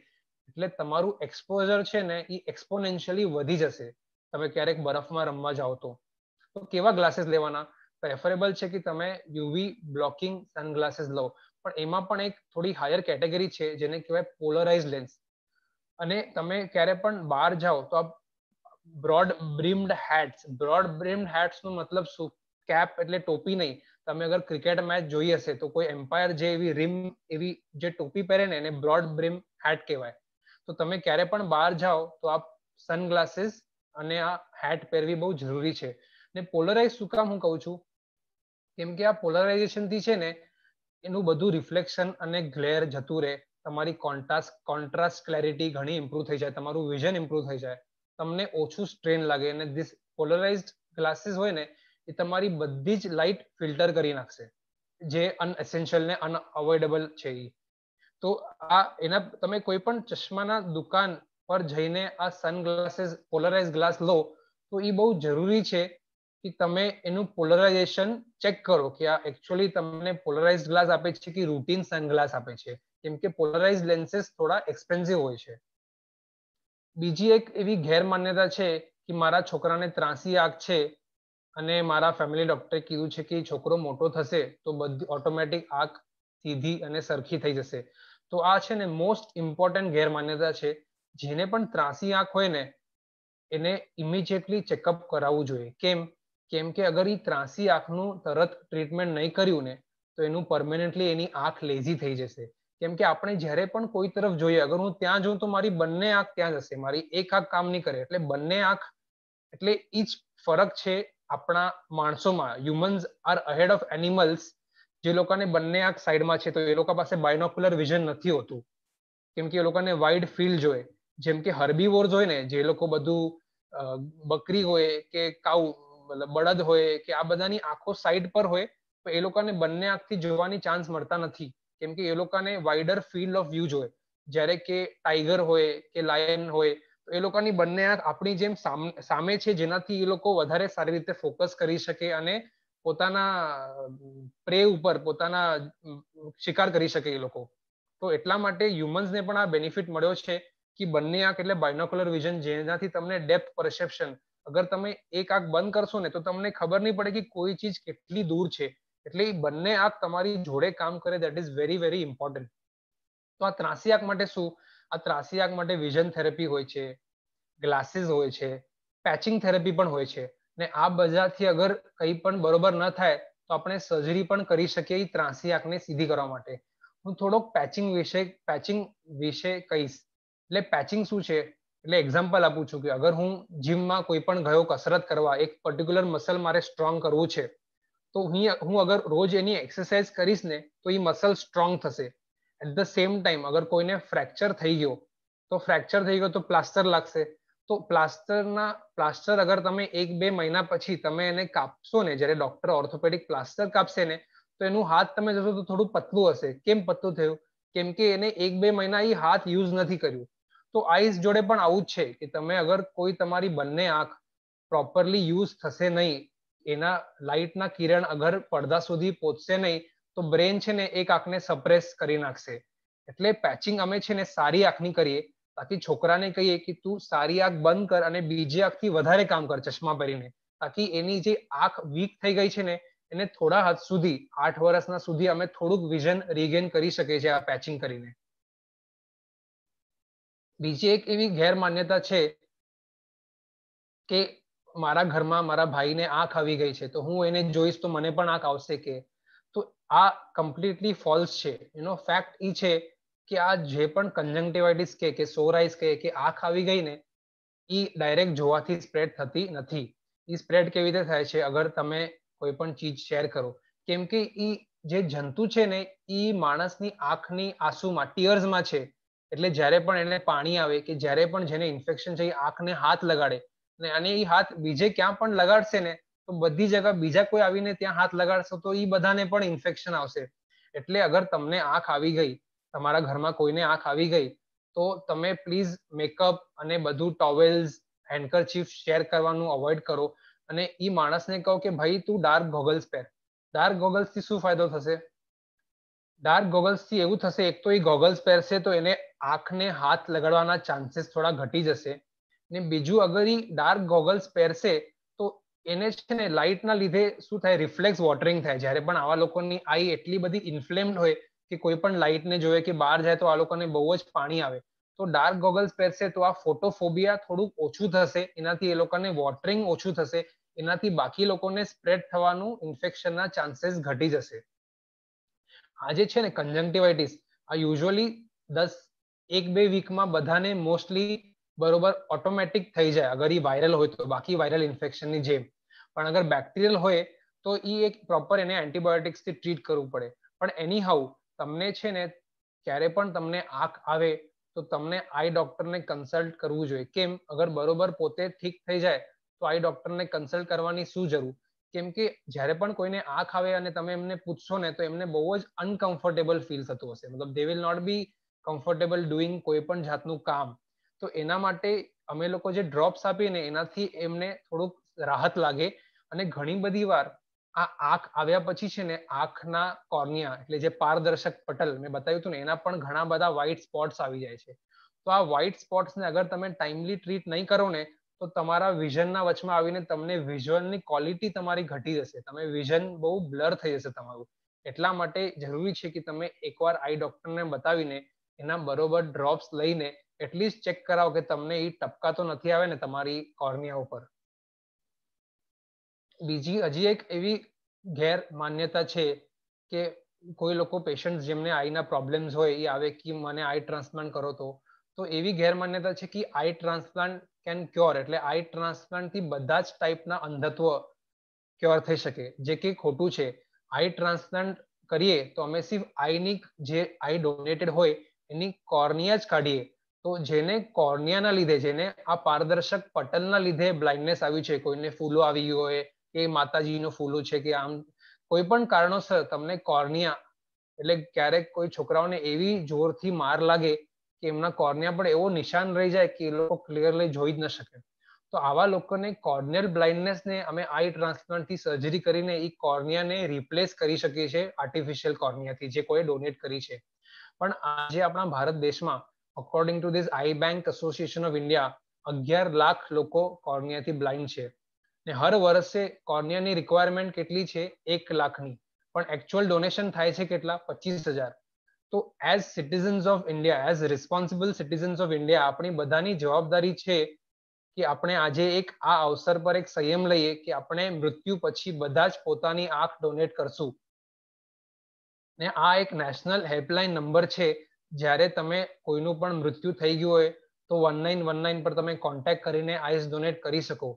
એટલે તમારું એક્સપોઝર છે ને એ એક્સપોનેન્શિયલી વધી જશે તમે ક્યારેક બરફમાં રમવા જાઓ તો કેવા ગ્લાસીસ લેવાના પ્રેફરેબલ છે કે તમે યુવી બ્લોકિંગ સનગ્લાસીસ લો પણ એમાં પણ એક થોડી હાયર કેટેગરી છે જેને કહેવાય પોલરાઇઝ લેન્સ અને તમે ક્યારે પણ બહાર જાઓ તો આપ broad brimmed hats broad brimmed હેટ્સનો મતલબ શું કેપ એટલે ટોપી નહીં તમે અગર ક્રિકેટ મેચ જોઈ હશે તો કોઈ એમ્પાયર જે એવી રિમ એવી જે ટોપી પહેરે ને એને બ્રોડ બ્રિમ હેટ કહેવાય તો તમે ક્યારે પણ બહાર જાઓ તો આ સનગ્લાસીસ અને આ હેટ પહેરવી બહુ જરૂરી છે ને પોલરાઇઝ શું કામ હું કહું છું કેમ કે આ પોલરાઇઝેશનથી છે ને એનું બધું રિફ્લેક્શન અને ગ્લેર જતું રહે તમારી કોન્ટ્રાસ્ટ કોન્ટ્રાસ્ટ ક્લેરિટી ઘણી ઇમ્પ્રૂવ થઈ જાય તમારું વિઝન ઇમ્પ્રુવ થઈ જાય તમને ઓછું સ્ટ્રેન લાગે અને ધીસ પોલરાઇઝડ ગ્લાસીસ હોય ને એ તમારી બધી જ લાઇટ ફિલ્ટર કરી નાખશે જે અનએસેન્શિયલ ને અનઅવોઇડેબલ છે એ તો આ એના તમે કોઈ પણ ચશ્માના દુકાન પર જઈને આ સનગ્લાસીસ પોલરાઇઝ ગ્લાસ લો તો એ બહુ જરૂરી છે કે તમે એનું પોલરાઇઝેશન ચેક કરો કે આ એકચ્યુઅલી તમને પોલરાઇઝ ગ્લાસ આપે છે કે રૂટીન સનગ્લાસ આપે છે કેમ કે પોલરાઇઝ લેન્સીસ થોડા એક્સપેન્સિવ હોય છે બીજી એક એવી ગેરમાન્યતા છે કે મારા છોકરાને ત્રાસી આંખ છે અને મારા ફેમિલી ડોક્ટરે કીધું છે કે છોકરો મોટો થશે તો બધી ઓટોમેટિક આંખ સીધી અને સરખી થઈ જશે તો આ છે ને મોસ્ટ ઇમ્પોર્ટન્ટ ગેરમાન્યતા છે જેને પણ ત્રાસી આંખ હોય ને એને ઇમિજિએટલી ચેકઅપ કરાવવું જોઈએ કેમ કેમ કે અગર એ ત્રાસી આંખનું તરત ટ્રીટમેન્ટ નહીં કર્યું ને તો એનું પરમેનન્ટલી એની આંખ લેઝી થઈ જશે કેમ કે આપણે જ્યારે પણ કોઈ તરફ જોઈએ અગર હું ત્યાં જોઉં તો મારી બંને આંખ ત્યાં જશે મારી એક આંખ કામ નહીં કરે એટલે બંને આંખ એટલે એ જ ફરક છે આપણા માણસોમાં humans are ahead of animals જે લોકોને બંને આંખ સાઈડમાં છે તો એ લોકો પાસે બાયનોક્યુલર વિઝન નથી હોતું કેમ કે એ લોકોને વાઇડ ફિલ્ડ જોઈએ જેમ કે હર્બીવોર્સ હોય ને જે લોકો બધું બકરી હોય કે કાઉ મતલબ બળદ હોય કે આ બધાની આખો સાઈડ પર હોય તો એ લોકોને બંને આંખથી જોવાની ચાન્સ મળતા નથી કેમ કે એ લોકોને વાઇડર ફિલ્ડ ઓફ વ્યૂ જોઈએ જ્યારે કે ટાઈગર હોય કે લાયન હોય તો એ લોકોની બંને આંખ આપણી જેમ સામે છે જેનાથી એ લોકો વધારે સારી રીતે ફોકસ કરી શકે અને પોતાના પ્રે ઉપર પોતાના શિકાર કરી શકે એ લોકો તો એટલા માટે હ્યુમન્સને પણ આ બેનિફિટ મળ્યો છે કે બંને આંખ એટલે બાયનોક્યુલર વિઝન જેનાથી તમને ડેપ્થ પરસેપ્શન અગર તમે એક આંખ બંધ કરશો ને તો તમને ખબર નહીં પડે કે કોઈ ચીજ કેટલી દૂર છે એટલે એ બંને આંખ તમારી જોડે કામ કરે that is very very important તો આ ત્રાસી આંખ માટે શું આ ત્રાસી આંખ માટે વિઝન થેરપી હોય છે ગ્લાસીસ હોય છે પેચિંગ થેરપી પણ હોય છે ને આ બધાથી અગર કંઈ પણ બરોબર ન થાય તો આપણે સર્જરી પણ કરી શકીએ એ ત્રાસી આંખને સીધી કરવા માટે હું થોડોક પેચિંગ વિશે પેચિંગ વિશે કહીશ એટલે પેચિંગ શું છે એટલે એક્ઝામ્પલ આપું છું કે અગર હું જીમમાં કોઈ પણ ગયો કસરત કરવા એક પર્ટિક્યુલર મસલ મારે સ્ટ્રોંગ કરવું છે તો હું અગર રોજ એની એક્સરસાઇઝ કરીશ ને તો એ મસલ સ્ટ્રોંગ થશે એટ ધ સેમ ટાઈમ અગર કોઈને ફ્રેક્ચર થઈ ગયો તો ફ્રેક્ચર થઈ ગયો તો પ્લાસ્ટર લાગશે તો પ્લાસ્ટરના પ્લાસ્ટર અગર તમે એક બે મહિના પછી તમે એને કાપશો ને જ્યારે ડોક્ટર ઓર્થોપેડિક પ્લાસ્ટર કાપશે ને તો એનું હાથ તમે જશો તો થોડું પતલું હશે કેમ પતલું થયું કેમ કે એને એક બે મહિના એ હાથ યુઝ નથી કર્યું તો આઈસ જોડે પણ આવું જ છે કે તમે અગર કોઈ તમારી બંને આંખ પ્રોપરલી યુઝ થશે નહીં એના લાઇટના કિરણ અગર પડદા સુધી પહોંચશે નહીં તો બ્રેન છે ને એક આંખને સપ્રેસ કરી નાખશે એટલે પેચિંગ અમે છે ને સારી આંખની કરીએ તાકી છોકરાને કહીએ કે તું સારી આંખ બંધ કર અને બીજી આંખથી વધારે કામ કર ચશ્મા પહેરીને તાકી એની જે આંખ વીક થઈ ગઈ છે ને એને થોડા હદ સુધી આઠ વર્ષના સુધી અમે થોડુંક વિઝન રીગેન કરી શકીએ છીએ આ પેચિંગ કરીને બીજી એક એવી ગેરમાન્યતા છે કે મારા ઘરમાં મારા ભાઈને આંખ આવી ગઈ છે તો હું એને જોઈશ તો મને પણ આંખ આવશે કે તો આ કમ્પ્લીટલી ફોલ્સ છે એનો ફેક્ટ એ છે કે આ જે પણ કંજંક્ટિવાઇટિસ કે કે સોરાઇસ કે કે આંખ આવી ગઈ ને ઈ ડાયરેક્ટ જોવાથી સ્પ્રેડ થતી નથી એ સ્પ્રેડ કેવી રીતે થાય છે અગર તમે કોઈ પણ ચીજ શેર કરો કેમ કે એ જે જંતુ છે ને એ માણસની આંખની આંસુમાં ટીયર્સમાં છે એટલે જ્યારે પણ એને પાણી આવે કે જ્યારે પણ જેને ઇન્ફેક્શન છે એ આંખને હાથ લગાડે અને અને એ હાથ બીજે ક્યાં પણ લગાડશે ને તો બધી જગ્યા બીજા કોઈ આવીને ત્યાં હાથ લગાડશે તો એ બધાને પણ ઇન્ફેક્શન આવશે એટલે અગર તમને આંખ આવી ગઈ તમારા ઘરમાં કોઈને આંખ આવી ગઈ તો તમે પ્લીઝ મેકઅપ અને બધું ટોવેલ્સ હેન્ડકરચીફ શેર કરવાનું અવોઇડ કરો અને એ માણસને કહો કે ભાઈ તું ડાર્ક ગોગલ્સ પહેર ડાર્ક ગોગલ્સ થી શું ફાયદો થશે ડાર્ક ગોગલ્સથી એવું થશે એક તો એ ગોગલ્સ પહેરશે તો એને આંખને હાથ લગાડવાના ચાન્સીસ થોડા ઘટી જશે ને બીજું અગર એ ડાર્ક ગોગલ્સ પહેરશે તો એને છે ને લાઇટના લીધે શું થાય રિફ્લેક્સ વોટરિંગ થાય જ્યારે પણ આવા લોકોની આઈ એટલી બધી ઇન્ફ્લેમ્ડ હોય કે કોઈ પણ લાઇટને જોઈએ કે બહાર જાય તો આ લોકોને બહુ જ પાણી આવે તો ડાર્ક ગોગલ્સ પહેરશે તો આ ફોટોફોબિયા થોડુંક ઓછું થશે એનાથી એ લોકોને વોટરિંગ ઓછું થશે એનાથી બાકી લોકોને સ્પ્રેડ થવાનું ઇન્ફેક્શનના ચાન્સીસ ઘટી જશે આજે છે ને કંજંક્ટિવાઇટીસ આ યુઝ્યુઅલી દસ એક બે વીકમાં બધાને મોસ્ટલી બરોબર ઓટોમેટિક થઈ જાય અગર એ વાયરલ હોય તો બાકી વાયરલ ઇન્ફેક્શનની જેમ પણ અગર બેક્ટેરિયલ હોય તો એ એક પ્રોપર એને એન્ટીબાયોટિક્સથી ટ્રીટ કરવું પડે પણ એની હાઉ તમને છે ને ક્યારે પણ તમને આંખ આવે તો તમને આઈ ડોક્ટરને કન્સલ્ટ કરવું જોઈએ કેમ અગર બરોબર પોતે ઠીક થઈ જાય તો આઈ ડોક્ટરને કન્સલ્ટ કરવાની શું જરૂર કેમ કે જ્યારે પણ કોઈને આંખ આવે અને તમે એમને પૂછશો ને તો એમને બહુ જ અનકમ્ફર્ટેબલ ફીલ થતું હશે મતલબ they will not be comfortable doing કોઈ પણ જાતનું કામ તો એના માટે અમે લોકો જે ડ્રોપ્સ આપીને એનાથી એમને થોડુંક રાહત લાગે અને ઘણી બધી વાર આ આંખ આવ્યા પછી છે ને આંખના કોર્નિયા એટલે જે પારદર્શક પટલ મેં બતાવ્યું હતું ને એના પણ ઘણા બધા વ્હાઇટ સ્પોટ્સ આવી જાય છે તો આ વ્હાઇટ સ્પોટ્સને અગર તમે ટાઈમલી ટ્રીટ નહીં કરો ને તો તમારા વિઝનના વચમાં આવીને તમને વિઝ્યુઅલની ક્વોલિટી તમારી ઘટી જશે તમે વિઝન બહુ બ્લર થઈ જશે તમારું એટલા માટે જરૂરી છે કે તમે એકવાર આઈ ડોક્ટરને બતાવીને એના બરોબર ડ્રોપ્સ લઈને એટલીસ્ટ ચેક કરાવો કે તમને એ ટપકાતો નથી આવે ને તમારી કોર્નિયા ઉપર બીજી હજી એક એવી ગેરમાન્યતા છે કે કોઈ લોકો પેશન્ટ જેમને આઈના પ્રોબ્લેમ્સ હોય એ આવે કે મને આઈ ટ્રાન્સપ્લાન્ટ કરો તો તો એવી ગેરમાન્યતા છે કે આઈ ટ્રાન્સપ્લાન્ટ કેન ક્યોર એટલે આઈ ટ્રાન્સપ્લાન્ટથી બધા જ ટાઈપના અંધત્વ ક્યોર થઈ શકે જે કે ખોટું છે આઈ ટ્રાન્સપ્લાન્ટ કરીએ તો અમે સિર્ફ આઈની જે આઈ ડોનેટેડ હોય એની કોર્નિયા જ કાઢીએ તો જેને કોર્નિયાના લીધે જેને આ પારદર્શક પટલના લીધે બ્લાઇન્ડનેસ આવ્યું છે કોઈને ફૂલો આવી ગયું હોય કે માતાજીનું ફૂલું છે કે આમ કોઈ પણ કારણોસર તમને કોર્નિયા એટલે ક્યારેક કોઈ છોકરાઓને એવી જોરથી માર લાગે કે એમના કોર્નિયા પણ એવો નિશાન રહી જાય કે એ લોકો ક્લિયરલી જોઈ જ ન શકે તો આવા લોકોને કોર્નિયલ બ્લાઇન્ડનેસને અમે આઈ ટ્રાન્સપ્લાન્ટથી સર્જરી કરીને એ કોર્નિયાને રિપ્લેસ કરી શકીએ છીએ આર્ટિફિશિયલ કોર્નિયાથી જે કોઈ ડોનેટ કરી છે પણ આજે આપણા ભારત દેશમાં according to this eye bank association of India અગિયાર લાખ લોકો કોર્નિયાથી બ્લાઇન્ડ છે ને હર વર્ષે કોર્નિયાની રિક્વાયરમેન્ટ કેટલી છે એક લાખની પણ એકચ્યુઅલ ડોનેશન થાય છે કેટલા પચીસ હજાર તો as citizens of India as responsible citizens of India આપણી બધાની જવાબદારી છે કે આપણે આજે એક આ અવસર પર એક સંયમ લઈએ કે આપણે મૃત્યુ પછી બધા જ પોતાની આંખ ડોનેટ કરશું ને આ એક નેશનલ હેલ્પલાઇન નંબર છે જ્યારે તમે કોઈનું પણ મૃત્યુ થઈ ગયું હોય તો વન નાઇન વન નાઇન પર તમે કોન્ટેક્ટ કરીને આઈસ ડોનેટ કરી શકો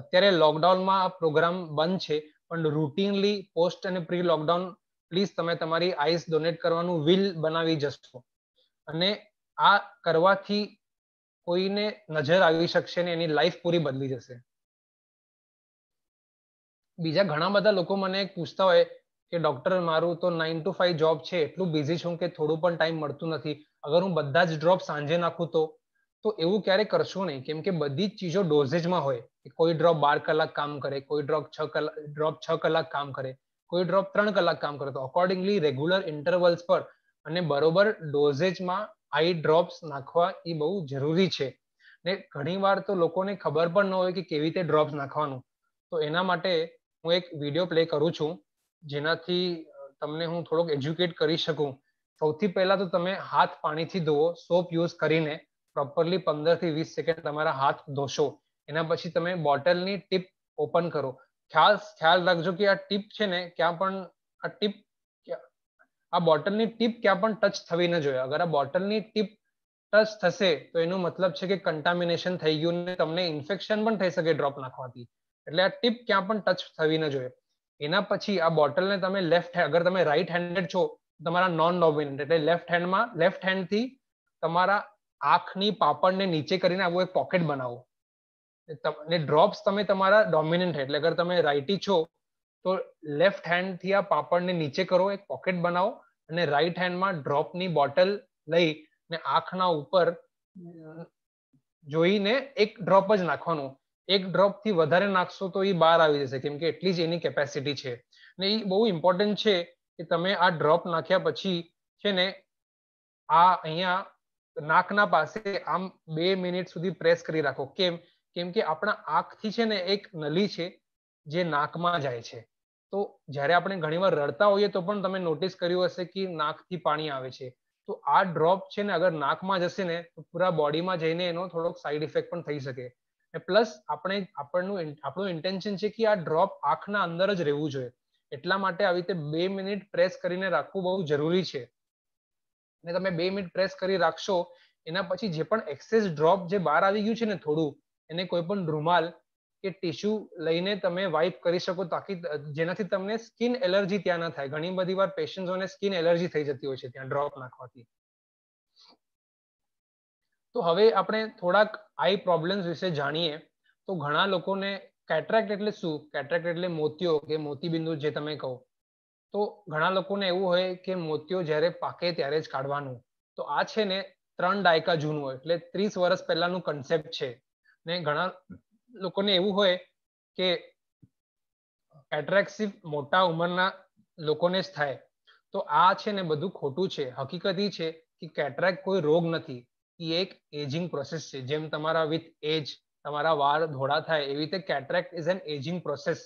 અત્યારે લોકડાઉનમાં આ પ્રોગ્રામ બંધ છે પણ રૂટીનલી પોસ્ટ અને પ્રી લોકડાઉન પ્લીઝ તમે તમારી આઈસ ડોનેટ કરવાનું વિલ બનાવી જશો અને આ કરવાથી કોઈને નજર આવી શકશે ને એની લાઈફ પૂરી બદલી જશે બીજા ઘણા બધા લોકો મને પૂછતા હોય કે ડોક્ટર મારું તો નાઇન ટુ ફાઈવ જોબ છે એટલું બિઝી છું કે થોડું પણ ટાઈમ મળતું નથી અગર હું બધા જ ડ્રોપ સાંજે નાખું તો તો એવું ક્યારે કરશો નહીં કેમ કે બધી જ ચીજો ડોઝેજમાં હોય કે કોઈ ડ્રોપ બાર કલાક કામ કરે કોઈ ડ્રોપ છ કલાક ડ્રોપ છ કલાક કામ કરે કોઈ ડ્રોપ ત્રણ કલાક કામ કરે તો અકોર્ડિંગલી રેગ્યુલર ઇન્ટરવલ્સ પર અને બરોબર ડોઝેજમાં આઈ ડ્રોપ્સ નાખવા એ બહુ જરૂરી છે ને ઘણીવાર તો લોકોને ખબર પણ ન હોય કે કેવી રીતે ડ્રોપ્સ નાખવાનું તો એના માટે હું એક વિડીયો પ્લે કરું છું જેનાથી તમને હું થોડોક એજ્યુકેટ કરી શકું સૌથી પહેલા તો તમે હાથ પાણીથી ધોવો સોપ યુઝ કરીને પ્રોપરલી પંદરથી વીસ સેકન્ડ તમારા હાથ ધોશો એના પછી તમે બોટલની ટીપ ઓપન કરો ખ્યાલ ખ્યાલ રાખજો કે આ ટીપ છે ને ક્યાં પણ આ ટીપ આ બોટલની ટીપ ક્યાં પણ ટચ થવી ન જોઈએ અગર આ બોટલની ટીપ ટચ થશે તો એનો મતલબ છે કે કન્ટામિનેશન થઈ ગયું ને તમને ઇન્ફેક્શન પણ થઈ શકે ડ્રોપ નાખવાથી એટલે આ ટીપ ક્યાં પણ ટચ થવી ન જોઈએ એના પછી આ બોટલને તમે લેફ્ટ અગર તમે રાઈટ હેન્ડેડ છો તમારા નોન ડોમિનન્ટ એટલે લેફ્ટ હેન્ડમાં લેફ્ટ હેન્ડથી તમારા આંખની પાપડને નીચે કરીને આવું એક પોકેટ બનાવો અને ડ્રોપ્સ તમે તમારા ડોમિનન્ટ એટલે અગર તમે રાઇટી છો તો લેફ્ટ હેન્ડથી આ પાપડને નીચે કરો એક પોકેટ બનાવો અને રાઈટ હેન્ડમાં ડ્રોપની બોટલ લઈ ને આંખના ઉપર જોઈને એક ડ્રોપ જ નાખવાનું એક ડ્રોપ થી વધારે નાખશો તો એ બહાર આવી જશે કેમ કે એટલી જ એની કેપેસિટી છે ને એ બહુ ઇમ્પોર્ટન્ટ છે કે તમે આ ડ્રોપ નાખ્યા પછી છે ને આ અહીંયા નાકના પાસે આમ બે મિનિટ સુધી પ્રેસ કરી રાખો કેમ કેમ કે આપણા આંખથી છે ને એક નલી છે જે નાકમાં જાય છે તો જ્યારે આપણે ઘણીવાર રડતા હોઈએ તો પણ તમે નોટિસ કર્યું હશે કે નાકથી પાણી આવે છે તો આ ડ્રોપ છે ને અગર નાકમાં જશે ને તો પૂરા બોડીમાં જઈને એનો થોડોક સાઈડ ઇફેક્ટ પણ થઈ શકે ને પ્લસ આપણે આપણનું આપણું ઇન્ટેન્શન છે કે આ ડ્રોપ આંખના અંદર જ રહેવું જોઈએ એટલા માટે આવી રીતે બે મિનિટ પ્રેસ કરીને રાખવું બહુ જરૂરી છે ને તમે બે મિનિટ પ્રેસ કરી રાખશો એના પછી જે પણ એક્સેસ ડ્રોપ જે બહાર આવી ગયું છે ને થોડું એને કોઈ પણ રૂમાલ કે ટીશ્યુ લઈને તમે વાઇપ કરી શકો તાકી જેનાથી તમને સ્કિન એલર્જી ત્યાં ના થાય ઘણી બધી વાર પેશન્ટોને સ્કિન એલર્જી થઈ જતી હોય છે ત્યાં ડ્રોપ નાખવાથી તો હવે આપણે થોડાક આઈ પ્રોબ્લેમ્સ વિશે જાણીએ તો ઘણા લોકોને કેટરેક્ટ એટલે શું કેટરેક્ટ એટલે મોતિયો કે મોતીબિંદુ જે તમે કહો તો ઘણા લોકોને એવું હોય કે મોતિયો જ્યારે પાકે ત્યારે જ કાઢવાનું તો આ છે ને ત્રણ દાયકા જૂનું હોય એટલે ત્રીસ વર્ષ પહેલાનું કન્સેપ્ટ છે ને ઘણા લોકોને એવું હોય કે કેટરેક્સિવ મોટા ઉંમરના લોકોને જ થાય તો આ છે ને બધું ખોટું છે હકીકત એ છે કે કેટ્રેક કોઈ રોગ નથી એ એક એજિંગ પ્રોસેસ છે જેમ તમારા વિથ એજ તમારા વાળ ધોળા થાય એવી રીતે cataract is an aging process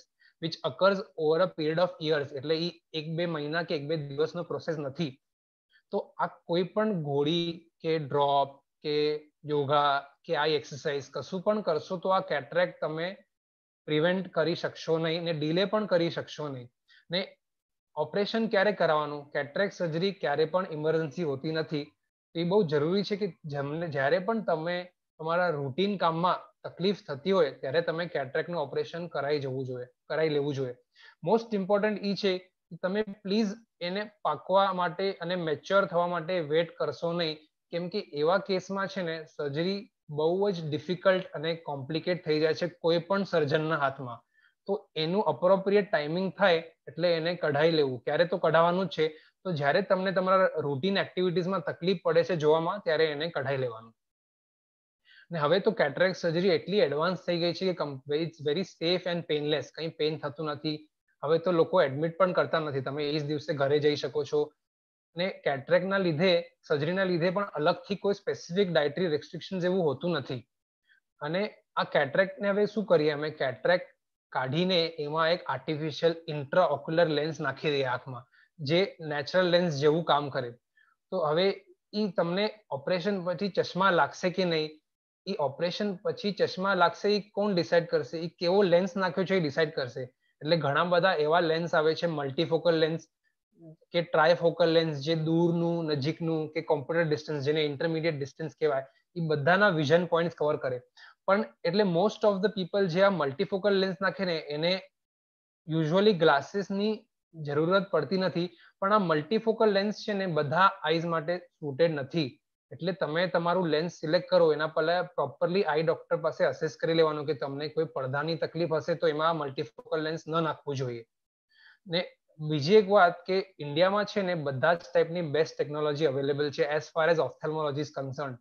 which occurs over a period of years એટલે એ એક બે મહિના કે એક બે દિવસનો પ્રોસેસ નથી તો આ કોઈ પણ ગોળી કે ડ્રોપ કે યોગા કે આ એક્સરસાઇઝ કશું પણ કરશો તો આ કેટરેક્ટ તમે પ્રિવેન્ટ કરી શકશો નહીં ને ડીલે પણ કરી શકશો નહીં ને ઓપરેશન ક્યારે કરવાનું કેટરેક્ટ સર્જરી ક્યારે પણ ઇમરજન્સી હોતી નથી એ બહુ જરૂરી છે કે જેમને જ્યારે પણ તમે તમારા રૂટીન કામમાં તકલીફ થતી હોય ત્યારે તમે કેટરેકનું ઓપરેશન કરાઈ જવું જોઈએ કરાઈ લેવું જોઈએ મોસ્ટ ઇમ્પોર્ટન્ટ એ છે કે તમે પ્લીઝ એને પાકવા માટે અને મેચ્યોર થવા માટે વેટ કરશો નહીં કેમ કે એવા કેસમાં છે ને સર્જરી બહુ જ ડિફિકલ્ટ અને કોમ્પ્લિકેટ થઈ જાય છે કોઈ પણ સર્જનના હાથમાં તો એનું અપ્રોપ્રિએટ ટાઈમિંગ થાય એટલે એને કઢાઈ લેવું ક્યારે તો કઢાવવાનું જ છે તો જ્યારે તમને તમારા રૂટીન એક્ટિવિટીઝમાં તકલીફ પડે છે જોવામાં ત્યારે એને કઢાઈ લેવાનું ને હવે તો કેટરેક સર્જરી એટલી એડવાન્સ થઈ ગઈ છે કે વેરી સેફ એન્ડ પેનલેસ કંઈ પેન થતું નથી હવે તો લોકો એડમિટ પણ કરતા નથી તમે એ જ દિવસે ઘરે જઈ શકો છો ને કેટરેકના લીધે સર્જરીના લીધે પણ અલગથી કોઈ સ્પેસિફિક ડાયટરી રેસ્ટ્રિક્શન જેવું હોતું નથી અને આ કેટરેકને હવે શું કરીએ અમે કેટરેક કાઢીને એમાં એક આર્ટિફિશિયલ ઇન્ટ્રાઓક્યુલર લેન્સ નાખી દઈએ આંખમાં જે નેચરલ લેન્સ જેવું કામ કરે તો હવે એ તમને ઓપરેશન પછી ચશ્મા લાગશે કે નહીં એ ઓપરેશન પછી ચશ્મા લાગશે એ કોણ ડિસાઈડ કરશે એ કેવો લેન્સ નાખ્યો છે એ ડિસાઈડ કરશે એટલે ઘણા બધા એવા લેન્સ આવે છે મલ્ટીફોકલ લેન્સ કે ટ્રાયફોકલ લેન્સ જે દૂરનું નજીકનું કે કોમ્પ્યુટર ડિસ્ટન્સ જેને ઇન્ટરમીડિયેટ ડિસ્ટન્સ કહેવાય એ બધાના વિઝન પોઈન્ટ કવર કરે પણ એટલે મોસ્ટ ઓફ ધ પીપલ જે આ મલ્ટીફોકલ લેન્સ નાખે ને એને યુઝ્યુઅલી ગ્લાસીસની જરૂરત પડતી નથી પણ આ મલ્ટીફોકલ લેન્સ છે ને બધા આઈઝ માટે સુટેડ નથી એટલે તમે તમારું લેન્સ સિલેક્ટ કરો એના પહેલા પ્રોપરલી આઈ ડોક્ટર પાસે અસેસ કરી લેવાનું કે તમને કોઈ પડદાની તકલીફ હશે તો એમાં મલ્ટીફોકલ લેન્સ ન નાખવું જોઈએ ને બીજી એક વાત કે ઇન્ડિયામાં છે ને બધા જ ટાઈપની બેસ્ટ ટેકનોલોજી અવેલેબલ છે as far as ophthalmology is concern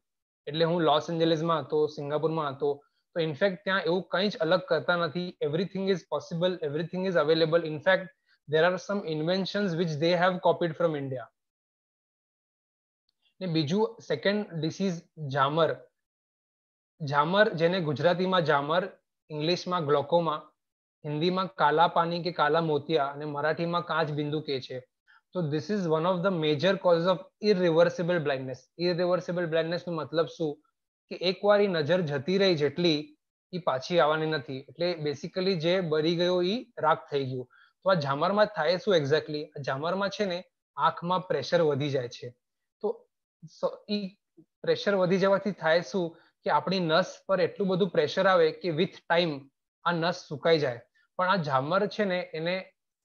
એટલે હું લોસ એન્જલિસમાં હતો સિંગાપુરમાં હતો તો ઇનફેક્ટ ત્યાં એવું કંઈ જ અલગ કરતા નથી everything is possible everything is available in fact there are some inventions which they have copied from india ને બીજું સેકન્ડ ડિસીઝ જામર જામર જેને ગુજરાતીમાં જામર ઇંગ્લિશમાં ગ્લોકોમા હિન્દીમાં કાલા પાણી કે કાલા મોતિયા અને મરાઠીમાં કાચ બિંદુ કે છે તો this is one of the major cause of irreversible blindness irreversible બ્લાઇન્ડનેસનો મતલબ શું કે એકવાર એ નજર જતી રહી જેટલી એ પાછી આવવાની નથી એટલે બેસિકલી જે બરી ગયો એ રાખ થઈ ગયું તો આ જામરમાં થાય શું એક્ઝેક્ટલી ઝામરમાં છે ને આંખમાં પ્રેશર વધી જાય છે તો એ પ્રેશર વધી જવાથી થાય શું કે આપણી નસ પર એટલું બધું પ્રેશર આવે કે વિથ ટાઈમ આ નસ સુકાઈ જાય પણ આ ઝામર છે ને એને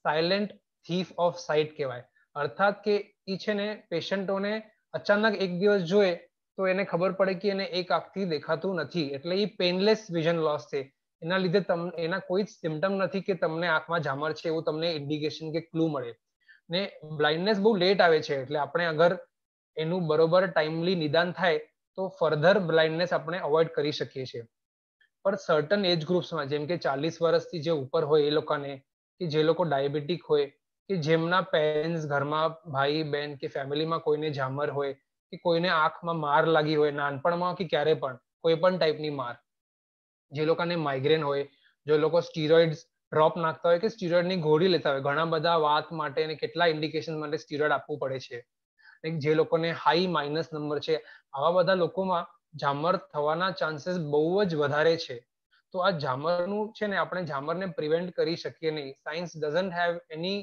સાયલેન્ટ થીફ ઓફ સાઇટ કહેવાય અર્થાત કે એ છે ને પેશન્ટોને અચાનક એક દિવસ જોઈએ તો એને ખબર પડે કે એને એક આંખથી દેખાતું નથી એટલે એ પેનલેસ વિઝન લોસ છે એના લીધે તમને એના કોઈ સિમ્ટમ નથી કે તમને આંખમાં ઝામર છે એવું તમને ઇન્ડિકેશન કે ક્લુ મળે ને બ્લાઇન્ડનેસ બહુ લેટ આવે છે એટલે આપણે અગર એનું બરોબર ટાઈમલી નિદાન થાય તો ફર્ધર બ્લાઇન્ડનેસ આપણે અવોઇડ કરી શકીએ છીએ પર સર્ટન એજ ગ્રુપ્સમાં જેમ કે ચાલીસ વર્ષથી જે ઉપર હોય એ લોકોને કે જે લોકો ડાયાબિટીક હોય કે જેમના પેરેન્ટ્સ ઘરમાં ભાઈ બહેન કે ફેમિલીમાં કોઈને ઝામર હોય કે કોઈને આંખમાં માર લાગી હોય નાનપણમાં કે ક્યારે પણ કોઈ પણ ટાઈપની માર જે લોકોને માઇગ્રેન હોય જે લોકો સ્ટીરોઇડ્સ ડ્રોપ નાખતા હોય કે સ્ટીરોઇડની ગોળી લેતા હોય ઘણા બધા વાત માટે અને કેટલા ઇન્ડિકેશન માટે સ્ટીરોઇડ આપવું પડે છે જે લોકોને હાઈ માઇનસ નંબર છે આવા બધા લોકોમાં ઝામર થવાના ચાન્સીસ બહુ જ વધારે છે તો આ ઝામરનું છે ને આપણે ઝામરને પ્રિવેન્ટ કરી શકીએ નહીં science doesn't have any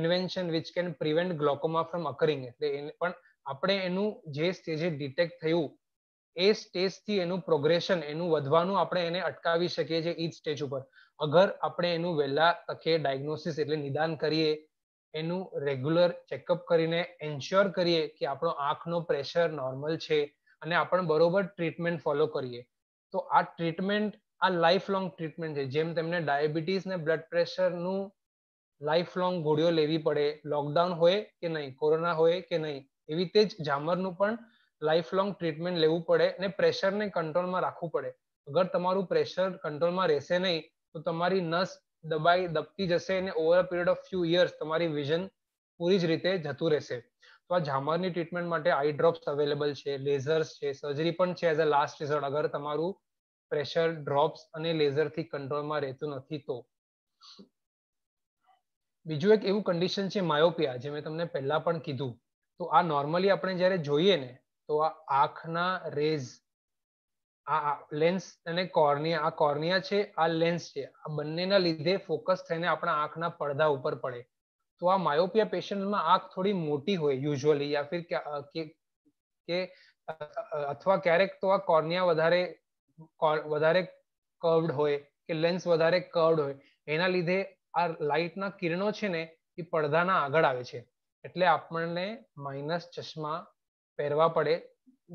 invention which can prevent glaucoma from occurring એટલે પણ આપણે એનું જે સ્ટેજે ડિટેક્ટ થયું એ સ્ટેજથી એનું પ્રોગ્રેશન એનું વધવાનું આપણે એને અટકાવી શકીએ છીએ ઈ સ્ટેજ ઉપર અગર આપણે એનું વહેલા તકે ડાયગ્નોસિસ એટલે નિદાન કરીએ એનું રેગ્યુલર ચેકઅપ કરીને એન્શ્યોર કરીએ કે આપણો આંખનો પ્રેશર નોર્મલ છે અને આપણે બરોબર ટ્રીટમેન્ટ ફોલો કરીએ તો આ ટ્રીટમેન્ટ આ લાઈફ લોંગ ટ્રીટમેન્ટ છે જેમ તેમને ડાયાબિટીસ ને બ્લડ પ્રેશરનું લાઈફ લોંગ ગોળીઓ લેવી પડે લોકડાઉન હોય કે નહીં કોરોના હોય કે નહીં એવી રીતે જ જામરનું પણ લાઈફ લોંગ ટ્રીટમેન્ટ લેવું પડે અને પ્રેશરને કંટ્રોલમાં રાખવું પડે અગર તમારું પ્રેશર કંટ્રોલમાં રહેશે નહીં તો તમારી નસ દબાઈ દબતી જશે અને over a period of few years તમારી વિઝન પૂરી જ રીતે જતું રહેશે તો આ ઝામરની ટ્રીટમેન્ટ માટે આઈ ડ્રોપ્સ અવેલેબલ છે લેઝર્સ છે સર્જરી પણ છે એઝ અ લાસ્ટ રિઝલ્ટ અગર તમારું પ્રેશર ડ્રોપ્સ અને લેઝરથી કંટ્રોલમાં રહેતું નથી તો બીજું એક એવું કન્ડિશન છે માયોપિયા જે મેં તમને પહેલા પણ કીધું તો આ નોર્મલી આપણે જ્યારે જોઈએ ને તો આ આંખના રેઝ આ લેન્સ અને કોર્નિયા આ કોર્નિયા છે આ લેન્સ છે આ બંનેના લીધે ફોકસ થઈને આપણા આંખના પડદા ઉપર પડે તો આ માયોપિયા પેશન્ટમાં આંખ થોડી મોટી હોય યુઝ્યુઅલી યા ફિર કે અથવા ક્યારેક તો આ કોર્નિયા વધારે વધારે કર્વડ હોય કે લેન્સ વધારે કર્વડ હોય એના લીધે આ લાઇટના કિરણો છે ને એ પડદાના આગળ આવે છે એટલે આપણને માઇનસ ચશ્મા પહેરવા પડે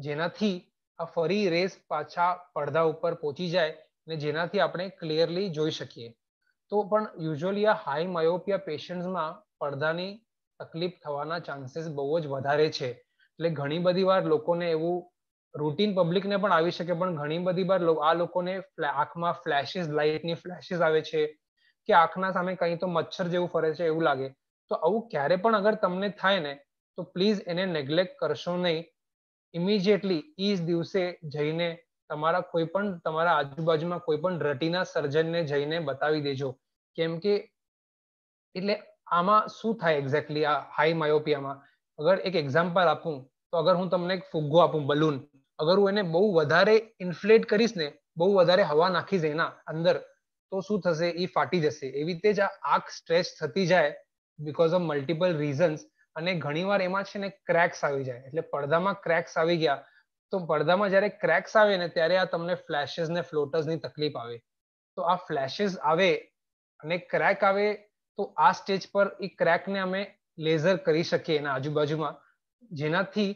જેનાથી આ ફરી રેસ પાછા પડદા ઉપર પહોંચી જાય અને જેનાથી આપણે ક્લિયરલી જોઈ શકીએ તો પણ યુઝ્યુઅલી આ હાઈ માયોપિયા પેશન્ટમાં પડદાની તકલીફ થવાના ચાન્સીસ બહુ જ વધારે છે એટલે ઘણી બધી વાર લોકોને એવું રૂટીન પબ્લિકને પણ આવી શકે પણ ઘણી બધી વાર આ લોકોને આંખમાં ફ્લેશિસ લાઇટની ફ્લેશિસ આવે છે કે આંખના સામે કંઈ તો મચ્છર જેવું ફરે છે એવું લાગે તો આવું ક્યારે પણ અગર તમને થાય ને તો પ્લીઝ એને નેગ્લેક્ટ કરશો નહીં ઇમિજિએટલી એ જ દિવસે જઈને તમારા કોઈ પણ તમારા આજુબાજુમાં કોઈ પણ રટીના સર્જનને જઈને બતાવી દેજો કેમ કે એટલે આમાં શું થાય એક્ઝેક્ટલી આ હાઈ માયોપિયામાં અગર એક એક્ઝામ્પલ આપું તો અગર હું તમને એક ફુગ્ગો આપું બલૂન અગર હું એને બહુ વધારે ઇન્ફ્લેટ કરીશ ને બહુ વધારે હવા નાખીશ એના અંદર તો શું થશે એ ફાટી જશે એવી રીતે જ આ આંખ સ્ટ્રેસ થતી જાય બિકોઝ ઓફ મલ્ટિપલ રીઝન્સ અને ઘણીવાર એમાં છે ને ક્રેક્સ આવી જાય એટલે પડદામાં ક્રેક્સ આવી ગયા તો પડદામાં જ્યારે ક્રેક્સ આવે ને ત્યારે આ તમને ફ્લેશિસ ને ફ્લોટર્સ ની તકલીફ આવે તો આ ફ્લેશિસ આવે અને ક્રેક આવે તો આ સ્ટેજ પર એ ક્રેકને અમે લેઝર કરી શકીએ એના આજુબાજુમાં જેનાથી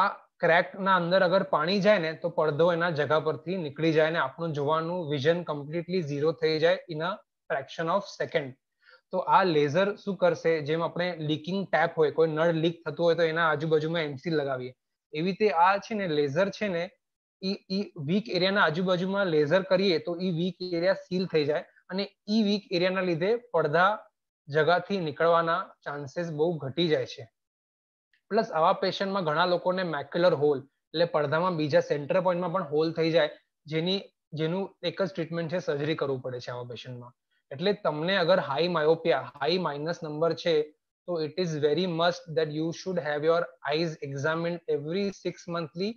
આ ક્રેકના અંદર અગર પાણી જાય ને તો પડદો એના જગા પરથી નીકળી જાય ને આપણું જોવાનું વિઝન કમ્પ્લીટલી ઝીરો થઈ જાય in a fraction of second તો આ લેઝર શું કરશે જેમ આપણે લીકિંગ ટેપ હોય કોઈ નળ લીક થતું હોય તો એના આજુબાજુમાં એમસીલ લગાવીએ એવી રીતે આ છે ને લેઝર છે ને ઈ વીક એરિયાના આજુબાજુમાં લેઝર કરીએ તો ઈ વીક એરિયા સીલ થઈ જાય અને ઈ વીક એરિયાના લીધે પડદા જગાથી નીકળવાના ચાન્સીસ બહુ ઘટી જાય છે પ્લસ આવા પેશન્ટમાં ઘણા લોકોને મેક્યુલર હોલ એટલે પડદામાં બીજા સેન્ટર પોઈન્ટમાં પણ હોલ થઈ જાય જેની જેનું એક જ ટ્રીટમેન્ટ છે સર્જરી કરવું પડે છે આવા પેશન્ટમાં એટલે તમને અગર high myopia high minus number છે તો it is very must that you should have your eyes examined every six monthly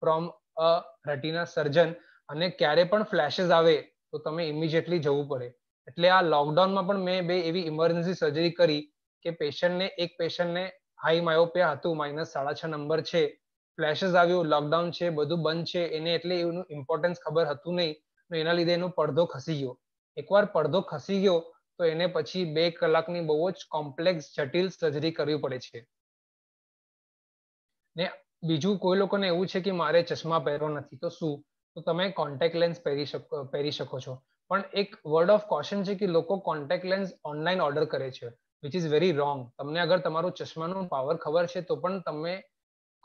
from a retina surgeon અને ક્યારે પણ ફ્લેશિસ આવે તો તમે ઇમિડિયેટલી જવું પડે એટલે આ લોકડાઉનમાં પણ મેં બે એવી ઇમરજન્સી સર્જરી કરી કે પેશન્ટને એક પેશન્ટને હાઈ માયોપિયા હતું માઇનસ સાડા છ નંબર છે ફ્લેશિસ આવ્યું લોકડાઉન છે બધું બંધ છે એને એટલે એનું ઇમ્પોર્ટન્સ ખબર હતું નહીં એના લીધે એનો પડધો ખસી ગયો એકવાર પડદો ખસી ગયો તો એને પછી બે કલાકની બહુ જ કોમ્પ્લેક્સ જટિલ સર્જરી કરવી પડે છે ને બીજું કોઈ લોકોને એવું છે કે મારે ચશ્મા પહેરવો નથી તો શું તો તમે કોન્ટેક્ટ લેન્સ પહેરી શકો પહેરી શકો છો પણ એક વર્ડ ઓફ કોશન છે કે લોકો કોન્ટેક્ટ લેન્સ ઓનલાઈન ઓર્ડર કરે છે વિચ ઇઝ વેરી રોંગ તમને અગર તમારું ચશ્માનું પાવર ખબર છે તો પણ તમે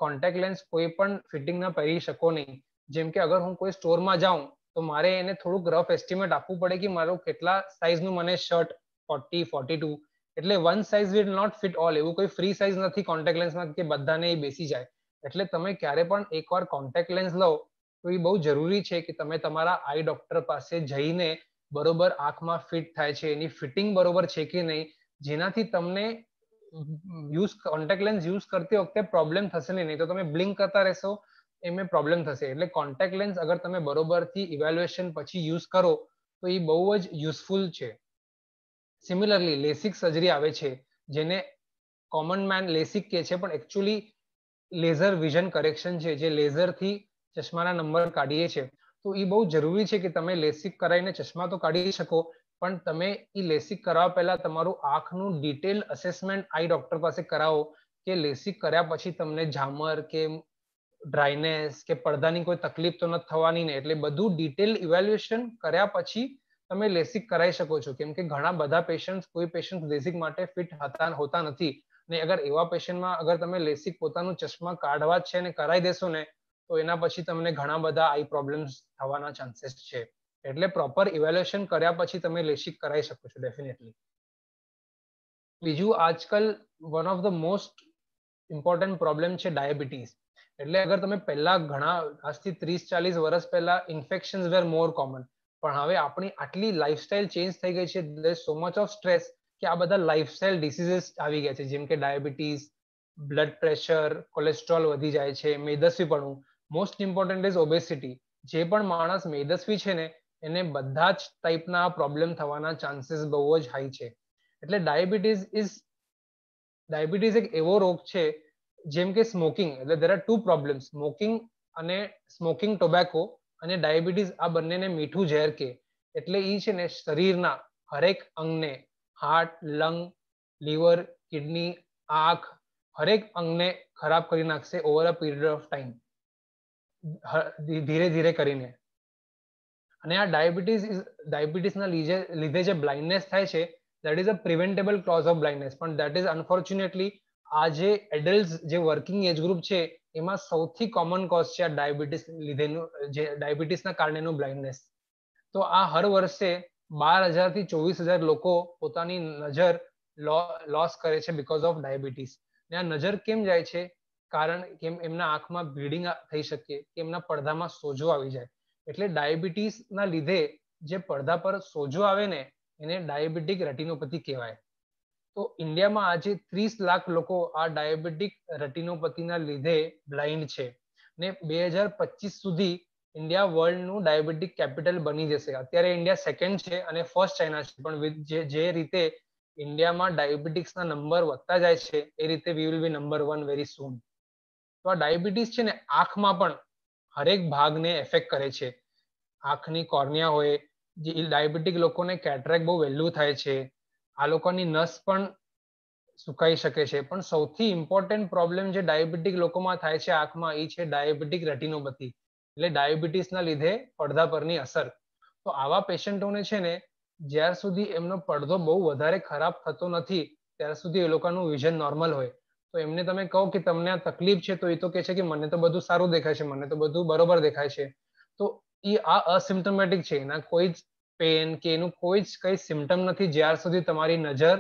કોન્ટેક્ટ લેન્સ કોઈ પણ ફિટિંગના પહેરી શકો નહીં જેમ કે અગર હું કોઈ સ્ટોરમાં જાઉં તો મારે એને થોડુંક રફ એસ્ટિમેટ આપવું પડે કે મારું કેટલા સાઇઝનું મને શર્ટ ફોર્ટી ફોર્ટી ટુ એટલે one size will not fit all એવું કોઈ ફ્રી સાઇઝ નથી કોન્ટેક્ટ લેન્સમાં કે બધાને એ બેસી જાય એટલે તમે ક્યારે પણ એકવાર કોન્ટેક્ટ લેન્સ લો તો એ બહુ જરૂરી છે કે તમે તમારા આઈ ડોક્ટર પાસે જઈને બરોબર આંખમાં ફિટ થાય છે એની ફિટિંગ બરોબર છે કે નહીં જેનાથી તમને યુઝ કોન્ટેક્ટ લેન્સ યુઝ કરતી વખતે પ્રોબ્લેમ થશે નહીં તો તમે બ્લિંક કરતા રહેશો એમાં પ્રોબ્લેમ થશે એટલે કોન્ટેક્ટ લેન્સ અગર તમે બરોબરથી ઇવેલ્યુએશન પછી યુઝ કરો તો એ બહુ જ યુઝફુલ છે સિમિલરલી લેસિક સર્જરી આવે છે જેને કોમન મેન લેસિક કહે છે પણ એકચ્યુઅલી લેઝર વિઝન કરેક્શન છે જે લેઝરથી ચશ્માના નંબર કાઢીએ છીએ તો એ બહુ જરૂરી છે કે તમે લેસિક કરાવીને ચશ્મા તો કાઢી શકો પણ તમે એ લેસિક કરાવવા પહેલાં તમારું આંખનું ડિટેલ અસેસમેન્ટ આઈ ડૉક્ટર પાસે કરાવો કે લેસિક કર્યા પછી તમને ઝામર કે ડ્રાયનેસ કે પડદાની કોઈ તકલીફ તો નથી થવાની ને એટલે બધું ડિટેલ ઇવેલ્યુએશન કર્યા પછી તમે લેસિક કરાવી શકો છો કેમ કે ઘણા બધા પેશન્ટ કોઈ પેશન્ટ લેસિક માટે ફિટ હતા હોતા નથી ને અગર એવા પેશન્ટમાં અગર તમે લેસિક પોતાનું ચશ્મા કાઢવા છે ને કરાવી દેશો ને તો એના પછી તમને ઘણા બધા આઈ પ્રોબ્લેમ્સ થવાના ચાન્સીસ છે એટલે પ્રોપર ઇવેલ્યુએશન કર્યા પછી તમે લેસિક કરાવી શકો છો ડેફિનેટલી બીજું આજકાલ one of the most important problem છે ડાયાબિટીસ એટલે અગર તમે પહેલા ઘણા આજથી ત્રીસ ચાલીસ વર્ષ પહેલા ઇન્ફેક્શન વેર મોર કોમન પણ હવે આપણી આટલી લાઈફસ્ટાઈલ ચેન્જ થઈ ગઈ છે there so much of stress કે આ બધા લાઈફસ્ટાઈલ ડિસીઝીસ આવી ગયા છે જેમ કે ડાયાબિટીસ બ્લડ પ્રેશર કોલેસ્ટ્રોલ વધી જાય છે મેદસ્વીપણું મોસ્ટ ઇમ્પોર્ટન્ટ ઇઝ ઓબેસિટી જે પણ માણસ મેદસ્વી છે ને એને બધા જ ટાઈપના પ્રોબ્લેમ થવાના ચાન્સીસ બહુ જ હાઈ છે એટલે ડાયાબિટીસ ઇઝ ડાયાબિટીસ એક એવો રોગ છે જેમ કે સ્મોકિંગ એટલે there are two problem smoking અને સ્મોકિંગ ટોબેકો અને ડાયાબિટીસ આ બંનેને મીઠું ઝેર કે એટલે એ છે ને શરીરના હરેક અંગને હાર્ટ લંગ લીવર કિડની આંખ હરેક અંગને ખરાબ કરી નાખશે over a period of time ધીરે ધીરે કરીને અને આ ડાયાબિટીસ ડાયાબિટીસના લીધે લીધે જે બ્લાઇન્ડનેસ થાય છે that is a preventable close of blindness પણ દેટ ઇઝ અનફોર્ચ્યુનેટલી આ જે એડલ્ટ જે વર્કિંગ એજ ગ્રુપ છે એમાં સૌથી કોમન કોઝ છે આ ડાયાબિટીસ લીધેનું જે ડાયાબિટીસના કારણેનું બ્લાઇન્ડનેસ તો આ હર વર્ષે બાર હજારથી ચોવીસ હજાર લોકો પોતાની નજર લોસ કરે છે બિકોઝ ઓફ ડાયાબિટીસ ને આ નજર કેમ જાય છે કારણ કેમ એમના આંખમાં બ્લીડિંગ થઈ શકે કે એમના પડદામાં સોજો આવી જાય એટલે ડાયાબિટીસના લીધે જે પડદા પર સોજો આવે ને એને ડાયાબિટીક રેટિનોપેથી કહેવાય તો ઇન્ડિયામાં આજે ત્રીસ લાખ લોકો આ ડાયાબિટીક રટિનોપતિના લીધે બ્લાઇન્ડ છે ને બે હજાર પચીસ સુધી ઇન્ડિયા વર્લ્ડનું ડાયાબિટીક કેપિટલ બની જશે અત્યારે ઇન્ડિયા સેકન્ડ છે અને ફર્સ્ટ ચાઇના છે પણ જે રીતે ઇન્ડિયામાં ડાયાબિટીક્સના નંબર વધતા જાય છે એ રીતે we will be number one very soon તો આ ડાયાબિટીસ છે ને આંખમાં પણ હરેક ભાગને એફેક્ટ કરે છે આંખની કોર્નિયા હોય જે ડાયાબિટીક લોકોને કેટરેક બહુ વહેલું થાય છે આ લોકોની નસ પણ સુકાઈ શકે છે પણ સૌથી ઇમ્પોર્ટન્ટ પ્રોબ્લેમ જે ડાયાબિટીક લોકોમાં થાય છે આંખમાં એ છે ડાયાબિટીક રેટિનોપેથી એટલે ડાયાબિટીસના લીધે પડદા પરની અસર તો આવા પેશન્ટોને છે ને જ્યાર સુધી એમનો પડદો બહુ વધારે ખરાબ થતો નથી ત્યાર સુધી એ લોકોનું વિઝન નોર્મલ હોય તો એમને તમે કહો કે તમને આ તકલીફ છે તો એ તો કહે છે કે મને તો બધું સારું દેખાય છે મને તો બધું બરોબર દેખાય છે તો એ આ અસિમ્ટોમેટિક છે એના કોઈ જ પેન કે એનું કોઈ જ કઈ સિમ્ટમ નથી જ્યાર સુધી તમારી નજર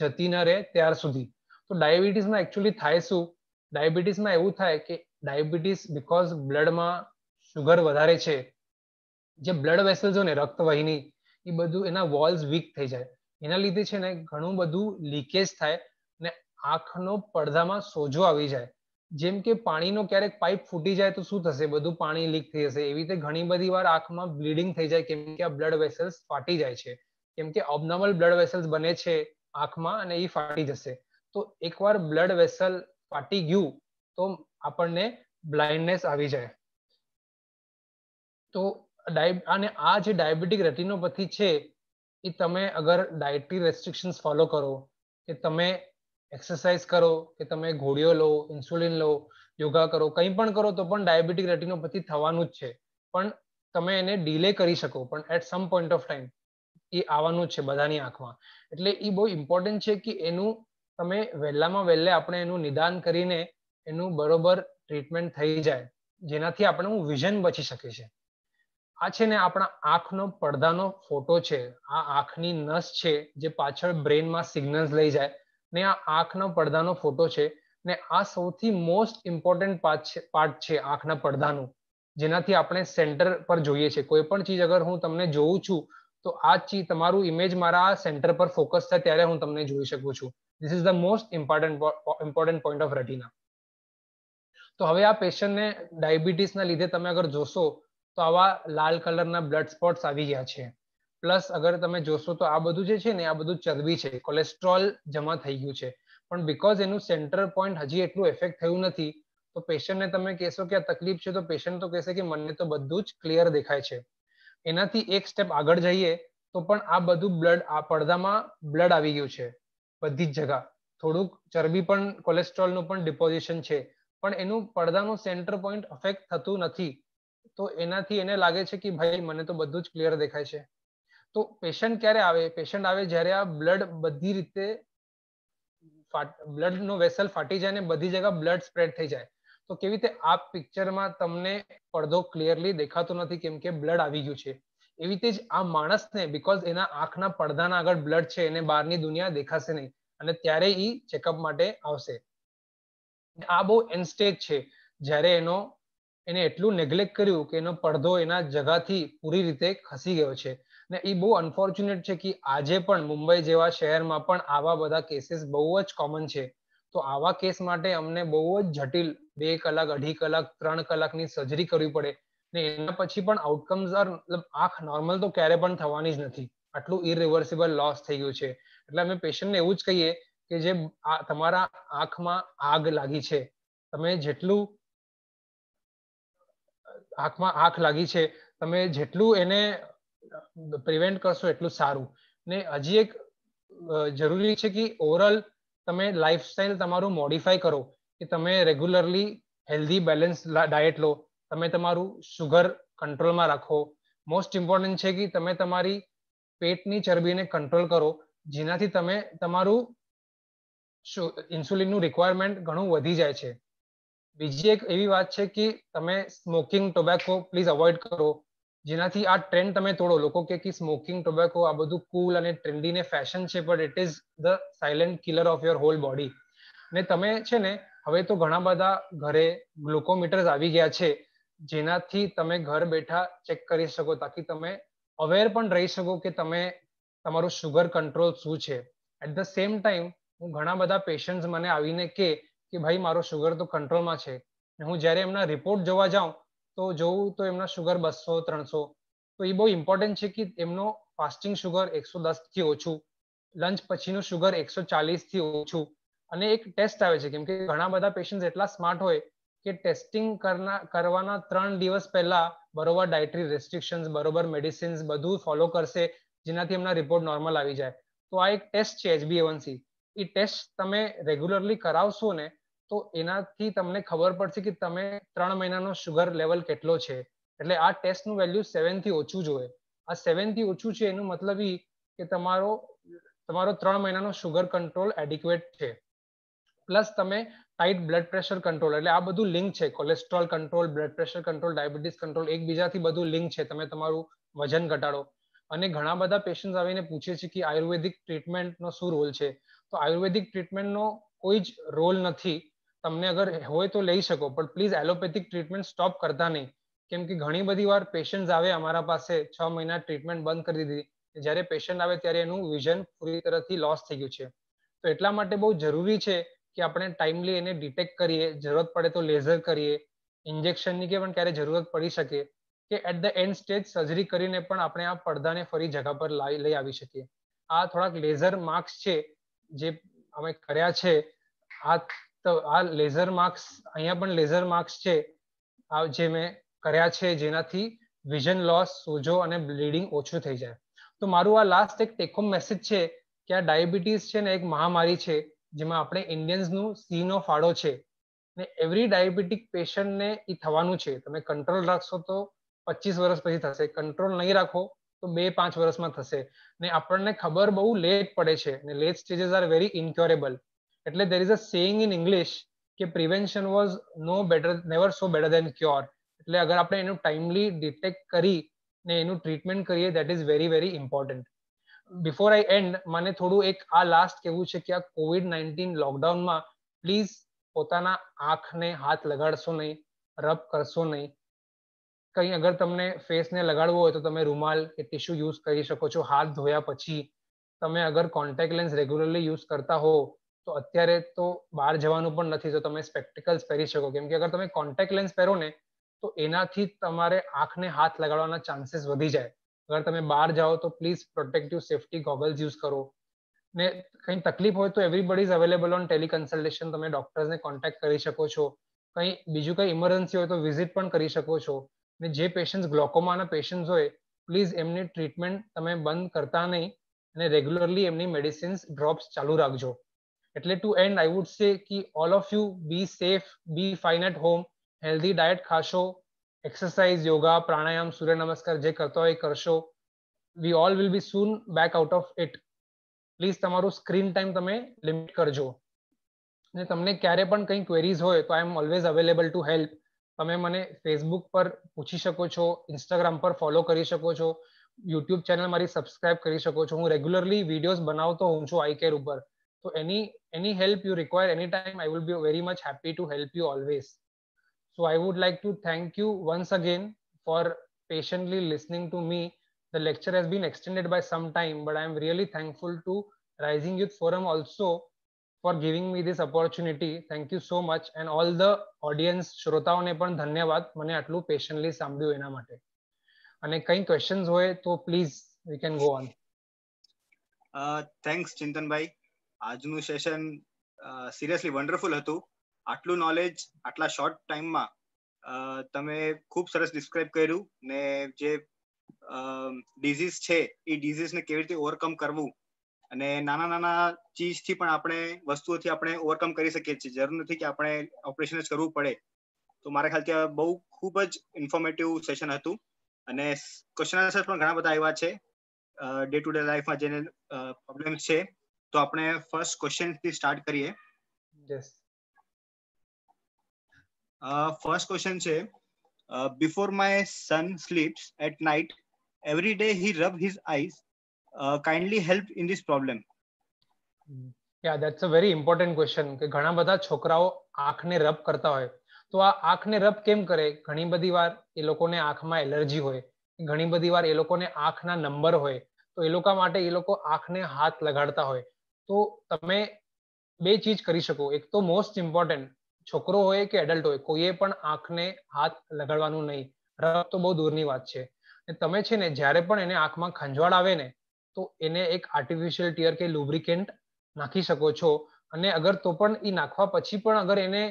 જતી ન રહે ત્યાર સુધી તો ડાયાબિટીસમાં એકચુઅલી થાય શું ડાયાબિટીસમાં એવું થાય કે ડાયાબિટીસ બિકોઝ બ્લડમાં શુગર વધારે છે જે બ્લડ વેસલ જો ને રક્ત વહીની એ બધું એના વોલ્સ વીક થઈ જાય એના લીધે છે ને ઘણું બધું લીકેજ થાય ને આંખનો પડદામાં સોજો આવી જાય જેમ કે પાણીનો ક્યારેક પાઇપ ફૂટી જાય તો શું થશે બધું પાણી લીક થઈ જશે એવી રીતે ઘણી બધી વાર આંખમાં બ્લીડિંગ થઈ જાય કેમ કે આ બ્લડ વેસલ્સ ફાટી જાય છે કેમ કે ઓબનોર્મલ બ્લડ વેસલ્સ બને છે આંખમાં અને એ ફાટી જશે તો એકવાર બ્લડ વેસલ ફાટી ગયું તો આપણને બ્લાઇન્ડનેસ આવી જાય તો અને આ જે ડાયાબિટીક રેટિનોપેથી છે એ તમે અગર ડાયટરી રેસ્ટ્રિક્શન્સ ફોલો કરો કે તમે એક્સરસાઇઝ કરો કે તમે ઘોડીઓ લો ઇન્સ્યુલિન લો યોગા કરો કંઈ પણ કરો તો પણ ડાયાબિટીક રેટિનોપેથી થવાનું જ છે પણ તમે એને ડીલે કરી શકો પણ at some point of time એ આવવાનું છે બધાની આંખમાં એટલે એ બહુ ઇમ્પોર્ટન્ટ છે કે એનું તમે વહેલામાં વહેલે આપણે એનું નિદાન કરીને એનું બરોબર ટ્રીટમેન્ટ થઈ જાય જેનાથી આપણું વિઝન બચી શકે છે આ છે ને આપણા આંખનો પડદાનો ફોટો છે આ આંખની નસ છે જે પાછળ બ્રેનમાં સિગ્નલ્સ લઈ જાય ને આ આંખના પડદાનો ફોટો છે ને આ સૌથી મોસ્ટ ઇમ્પોર્ટન્ટ પાર્ટ છે પાર્ટ છે આંખના પડદાનું જેનાથી આપણે સેન્ટર પર જોઈએ છે કોઈ પણ ચીજ અગર હું તમને જોઉં છું તો આ ચીજ તમારું ઇમેજ મારા સેન્ટર પર ફોકસ થાય ત્યારે હું તમને જોઈ શકું છું this is the most important important point of retina તો હવે આ પેશન્ટને ડાયાબિટીસના લીધે તમે અગર જોશો તો આવા લાલ કલરના બ્લડ સ્પોટ્સ આવી ગયા છે પ્લસ અગર તમે જોશો તો આ બધું જે છે ને આ બધું ચરબી છે કોલેસ્ટ્રોલ જમા થઈ ગયું છે પણ બીકોઝ એનું સેન્ટર પોઈન્ટ હજી એટલું ઇફેક્ટ થયું નથી તો પેશન્ટને તમે કહેશો કે આ તકલીફ છે તો પેશન્ટ તો કહેશે કે મને તો બધું જ ક્લિયર દેખાય છે એનાથી એક સ્ટેપ આગળ જઈએ તો પણ આ બધું બ્લડ આ પડદામાં બ્લડ આવી ગયું છે બધી જ જગા થોડુંક ચરબી પણ કોલેસ્ટ્રોલનું પણ ડિપોઝિશન છે પણ એનું પડદાનું સેન્ટર પોઈન્ટ અફેક્ટ થતું નથી તો એનાથી એને લાગે છે કે ભાઈ મને તો બધું જ ક્લિયર દેખાય છે તો પેશન્ટ ક્યારે આવે પેશન્ટ આવે જ્યારે આ બ્લડ બધી રીતે બ્લડ નો વેસલ ફાટી જાય ને બધી જગ્યા બ્લડ સ્પ્રેડ થઈ જાય તો કેવી રીતે આ પિક્ચરમાં તમને પડદો ક્લિયરલી દેખાતો નથી કેમ કે બ્લડ આવી ગયું છે એવી રીતે જ આ માણસને બીકોઝ એના આંખના પડદાના આગળ બ્લડ છે એને બહારની દુનિયા દેખાશે નહીં અને ત્યારે એ ચેકઅપ માટે આવશે આ બહુ એન્ડ છે જ્યારે એનો એને એટલું નેગ્લેક્ટ કર્યું કે એનો પડદો એના જગાથી પૂરી રીતે ખસી ગયો છે ને એ બહુ અનફોર્ચ્યુનેટ છે કે આજે પણ મુંબઈ જેવા શહેરમાં પણ આવા બધા કેસીસ બહુ જ કોમન છે તો આવા કેસ માટે અમને બહુ જ જટિલ બે કલાક અઢી કલાક ત્રણ કલાકની સર્જરી કરવી પડે ને એના પછી પણ આઉટકમ્સ આર મતલબ આંખ નોર્મલ તો ક્યારે પણ થવાની જ નથી આટલું ઇરિવર્સિબલ લોસ થઈ ગયું છે એટલે અમે પેશન્ટને એવું જ કહીએ કે જે તમારા આંખમાં આગ લાગી છે તમે જેટલું આંખમાં આંખ લાગી છે તમે જેટલું એને પ્રિવેન્ટ કરશો એટલું સારું ને હજી એક જરૂરી છે કે ઓવરઓલ તમે લાઈફસ્ટાઈલ તમારું મોડિફાય કરો કે તમે રેગ્યુલરલી હેલ્ધી બેલેન્સ ડાયટ લો તમે તમારું સુગર કંટ્રોલમાં રાખો મોસ્ટ ઇમ્પોર્ટન્ટ છે કે તમે તમારી પેટની ચરબીને કંટ્રોલ કરો જેનાથી તમે તમારું ઇન્સ્યુલિનનું રિક્વાયરમેન્ટ ઘણું વધી જાય છે બીજી એક એવી વાત છે કે તમે સ્મોકિંગ ટોબેકો પ્લીઝ અવોઇડ કરો જેનાથી આ ટ્રેન્ડ તમે તોડો લોકો કે કે સ્મોકિંગ ટોબેકો આ બધું કુલ અને ટ્રેન્ડી ને ફેશન છે but it is the silent killer of your whole body ને તમે છે ને હવે તો ઘણા બધા ઘરે ગ્લુકોમીટર્સ આવી ગયા છે જેનાથી તમે ઘર બેઠા ચેક કરી શકો તાકી તમે અવેર પણ રહી શકો કે તમે તમારું સુગર કંટ્રોલ શું છે એટ ધ સેમ ટાઈમ હું ઘણા બધા પેશન્ટ્સ મને આવીને કે કે ભાઈ મારો સુગર તો કંટ્રોલમાં છે હું જ્યારે એમના રિપોર્ટ જોવા જાઉં તો જોઉં તો એમના સુગર બસો ત્રણસો તો એ બહુ ઇમ્પોર્ટન્ટ છે કે એમનો ફાસ્ટિંગ શુગર એકસો દસથી ઓછું લંચ પછીનું શુગર એકસો ચાલીસથી ઓછું અને એક ટેસ્ટ આવે છે કેમ કે ઘણા બધા પેશન્ટ એટલા સ્માર્ટ હોય કે ટેસ્ટિંગ કરવાના ત્રણ દિવસ પહેલા બરોબર ડાયટરી રેસ્ટ્રિક્શન્સ બરોબર મેડિસિન્સ બધું ફોલો કરશે જેનાથી એમના રિપોર્ટ નોર્મલ આવી જાય તો આ એક ટેસ્ટ છે એચબીએવનસી એ ટેસ્ટ તમે રેગ્યુલરલી કરાવશો ને તો એનાથી તમને ખબર પડશે કે તમે ત્રણ મહિનાનો સુગર લેવલ કેટલો છે એટલે આ ટેસ્ટનું વેલ્યુ સેવનથી ઓછું જોઈએ આ સેવનથી ઓછું છે એનું મતલબ એ કે તમારો તમારો ત્રણ મહિનાનો સુગર કંટ્રોલ એડિક્યુએટ છે પ્લસ તમે ટાઈટ બ્લડ પ્રેશર કંટ્રોલ એટલે આ બધું લિંક છે cholesterol control blood pressure control diabetes control એકબીજાથી બધું લિંક છે તમે તમારું વજન ઘટાડો અને ઘણા બધા પેશન્ટ આવીને પૂછે છે કે આયુર્વેદિક ટ્રીટમેન્ટનો શું રોલ છે તો આયુર્વેદિક ટ્રીટમેન્ટનો કોઈ જ રોલ નથી તમને અગર હોય તો લઈ શકો પણ પ્લીઝ એલોપેથિક ટ્રીટમેન્ટ સ્ટોપ કરતા નહીં કેમ કે ઘણી બધી વાર પેશન્ટ આવે અમારા પાસે છ મહિના ટ્રીટમેન્ટ બંધ કરી દીધી જ્યારે પેશન્ટ આવે ત્યારે એનું વિઝન પૂરી તરફથી લોસ થઈ ગયું છે તો એટલા માટે બહુ જરૂરી છે કે આપણે ટાઈમલી એને ડિટેક્ટ કરીએ જરૂરત પડે તો લેઝર કરીએ ઇન્જેક્શનની કે પણ ક્યારે જરૂરત પડી શકે કે at the end stage surgery કરીને પણ આપણે આ પડદાને ફરી જગા પર લઈ આવી શકીએ આ થોડાક લેઝર માર્ક્સ છે જે અમે કર્યા છે આ તો આ લેઝર માર્ક્સ અહીંયા પણ લેઝર માર્ક્સ છે આ જે મેં કર્યા છે જેનાથી વિઝન લોસ સોજો અને બ્લીડિંગ ઓછું થઈ જાય તો મારું આ લાસ્ટ એક ટેકહોમ મેસેજ છે કે આ ડાયાબિટીસ છે ને એક મહામારી છે જેમાં આપણે ઇન્ડિયન્સનું સીનો ફાળો છે ને એવરી ડાયાબિટીક પેશન્ટને એ થવાનું છે તમે કંટ્રોલ રાખશો તો પચીસ વર્ષ પછી થશે કંટ્રોલ નહીં રાખો તો બે પાંચ વર્ષમાં થશે ને આપણને ખબર બહુ લેટ પડે છે ને late stages are very incurable એટલે there is a saying in English કે prevention was no better never so better than cure એટલે અગર આપણે એનું ટાઈમલી ડિટેક્ટ કરી ને એનું ટ્રીટમેન્ટ કરીએ that is very very important before I end મને થોડું એક આ લાસ્ટ કેવું છે કે આ કોવિડ નાઇન્ટીન લોકડાઉનમાં પ્લીઝ પોતાના આંખને હાથ લગાડશો નહીં રબ કરશો નહીં કંઈ અગર તમને ફેસને લગાડવો હોય તો તમે રૂમાલ કે ટિશ્યુ યુઝ કરી શકો છો હાથ ધોયા પછી તમે અગર કોન્ટેક્ટ લેન્સ રેગ્યુલરલી યુઝ કરતા હો તો અત્યારે તો બહાર જવાનું પણ નથી તો તમે સ્પેક્ટિકલ્સ પહેરી શકો કેમ કે અગર તમે કોન્ટેક્ટ લેન્સ પહેરો ને તો એનાથી તમારે આંખને હાથ લગાડવાના ચાન્સીસ વધી જાય અગર તમે બહાર જાઓ તો please protective safety goggles use કરો ને કંઈ તકલીફ હોય તો everybody is available on teleconsultation તમે ડોક્ટર્સને કોન્ટેક્ટ કરી શકો છો કંઈ બીજું કંઈ ઇમરજન્સી હોય તો વિઝિટ પણ કરી શકો છો ને જે પેશન્ટ ગ્લોકોમાના પેશન્ટ્સ હોય પ્લીઝ એમની ટ્રીટમેન્ટ તમે બંધ કરતા નહીં અને રેગ્યુલરલી એમની મેડિસિન્સ ડ્રોપ્સ ચાલુ રાખજો એટલે two and I would say કે all of you be safe be fine at home healthy diet ખાશો એક્સરસાઇઝ યોગા પ્રાણાયામ સૂર્ય નમસ્કાર જે કરતા હોય કરશો we all will be soon back out of it please તમારું સ્ક્રીન ટાઈમ તમે લિમિટ કરજો અને તમને ક્યારે પણ કંઈ ક્વેરીઝ હોય તો I am always available to help તમે મને ફેસબુક પર પૂછી શકો છો ઇન્સ્ટાગ્રામ પર ફોલો કરી શકો છો યુટ્યુબ ચેનલ મારી સબસ્ક્રાઇબ કરી શકો છો હું રેગ્યુલરલી વિડીયોઝ બનાવતો હોઉં છું આઈ કેર ઉપર so any any help you require anytime i will be very much happy to help you always so i would like to thank you once again for patiently listening to me the lecture has been extended by some time but i am really thankful to rising youth forum also for giving me this opportunity thank you so much and all the audience શ્રોતાઓને પણ ધન્યવાદ મને આટલું પેશન્ટલી સાંભળ્યું એના માટે અને કંઈ ક્વેશ્ચન્સ હોય તો please we can go on thanks ચિંતનભાઈ આજનું સેશન સિરિયસલી વન્ડરફુલ હતું આટલું નોલેજ આટલા શોર્ટ ટાઈમમાં તમે ખૂબ સરસ ડિસ્ક્રાઇબ કર્યું ને જે ડિઝીઝ છે એ ડિઝીઝને કેવી રીતે ઓવરકમ કરવું અને નાના નાના ચીજથી પણ આપણે વસ્તુઓથી આપણે ઓવરકમ કરી શકીએ છીએ જરૂર નથી કે આપણે ઓપરેશન જ કરવું પડે તો મારા ખ્યાલથી આ બહુ ખૂબ જ ઇન્ફોર્મેટિવ સેશન હતું અને ક્વેશ્ચન આન્સર પણ ઘણા બધા આવ્યા છે ડે ટુ ડે લાઈફમાં જેને પ્રોબ્લેમ્સ છે તો આપણે ફર્સ્ટ ક્વેશ્ચન થી સ્ટાર્ટ કરીએ ફર્સ્ટ ક્વેશ્ચન છે before my son sleeps at night every day he rub his eyes kindly help in this problem ya that's a very important question કે ઘણા બધા છોકરાઓ આંખને રબ કરતા હોય તો આ આંખને રબ કેમ કરે ઘણી બધી વાર એ લોકોને આંખમાં એલર્જી હોય ઘણી બધી વાર એ લોકોને આંખના નંબર હોય તો એ લોકો માટે એ લોકો આંખને હાથ લગાડતા હોય તો તમે બે ચીજ કરી શકો એક તો મોસ્ટ ઇમ્પોર્ટન્ટ છોકરો હોય કે એડલ્ટ હોય કોઈએ પણ આંખને હાથ લગાડવાનું નહીં રફ તો બહુ દૂરની વાત છે તમે છે ને જ્યારે પણ એને આંખમાં ખંજવાળ આવે ને તો એને એક આર્ટિફિશિયલ ટીયર કે લુબ્રિકેન્ટ નાખી શકો છો અને અગર તો પણ એ નાખવા પછી પણ અગર એને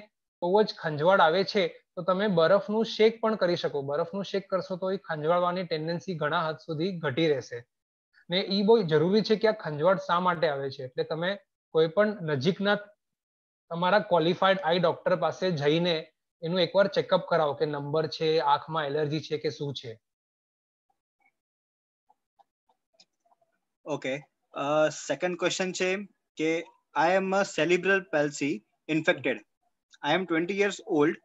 બહુ જ ખંજવાળ આવે છે તો તમે બરફનું શેક પણ કરી શકો બરફનું શેક કરશો તો એ ખંજવાળવાની ટેન્ડન્સી ઘણા હદ સુધી ઘટી રહેશે ને એ બહુ જરૂરી છે કે આ ખંજવાળ શા માટે આવે છે એટલે તમે કોઈ પણ નજીકના તમારા ક્વોલિફાઈડ આઈ ડોક્ટર પાસે જઈને એનું એકવાર ચેકઅપ કરાવો કે નંબર છે આંખમાં એલર્જી છે કે શું છે ઓકે સેકન્ડ ક્વેશ્ચન છે કે I am a cerebral palsy infected I am twenty years old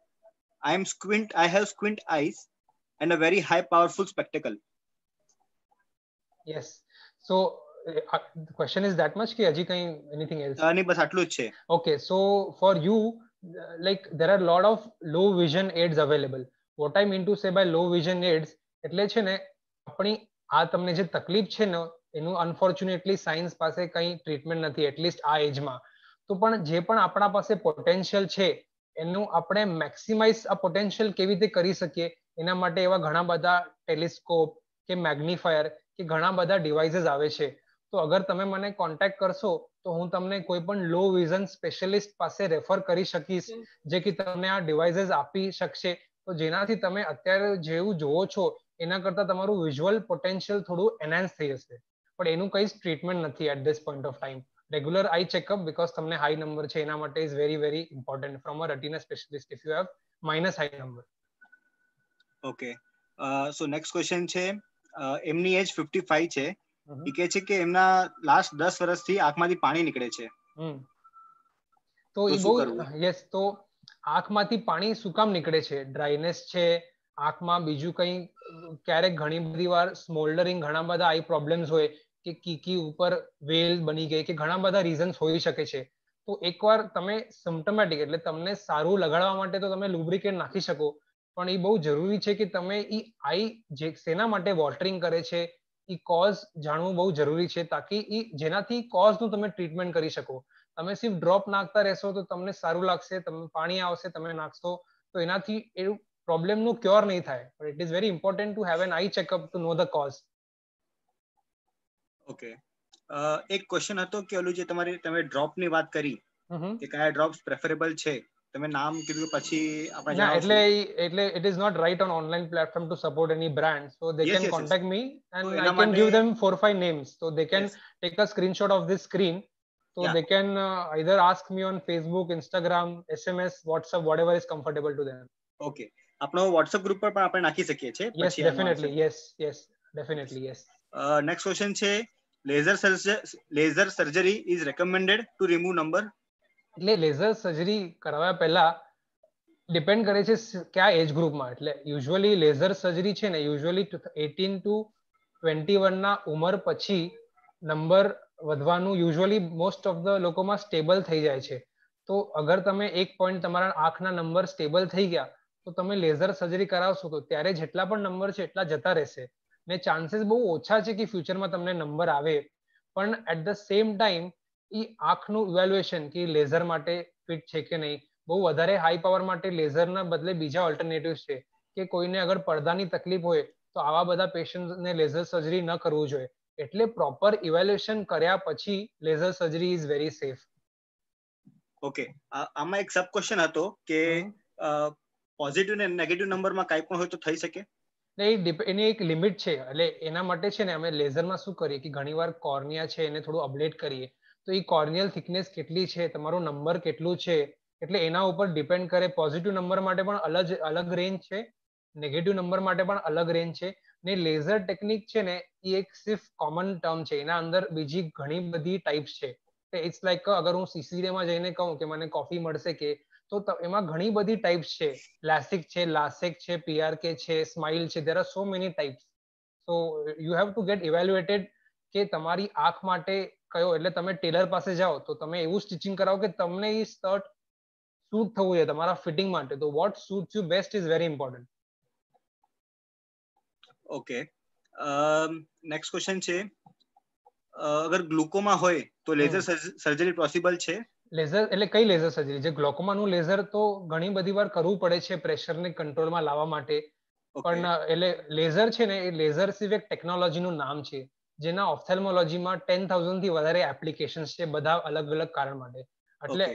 I am squint I have squint eyes and a very high powerful spectacle yes so question is that much કે હજી કંઈ એનીથિંગ એલ્સ નહીં બસ આટલું જ છે okay so for you like there are lot of low vision aids available what I mean to say by low vision aids એટલે છે ને આપણી આ તમને જે તકલીફ છે ને એનું અનફોર્ચ્યુનેટલી સાયન્સ પાસે કંઈ ટ્રીટમેન્ટ નથી એટલીસ્ટ આ એજમાં તો પણ જે પણ આપણા પાસે પોટેન્શિયલ છે એનું આપણે મેક્સિમાઇઝ આ પોટેન્શિયલ કેવી રીતે કરી શકીએ એના માટે એવા ઘણા બધા ટેલિસ્કોપ કે મેગ્નિફાયર કે ઘણા બધા ડિવાઇસીસ આવે છે તો અગર તમે મને કોન્ટેક્ટ કરશો તો હું તમને કોઈ પણ લો વિઝન સ્પેશિયલિસ્ટ પાસે રેફર કરી શકીશ જે કે તમને આ ડિવાઇસીસ આપી શકશે તો જેનાથી તમે અત્યારે જેવું જુઓ છો એના કરતાં તમારું વિઝ્યુઅલ પોટેન્શિયલ થોડું એનહાન્સ થઈ જશે પણ એનું કઈ ટ્રીટમેન્ટ નથી at this point of time regular eye checkup because તમને હાઈ નંબર છે એના માટે is very very important from a retina specialist if you have minus high number okay so next question છે એમની એજ ફિફ્ટી ફાઈવ છે એ કે છે કે એમના લાસ્ટ દસ વર્ષથી આંખમાંથી પાણી નીકળે છે તો એ બહુ યસ તો આંખમાંથી પાણી શું કામ નીકળે છે ડ્રાયનેસ છે આંખમાં બીજું કંઈ ક્યારેક ઘણી બધી વાર સ્મોલ્ડરિંગ ઘણા બધા આઈ પ્રોબ્લેમ્સ હોય કે કીકી ઉપર વેલ બની ગઈ કે ઘણા બધા રીઝન્સ હોઈ શકે છે તો એકવાર તમે સિમ્ટમેટિક એટલે તમને સારું લગાડવા માટે તો તમે લુબ્રિકેટ નાખી શકો પણ એ બહુ જરૂરી છે કે તમે એ આઈ જે શેના માટે વોટરિંગ કરે છે એ કોઝ જાણવું બહુ જરૂરી છે તાકી એ જેનાથી કોઝનું તમે ટ્રીટમેન્ટ કરી શકો તમે સિર્ફ ડ્રોપ નાખતા રહેશો તો તમને સારું લાગશે તમને પાણી આવશે તમે નાખશો તો એનાથી એવું પ્રોબ્લેમનું ક્યોર નહીં થાય but it is very important to have an eye checkup to know the cause okay એક ક્વેશ્ચન હતો કે ઓલું જે તમારી તમે ડ્રોપની વાત કરી કે કયા ડ્રોપ્સ પ્રેફરેબલ છે તમે નામ કે પછી આપા એટલે એટલે it is not right on online platform to support any brand so they can contact me and I can give them 4 5 names so they can take a screenshot of This screen so they can either ask me on Facebook Instagram SMS WhatsApp whatever is comfortable to them okay આપણો WhatsApp ગ્રુપ પર પણ આપણે રાખી સકીએ છે yes definitely yes yes definitely yes next question છે laser surgery is recommended to remove number એટલે લેઝર સર્જરી કરાવ્યા પહેલા ડિપેન્ડ કરે છે કયા એજ ગ્રુપમાં એટલે યુઝ્યુઅલી લેઝર સર્જરી છે ને યુઝ્યુઅલી એટીન ટુ ટ્વેન્ટી વનના ઉંમર પછી નંબર વધવાનું યુઝ્યુઅલી મોસ્ટ ઓફ ધ લોકોમાં સ્ટેબલ થઈ જાય છે તો અગર તમે એક પોઈન્ટ તમારા આંખના નંબર સ્ટેબલ થઈ ગયા તો તમે લેઝર સર્જરી કરાવશો તો ત્યારે જેટલા પણ નંબર છે એટલા જતા રહેશે ને ચાન્સીસ બહુ ઓછા છે કે ફ્યુચરમાં તમને નંબર આવે પણ એટ ધ સેમ ટાઈમ એ આંખનું ઇવેલ્યુએશન કે લેઝર માટે ફિટ છે કે નહીં બહુ વધારે હાઈ પાવર માટે લેઝરના બદલે બીજા ઓલ્ટરનેટિવ છે કે કોઈને અગર પડદાની તકલીફ હોય તો આવા બધા પેશન્ટને લેઝર સર્જરી ન કરવું જોઈએ એટલે પ્રોપર ઇવેલ્યુએશન કર્યા પછી laser surgery is very safe okay આમાં એક સબ ક્વેશ્ચન હતો કે પોઝિટિવ ને નેગેટિવ નંબરમાં કાંઈ પણ હોય તો થઈ શકે નહીં એની એક લિમિટ છે એટલે એના માટે છે ને અમે લેઝરમાં શું કરીએ કે ઘણીવાર કોર્નિયા છે એને થોડું અપડેટ કરીએ તો એ કોર્નિયલ થિકનેસ કેટલી છે તમારો નંબર કેટલું છે એટલે એના ઉપર ડિપેન્ડ કરે પોઝિટિવ નંબર માટે પણ અલગ અલગ રેન્જ છે નેગેટિવ નંબર માટે પણ અલગ રેન્જ છે ને લેઝર ટેકનિક છે ને એ એક સિર્ફ કોમન ટર્મ છે એના અંદર બીજી ઘણી બધી ટાઈપ્સ છે તો ઇટ્સ લાઈક અગર હું સીસીરેમાં જઈને કહું કે મને કોફી મળશે કે તો એમાં ઘણી બધી ટાઈપ્સ છે લાસિક છે લાસેક છે પીઆરકે છે સ્માઇલ છે there are so many types so you have to get evaluated કે તમારી આંખ માટે કયો એટલે તમે ટેલર પાસે જાઓ તો તમે એવું સ્ટિચિંગ કરાવો કે તમને એ શર્ટ સૂટ થવું જોઈએ તમારા ફિટિંગ માટે તો what suit you best is very important okay next question છે અગર ગ્લુકોમા હોય તો લેઝર સર્જરી પોસિબલ છે લેઝર એટલે કઈ લેઝર સર્જરી જે ગ્લોકોમાનું લેઝર તો ઘણી બધી વાર કરવું પડે છે પ્રેશરને કંટ્રોલમાં લાવવા માટે પણ એટલે લેઝર છે ને એ લેઝર સિર્ફ એક ટેકનોલોજીનું નામ છે જેના ઓપ્થેલ્મોલોજીમાં ટેન થાઉઝન્ડ થી વધારે એપ્લિકેશન છે બધા અલગ અલગ કારણ માટે એટલે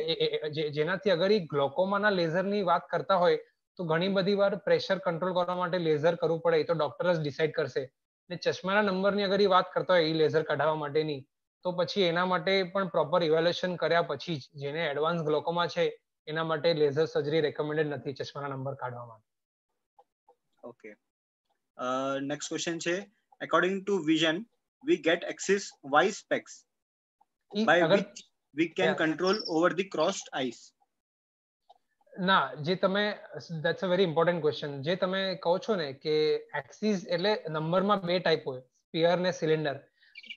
જેનાથી અગર એ ગ્લોકોમાના લેઝરની વાત કરતા હોય તો ઘણી બધી વાર પ્રેશર કંટ્રોલ કરવા માટે લેઝર કરવું પડે એ તો ડોક્ટર જ ડિસાઈડ કરશે ને ચશ્માના નંબરની અગર એ વાત કરતા હોય એ લેઝર કઢાવવા માટેની તો પછી એના માટે પણ પ્રોપર ઇવેલ્યુએશન કર્યા પછી જ જેને એડવાન્સ ગ્લોકોમા છે એના માટે લેઝર સર્જરી રેકમેન્ડેડ નથી ચશ્માના નંબર કાઢવા માટે ઓકે નેક્સ્ટ ક્વેશ્ચન છે according to vision we get access Y specs by अगर, which we can yeah. control over the crossed eyes. ના જે તમે that's a very important question જે તમે કહો છો ને કે એક્સિસ એટલે નંબરમાં બે ટાઈપ હોય સ્પિયર ને સિલિન્ડર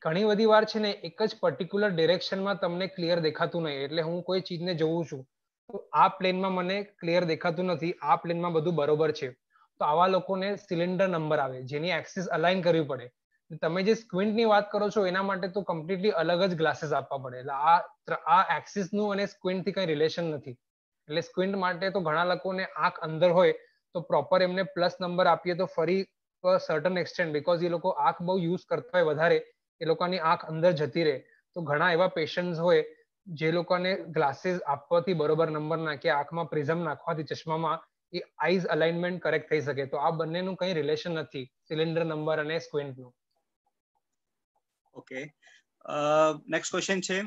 ઘણી બધી વાર છે ને એક જ પર્ટિક્યુલર ડિરેક્શનમાં તમને ક્લિયર દેખાતું નહીં એટલે હું કોઈ ચીજને જોઉં છું તો આ પ્લેનમાં મને ક્લિયર દેખાતું નથી આ પ્લેનમાં બધું બરોબર છે તો આવા લોકોને સિલિન્ડર નંબર આવે જેની એક્સિસ અલાઇન કરવી પડે તમે જે સ્ક્વિન્ટ ની વાત કરો છો એના માટે તો કમ્પ્લીટલી અલગ જ ગ્લાસીસ આપવા પડે એટલે આ આ એક્સિસનું અને સ્ક્વિન્ટથી કંઈ રિલેશન નથી એટલે સ્ક્વિન્ટ માટે તો ઘણા લોકોને આંખ અંદર હોય તો પ્રોપર એમને પ્લસ નંબર આપીએ તો ફરી સર્ટન એક્સટેન્ડ બિકોઝ એ લોકો આંખ બહુ યુઝ કરતા હોય વધારે એ લોકોની આંખ અંદર જતી રહે તો ઘણા એવા પેશન્ટ હોય જે લોકોને ગ્લાસીસ આપવાથી બરોબર નંબર નાખી આંખમાં પ્રિઝમ નાખવાથી ચશ્મામાં એ આઈઝ અલાઇનમેન્ટ કરેક્ટ થઈ શકે તો આ બંનેનું કંઈ રિલેશન નથી સિલિન્ડર નંબર અને સ્ક્વિન્ટનું ઓકે નેક્સ્ટ ક્વેશ્ચન છે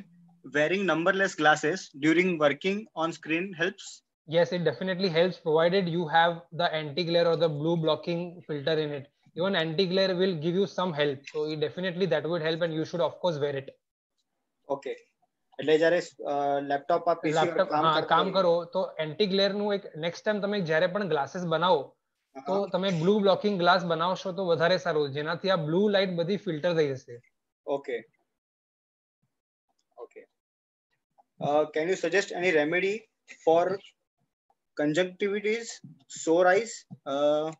wearing numberless glasses during working on screen helps yes it definitely helps provided you have the anti glare or the blue blocking filter in it even anti glare will give you some help so it definitely that would help and you should of course wear it okay એટલે જ્યારે લેપટોપ પર પીસી પર કામ કરો તો એન્ટી ગ્લેર નું એક નેક્સ્ટ ટાઈમ તમે જ્યારે પણ ગ્લાસીસ બનાવો તો તમે બ્લુ બ્લોકિંગ ગ્લાસ બનાવશો તો વધારે સારું જેનાથી આ બ્લુ લાઇટ બધી ફિલ્ટર થઈ જશે Okay. Okay. Uh, can you suggest any remedy for conjunctivitis, sore eyes? Uh,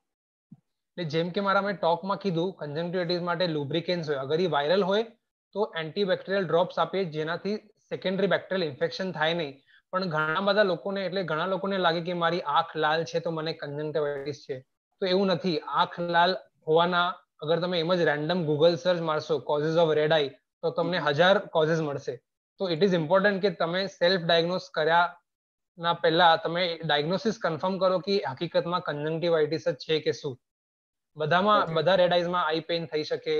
જેમ કે મારા મેં ટોકમાં કીધું કન્જંક્ટિવાઇટિસ માટે લુબ્રિકેન્સ હોય અગર એ વાયરલ હોય તો એન્ટીબેક્ટેરિયલ ડ્રોપ્સ આપીએ જેનાથી સેકન્ડરી બેક્ટેરિયલ ઇન્ફેક્શન થાય નહીં પણ ઘણા બધા લોકોને એટલે ઘણા લોકોને લાગે કે મારી આંખ લાલ છે તો મને કન્જંક્ટિવાઇટિસ છે તો એવું નથી આંખ લાલ હોવાના અગર તમે એમ જ રેન્ડમ ગૂગલ સર્ચ મારશો કોઝિસ ઓફ રેડ આઈ તો તમને હજાર કોઝિસ મળશે તો ઇટ ઇઝ ઇમ્પોર્ટન્ટ કે તમે સેલ્ફ ડાયગ્નોસ કર્યા ના પહેલા તમે ડાયગ્નોસિસ કન્ફર્મ કરો કે હકીકતમાં કન્જંક્ટિવાઇટિસ જ છે કે શું બધામાં બધા રેડ આઈઝમાં આઈ પેઇન થઈ શકે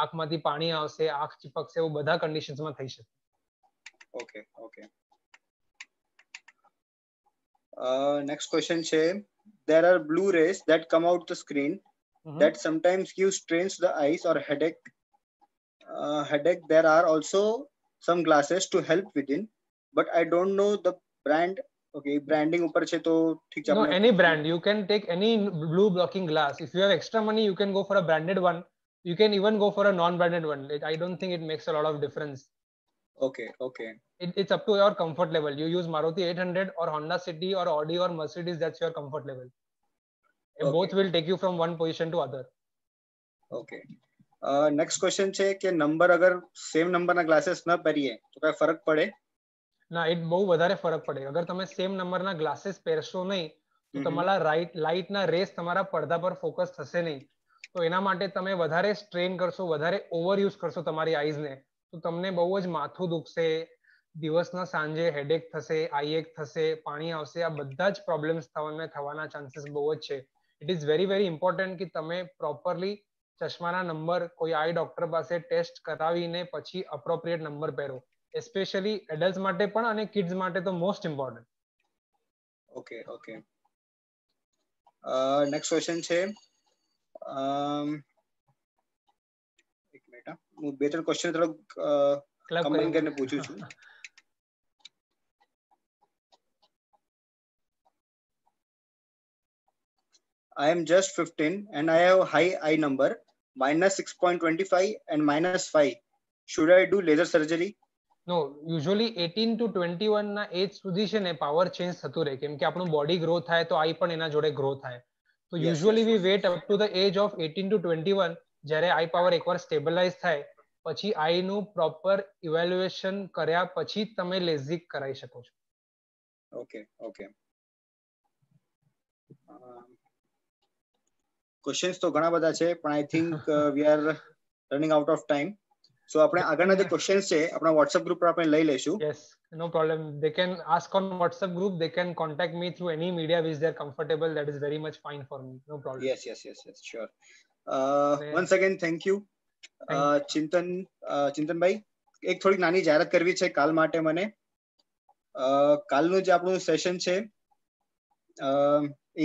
આંખમાંથી પાણી આવશે આંખ ચીપકશે એવું બધા કન્ડિશન્સમાં થઈ શકે ઓકે ઓકે નેક્સ્ટ ક્વેશ્ચન છે there are blue rays that come out the screen -hmm. that sometimes gives strains the eyes or headache. Uh, headache. There are also some glasses to help within, but I don't know the brand. Okay, branding upar che to No, any brand. You can take any blue blocking glass. If you have extra money, you can go for a branded one. You can even go for a non-branded one. It, I don't think it makes a lot of difference. Okay, okay. It, it's up to your comfort level. You use Maruti 800 or Honda City or Audi or Mercedes. That's your comfort level. okay. both will take you from one position to other okay next uh, question છે કે નંબર અગર સેમ નંબરના ગ્લાसेस ન પહેરીએ તો કઈ ફરક પડે ના એ બહુ વધારે ફરક પડે અગર તમે સેમ નંબરના ગ્લાसेस પહેરશો નહીં તો તમારા રાઈટ લાઇટના રેસ તમારા પડદા પર ફોકસ થશે નહીં તો એના માટે તમે વધારે સ્ટ્રેન કરશો વધારે ઓવર યુઝ કરશો તમારી આઈઝને તો તમને બહુ જ માથું દુખશે દિવસના સાંજે હેડેક થશે આઈએક થશે પાણી આવશે આ બધા જ પ્રોબ્લેમ્સ થવાના થવાના ચાન્સીસ બહુ જ છે it is very very important કે તમે પ્રોપરલી ચશ્માના નંબર કોઈ આઈ ડોક્ટર પાસે ટેસ્ટ કરાવીને પછી અપ્રોપ્રિએટ નંબર પહેરો એસ્પેશિયલી એડલ્ટ માટે પણ અને કિડ્સ માટે તો most important okay okay next question છે um, એક મિનિટ હું બે ત્રણ ક્વેશ્ચન થોડોક કમેન્ટ કરીને પૂછું છું <laughs> I am just 15 and I have high eye number, minus 6.25 and minus 5. Should I do laser surgery? No usually eighteen to twenty વનના એજ સુધી છે ને પાવર ચેન્જ થતું રહે કેમ કે આપણું બોડી ગ્રો થાય તો આઈ પણ એના જોડે ગ્રો થાય તો usually we wait up to the age of eighteen to twenty one જ્યારે આઈ પાવર એકવાર સ્ટેબલાઇઝ થાય પછી આઈનું પ્રોપર ઇવેલ્યુએશન કર્યા પછી તમે લેઝિક કરાવી શકો છો ઓકે ઓકે um, ક્વેશ્ચન્સ તો ઘણા બધા છે પણ I think we are running out of time so આપણે આગળના જે ક્વેશ્ચન્સ છે આપણા WhatsApp ગ્રુપ પર આપણે લઈ લઈશું yes no problem they can ask on WhatsApp group they can contact me through any media which they are comfortable that is very much fine for me no problem yes yes yes yes sure once again thank you Chintan ચિંતનભાઈ એક થોડીક નાની જાહેરાત કરવી છે કાલ માટે મને કાલનું જે આપણું સેશન છે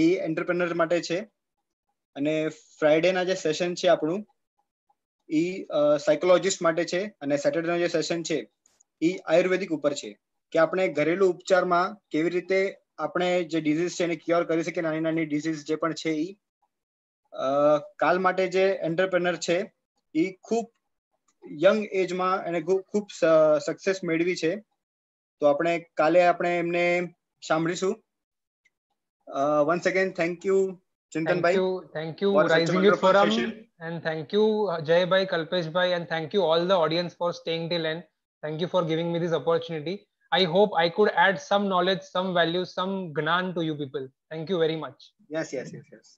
એ એન્ટરપ્રેનર માટે છે અને ફ્રાઈડેના જે સેશન છે આપણું એ સાયકોલોજીસ્ટ માટે છે અને સેટરડે જે સેશન છે એ આયુર્વેદિક ઉપર છે કે આપણે ઘરેલુ ઉપચારમાં કેવી રીતે આપણે જે ડિઝીઝ છે એને ક્યોર કરી શકીએ નાની નાની ડિઝીઝ જે પણ છે એ કાલ માટે જે એન્ટરપ્રેનર છે એ ખૂબ યંગ એજમાં એને ખૂબ સક્સેસ મેળવી છે તો આપણે કાલે આપણે એમને સાંભળીશું one again thank you Chintan thank You, thank you, Rising Youth Forum. And thank you, Jay bhai, Kalpesh bhai, and thank you all the audience for staying till end. Thank you for giving me this opportunity. I hope I could add some knowledge, some value, some gnan to you people. Thank you very much. Yes, yes, yes, yes.